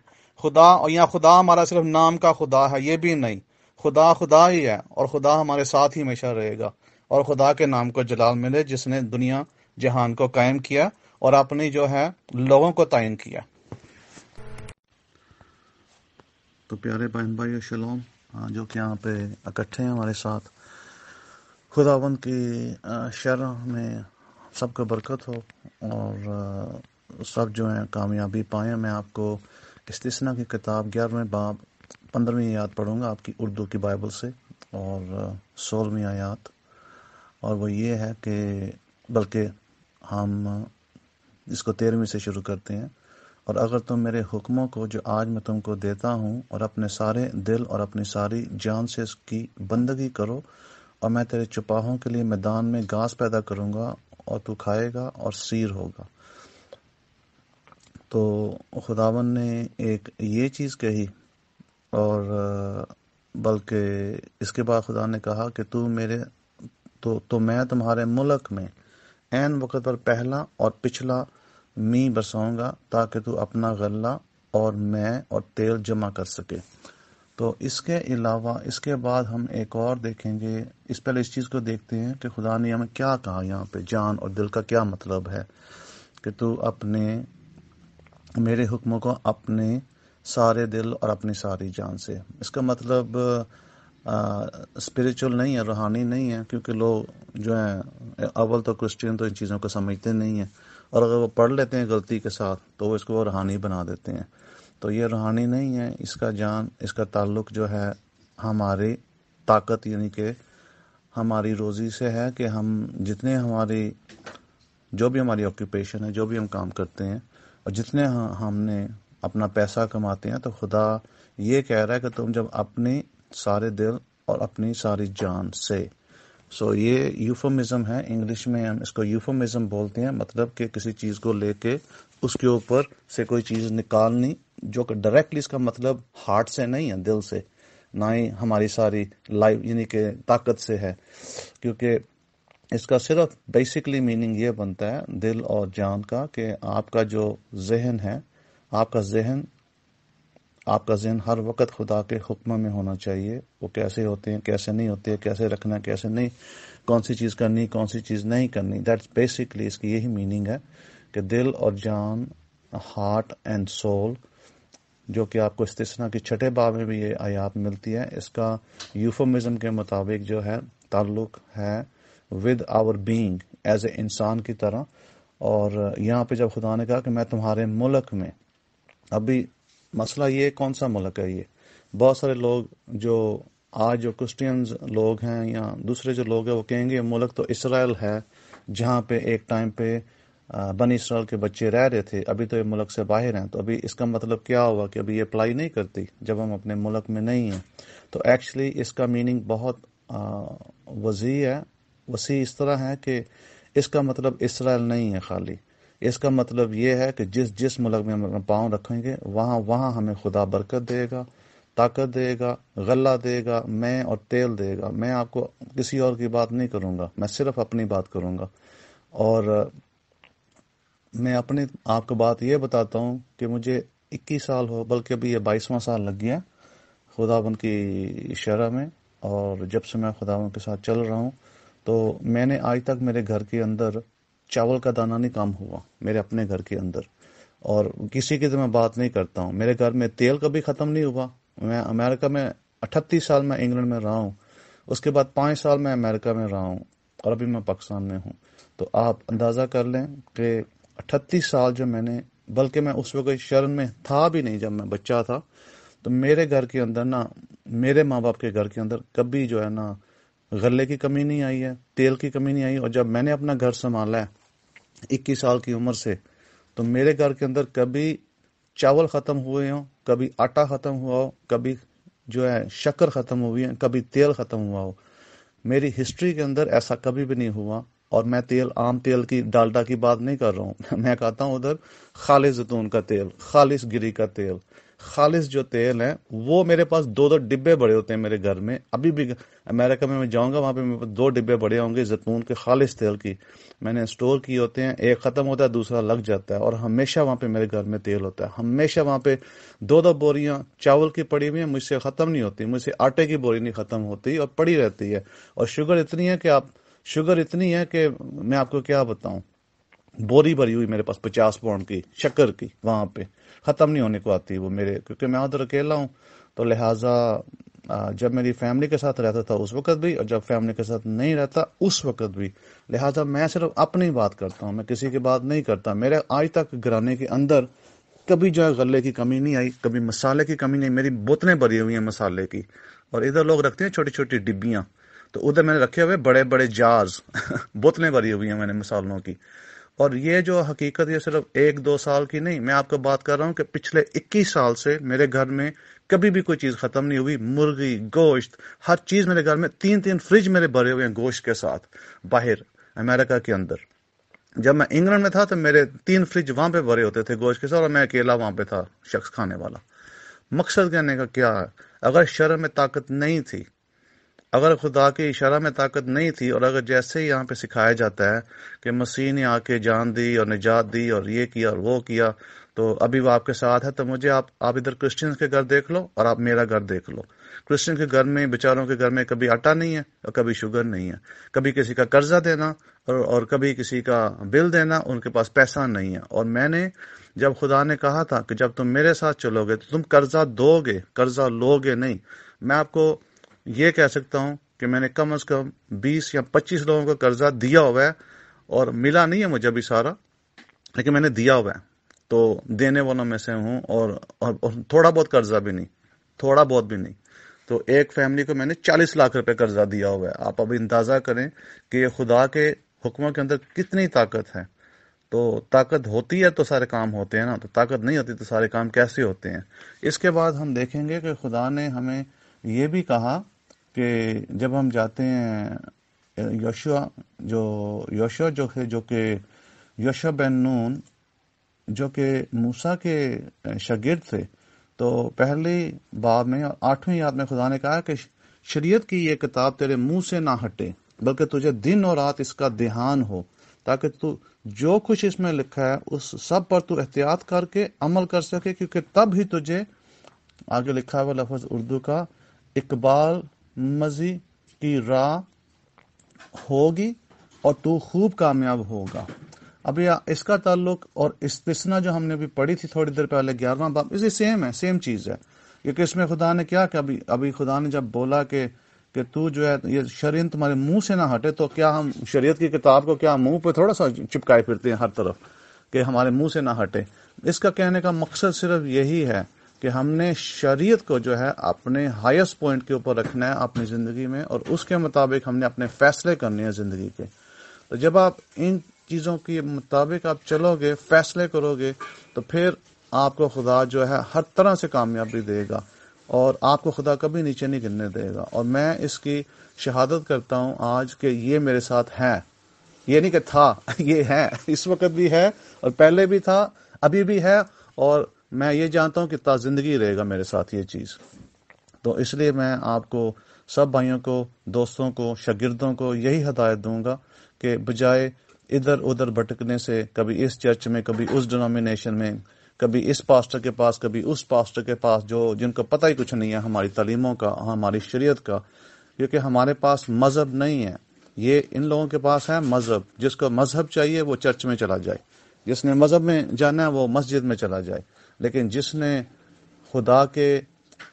खुदा और यहाँ खुदा हमारा सिर्फ नाम का खुदा है ये भी नहीं खुदा खुदा ही है और खुदा हमारे साथ ही हमेशा रहेगा और खुदा के नाम को जलाल मिले जिसने दुनिया जहान को कायम किया और अपनी जो है लोगों को तयन किया तो प्यारे बहन भाई शलोम जो कि यहाँ पे इकट्ठे हैं हमारे साथ खुदावंद की शरह में सबको बरकत हो और सब जो हैं कामयाबी पाए मैं आपको इस्तना की किताब ग्यारहवें बाब पंद्रहवीं आयात पढ़ूंगा आपकी उर्दू की बाइबल से और सोलहवीं आयात और वो ये है कि बल्कि हम इसको तेरहवीं से शुरू करते हैं और अगर तुम मेरे हुक्मों को जो आज मैं तुमको देता हूँ और अपने सारे दिल और अपनी सारी जान से इसकी बंदगी करो और मैं तेरे चुपाहों के लिए मैदान में घास पैदा करूँगा और तू खाएगा और सीर होगा तो खुदावन ने एक ये चीज़ कही और बल्कि इसके बाद खुदा ने कहा कि तू मेरे तो तो मैं तुम्हारे मुल्क में एन वक्त पर पहला और पिछला मी बरसाऊंगा ताकि तू अपना गल्ला और मैं और तेल जमा कर सके तो इसके अलावा इसके बाद हम एक और देखेंगे इस पहले इस चीज़ को देखते हैं कि खुदा ने हमें क्या कहा यहाँ पे जान और दिल का क्या मतलब है कि तू अपने मेरे हुक्मों को अपने सारे दिल और अपनी सारी जान से इसका मतलब स्पिरिचुअल नहीं है रूहानी नहीं है क्योंकि लोग जो है अव्वल तो क्रिश्चियन तो इन चीज़ों को समझते नहीं है और अगर वो पढ़ लेते हैं गलती के साथ तो वो इसको रूहानी बना देते हैं तो ये रूहानी नहीं है इसका जान इसका ताल्लुक जो है हमारी ताकत यानी कि हमारी रोज़ी से है कि हम जितने हमारी जो भी हमारी ऑक्यूपेशन है जो भी हम काम करते हैं और जितने हमने अपना पैसा कमाते हैं तो खुदा ये कह रहा है कि तुम जब अपने सारे दिल और अपनी सारी जान से सो ये यूफोमिज्म है इंग्लिश में हम इसको यूफोमिज्म बोलते हैं मतलब कि किसी चीज़ को लेके उसके ऊपर से कोई चीज़ निकालनी जो कि डायरेक्टली इसका मतलब हार्ट से नहीं है दिल से ना ही हमारी सारी लाइफ यानी कि ताकत से है क्योंकि इसका सिर्फ बेसिकली मीनिंग ये बनता है दिल और जान का कि आपका जो जहन है आपका जहन आपका जहन हर वक्त खुदा के हुक्म में होना चाहिए वो कैसे होते हैं कैसे नहीं होते हैं कैसे रखना कैसे नहीं कौन सी चीज़ करनी कौन सी चीज़ नहीं करनी दैट्स बेसिकली इसकी यही मीनिंग है कि दिल और जान हार्ट एंड सोल जो कि आपको इस तस्ना की छठे बाब में भी ये आयात मिलती है इसका यूफोमिज़म के मुताबिक जो है ताल्लुक है with our being as a इंसान की तरह और यहाँ पे जब खुदा ने कहा कि मैं तुम्हारे मुल्क में अभी मसला ये कौन सा मुल्क है ये बहुत सारे लोग जो आज जो क्रिश्चियंस लोग हैं या दूसरे जो लोग हैं वो कहेंगे मुल्क तो इसराइल है जहाँ पे एक टाइम पे बन इसराइल के बच्चे रह रहे थे अभी तो ये मुल्क से बाहर हैं तो अभी इसका मतलब क्या हुआ कि अभी ये अप्लाई नहीं करती जब हम अपने मुल्क में नहीं हैं तो एक्चुअली इसका मीनिंग बहुत वसी है वसी इस तरह है कि इसका मतलब इसराइल नहीं है खाली इसका मतलब ये है कि जिस जिस मुल्क में हम पाँव रखेंगे वहाँ वहाँ हमें खुदा बरकत देगा ताकत देगा गला देगा मैं और तेल देगा मैं आपको किसी और की बात नहीं करूँगा मैं सिर्फ अपनी बात करूँगा और मैं अपनी आपको बात यह बताता हूँ कि मुझे 21 साल हो बल्कि अभी ये बाईसवा साल लग गया खुदाबंद की इशारा में और जब से मैं खुदा के साथ चल रहा हूँ तो मैंने आज तक मेरे घर के अंदर चावल का दाना नहीं काम हुआ मेरे अपने घर के अंदर और किसी की तो मैं बात नहीं करता हूँ मेरे घर में तेल कभी ख़त्म नहीं हुआ मैं अमेरिका में अठतीस साल मैं इंग्लैंड में रहा हूँ उसके बाद पाँच साल मैं अमेरिका में रहा हूँ और अभी मैं पाकिस्तान में हूँ तो आप अंदाज़ा कर लें कि अठतीस साल जो मैंने बल्कि मैं उस वक्त शरण में था भी नहीं जब मैं बच्चा था तो मेरे घर के अंदर ना मेरे माँ बाप के घर के अंदर कभी जो है ना गले की कमी नहीं आई है तेल की कमी नहीं आई और जब मैंने अपना घर संभाला है इक्कीस साल की उम्र से तो मेरे घर के अंदर कभी चावल ख़त्म हुए हो कभी आटा ख़त्म हुआ हो कभी जो है शक्कर ख़त्म हुई है कभी तेल ख़त्म हुआ हो मेरी हिस्ट्री के अंदर ऐसा कभी भी नहीं हुआ और मैं तेल आम तेल की डालडा की बात नहीं कर रहा हूं मैं कहता हूं उधर खालिश जतून का तेल खालिश गिरी का तेल खालिश जो तेल है वो मेरे पास दो दो डिब्बे बड़े होते हैं मेरे घर में अभी भी अमेरिका में मैं जाऊंगा वहां पे मेरे पास दो डिब्बे बड़े होंगे जैतून के खालिश तेल की मैंने स्टोर किए होते हैं एक ख़त्म होता है दूसरा लग जाता है और हमेशा वहां पे मेरे घर में तेल होता है हमेशा वहां पे दो दो बोरियां चावल की पड़ी हुई है मुझसे ख़त्म नहीं होती मुझसे आटे की बोरी नहीं ख़त्म होती और पड़ी रहती है और शुगर इतनी है कि आप शुगर इतनी है कि मैं आपको क्या बताऊं बोरी भरी हुई मेरे पास पचास पाउंड की शक्कर की वहाँ पे ख़त्म नहीं होने को आती वो मेरे क्योंकि मैं उधर अकेला हूँ तो लिहाजा जब मेरी फैमिली के साथ रहता था उस वक्त भी और जब फैमिली के साथ नहीं रहता उस वक्त भी लिहाजा मैं सिर्फ अपनी बात करता हूँ मैं किसी की बात नहीं करता मेरे आज तक घराने के अंदर कभी जो है गले की कमी नहीं आई कभी मसाले की कमी नहीं मेरी बोतलें भरी हुई हैं मसाले की और इधर लोग रखते हैं छोटी छोटी डिब्बियाँ तो उधर मैंने रखे हुए बड़े बड़े जार्स बोतलें भरी हुई हैं मैंने मसालों की और ये जो हकीकत ये सिर्फ एक दो साल की नहीं मैं आपको बात कर रहा हूँ कि पिछले 21 साल से मेरे घर में कभी भी कोई चीज़ ख़त्म नहीं हुई मुर्गी गोश्त हर चीज़ मेरे घर में तीन तीन फ्रिज मेरे भरे हुए हैं गोश्त के साथ बाहर अमेरिका के अंदर जब मैं इंग्लैंड में था तो मेरे तीन फ्रिज वहाँ पे भरे होते थे गोश्त के साथ और मैं अकेला वहाँ पे था शख्स खाने वाला मकसद कहने का क्या है अगर शर्म में ताकत नहीं थी अगर खुदा के इशारा में ताकत नहीं थी और अगर जैसे ही यहाँ पे सिखाया जाता है कि मसीह ने आके जान दी और निजात दी और ये किया और वो किया तो अभी वो आपके साथ है तो मुझे आप आप इधर क्रिश्चियन के घर देख लो और आप मेरा घर देख लो क्रिश्चियन के घर में बेचारों के घर में कभी आटा नहीं है और कभी शुगर नहीं है कभी किसी का कर्जा देना और, और कभी किसी का बिल देना उनके पास पैसा नहीं है और मैंने जब खुदा ने कहा था कि जब तुम मेरे साथ चलोगे तो तुम कर्जा दोगे कर्जा लोगे नहीं मैं आपको ये कह सकता हूं कि मैंने कम से कम 20 या 25 लोगों का कर्जा दिया हुआ है और मिला नहीं है मुझे अभी सारा लेकिन मैंने दिया हुआ है तो देने वालों में से हूं और, और, और थोड़ा बहुत कर्जा भी नहीं थोड़ा बहुत भी नहीं तो एक फैमिली को मैंने 40 लाख रुपए कर्जा दिया हुआ है आप अभी अंदाजा करें कि ये खुदा के हुक्मों के अंदर कितनी ताकत है तो ताकत होती है तो सारे काम होते हैं ना तो ताकत नहीं होती तो सारे काम कैसे होते हैं इसके बाद हम देखेंगे कि खुदा ने हमें ये भी कहा कि जब हम जाते हैं यशुआ जो यशुआ जो है जो कि योशा बैन नून जो कि मूसा के शगिर्द थे तो पहली बाब में आठवीं याद में खुदा ने कहा कि शरीयत की ये किताब तेरे मुंह से ना हटे बल्कि तुझे दिन और रात इसका ध्यान हो ताकि तू जो कुछ इसमें लिखा है उस सब पर तू एहतियात करके अमल कर सके क्योंकि तब ही तुझे आगे लिखा हुआ लफज उर्दू का इकबाल मजी की राह होगी और तू खूब कामयाब होगा अब यह इसका ताल्लुक और इस्तना जो हमने अभी पढ़ी थी थोड़ी देर पहले ग्यारहवा बाप इसे सेम है सेम चीज़ है क्योंकि इसमें खुदा ने क्या कि अभी अभी खुदा ने जब बोला कि कि तू जो है ये शरीन तुम्हारे मुंह से ना हटे तो क्या हम शरीयत की किताब को क्या मुंह पे थोड़ा सा चिपकाए फिरते हैं हर तरफ कि हमारे मुंह से ना हटे इसका कहने का मकसद सिर्फ यही है कि हमने शरीयत को जो है अपने हाईएस्ट पॉइंट के ऊपर रखना है अपनी ज़िंदगी में और उसके मुताबिक हमने अपने फैसले करने हैं ज़िंदगी के तो जब आप इन चीज़ों के मुताबिक आप चलोगे फैसले करोगे तो फिर आपको खुदा जो है हर तरह से कामयाबी देगा और आपको खुदा कभी नीचे नहीं गिरने देगा और मैं इसकी शहादत करता हूँ आज कि ये मेरे साथ है ये नहीं कि था ये है इस वक्त भी है और पहले भी था अभी भी है और मैं ये जानता हूँ कि ता ज़िंदगी रहेगा मेरे साथ ये चीज़ तो इसलिए मैं आपको सब भाइयों को दोस्तों को शागिर्दों को यही हदायत दूंगा कि बजाय इधर उधर भटकने से कभी इस चर्च में कभी उस डिनोमिनेशन में कभी इस पास्टर के पास कभी उस पास्टर के पास जो जिनको पता ही कुछ नहीं है हमारी तलीमों का हमारी शरीयत का क्योंकि हमारे पास मज़हब नहीं है ये इन लोगों के पास है मज़हब जिसको मज़हब चाहिए वो चर्च में चला जाए जिसने मज़हब में जाना है वो मस्जिद में चला जाए लेकिन जिसने खुदा के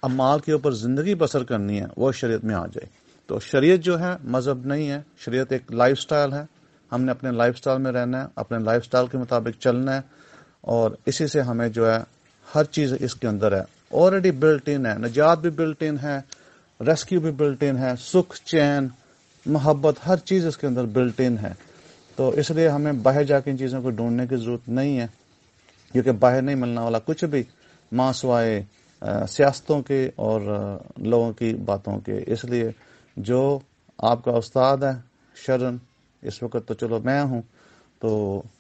अमाल के ऊपर ज़िंदगी बसर करनी है वो शरीयत में आ जाए तो शरीयत जो है मज़हब नहीं है शरीयत एक लाइफस्टाइल है हमने अपने लाइफस्टाइल में रहना है अपने लाइफस्टाइल के मुताबिक चलना है और इसी से हमें जो है हर चीज़ इसके अंदर है ऑलरेडी बिल्ट इन है निजात भी बिल्ट इन है रेस्क्यू भी बिल्ट इन है सुख चैन मोहब्बत हर चीज़ इसके अंदर बिल्ट इन है तो इसलिए हमें बाहर जाके इन चीज़ों को ढूंढने की ज़रूरत नहीं है क्योंकि बाहर नहीं मिलने वाला कुछ भी माँ सियासतों के और लोगों की बातों के इसलिए जो आपका उस्ताद है शरण इस वक्त तो चलो मैं हूँ तो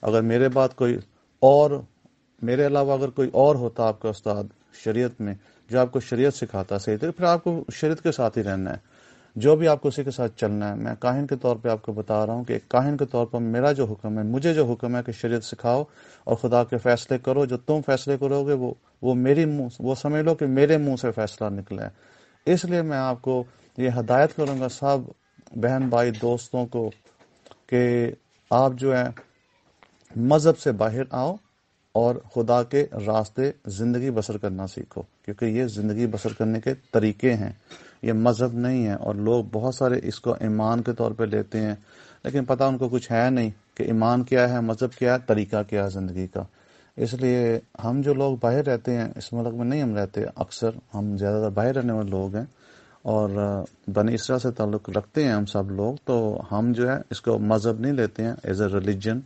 अगर मेरे बात कोई और मेरे अलावा अगर कोई और होता आपका उस्ताद शरीयत में जो आपको शरीयत सिखाता सही तो फिर आपको शरीयत के साथ ही रहना है जो भी आपको उसी के साथ चलना है मैं काहिन के तौर पे आपको बता रहा हूँ कि काहिन के तौर पर मेरा जो हुक्म है मुझे जो हुक्म है कि शरीयत सिखाओ और खुदा के फैसले करो जो तुम फैसले करोगे वो वो मेरी मुंह वो समझ लो कि मेरे मुंह से फैसला निकले इसलिए मैं आपको ये हदायत करूँगा सब बहन भाई दोस्तों को कि आप जो है मज़हब से बाहर आओ और खुदा के रास्ते ज़िंदगी बसर करना सीखो क्योंकि ये ज़िंदगी बसर करने के तरीके हैं ये मज़हब नहीं है और लोग बहुत सारे इसको ईमान के तौर पर लेते हैं लेकिन पता उनको कुछ है नहीं कि ईमान क्या है मज़हब क्या है तरीका क्या है ज़िंदगी का इसलिए हम जो लोग बाहर रहते हैं इस मुल्क में नहीं हम रहते अक्सर हम ज़्यादातर बाहर रहने वाले लोग हैं और बनी इसरा से ताल्लुक़ रखते हैं हम सब लोग तो हम जो है इसको मज़हब नहीं लेते हैं एज ए रिलीजन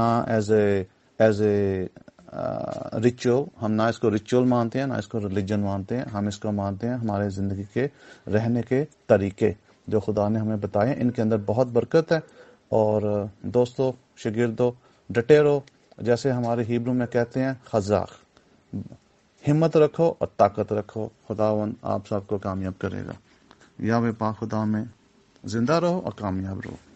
ना as a as a ritual हम ना इसको रिचुअल मानते हैं ना इसको रिलीजन मानते हैं हम इसको मानते हैं हमारे ज़िंदगी के रहने के तरीके जो खुदा ने हमें बताए इनके अंदर बहुत बरकत है और दोस्तों शगिरदो डटे रहो जैसे हमारे हिब्रू में कहते हैं खजाक हिम्मत रखो और ताकत रखो खुदावन आप सबको कामयाब करेगा या वे पा खुदा में जिंदा रहो और कामयाब रहो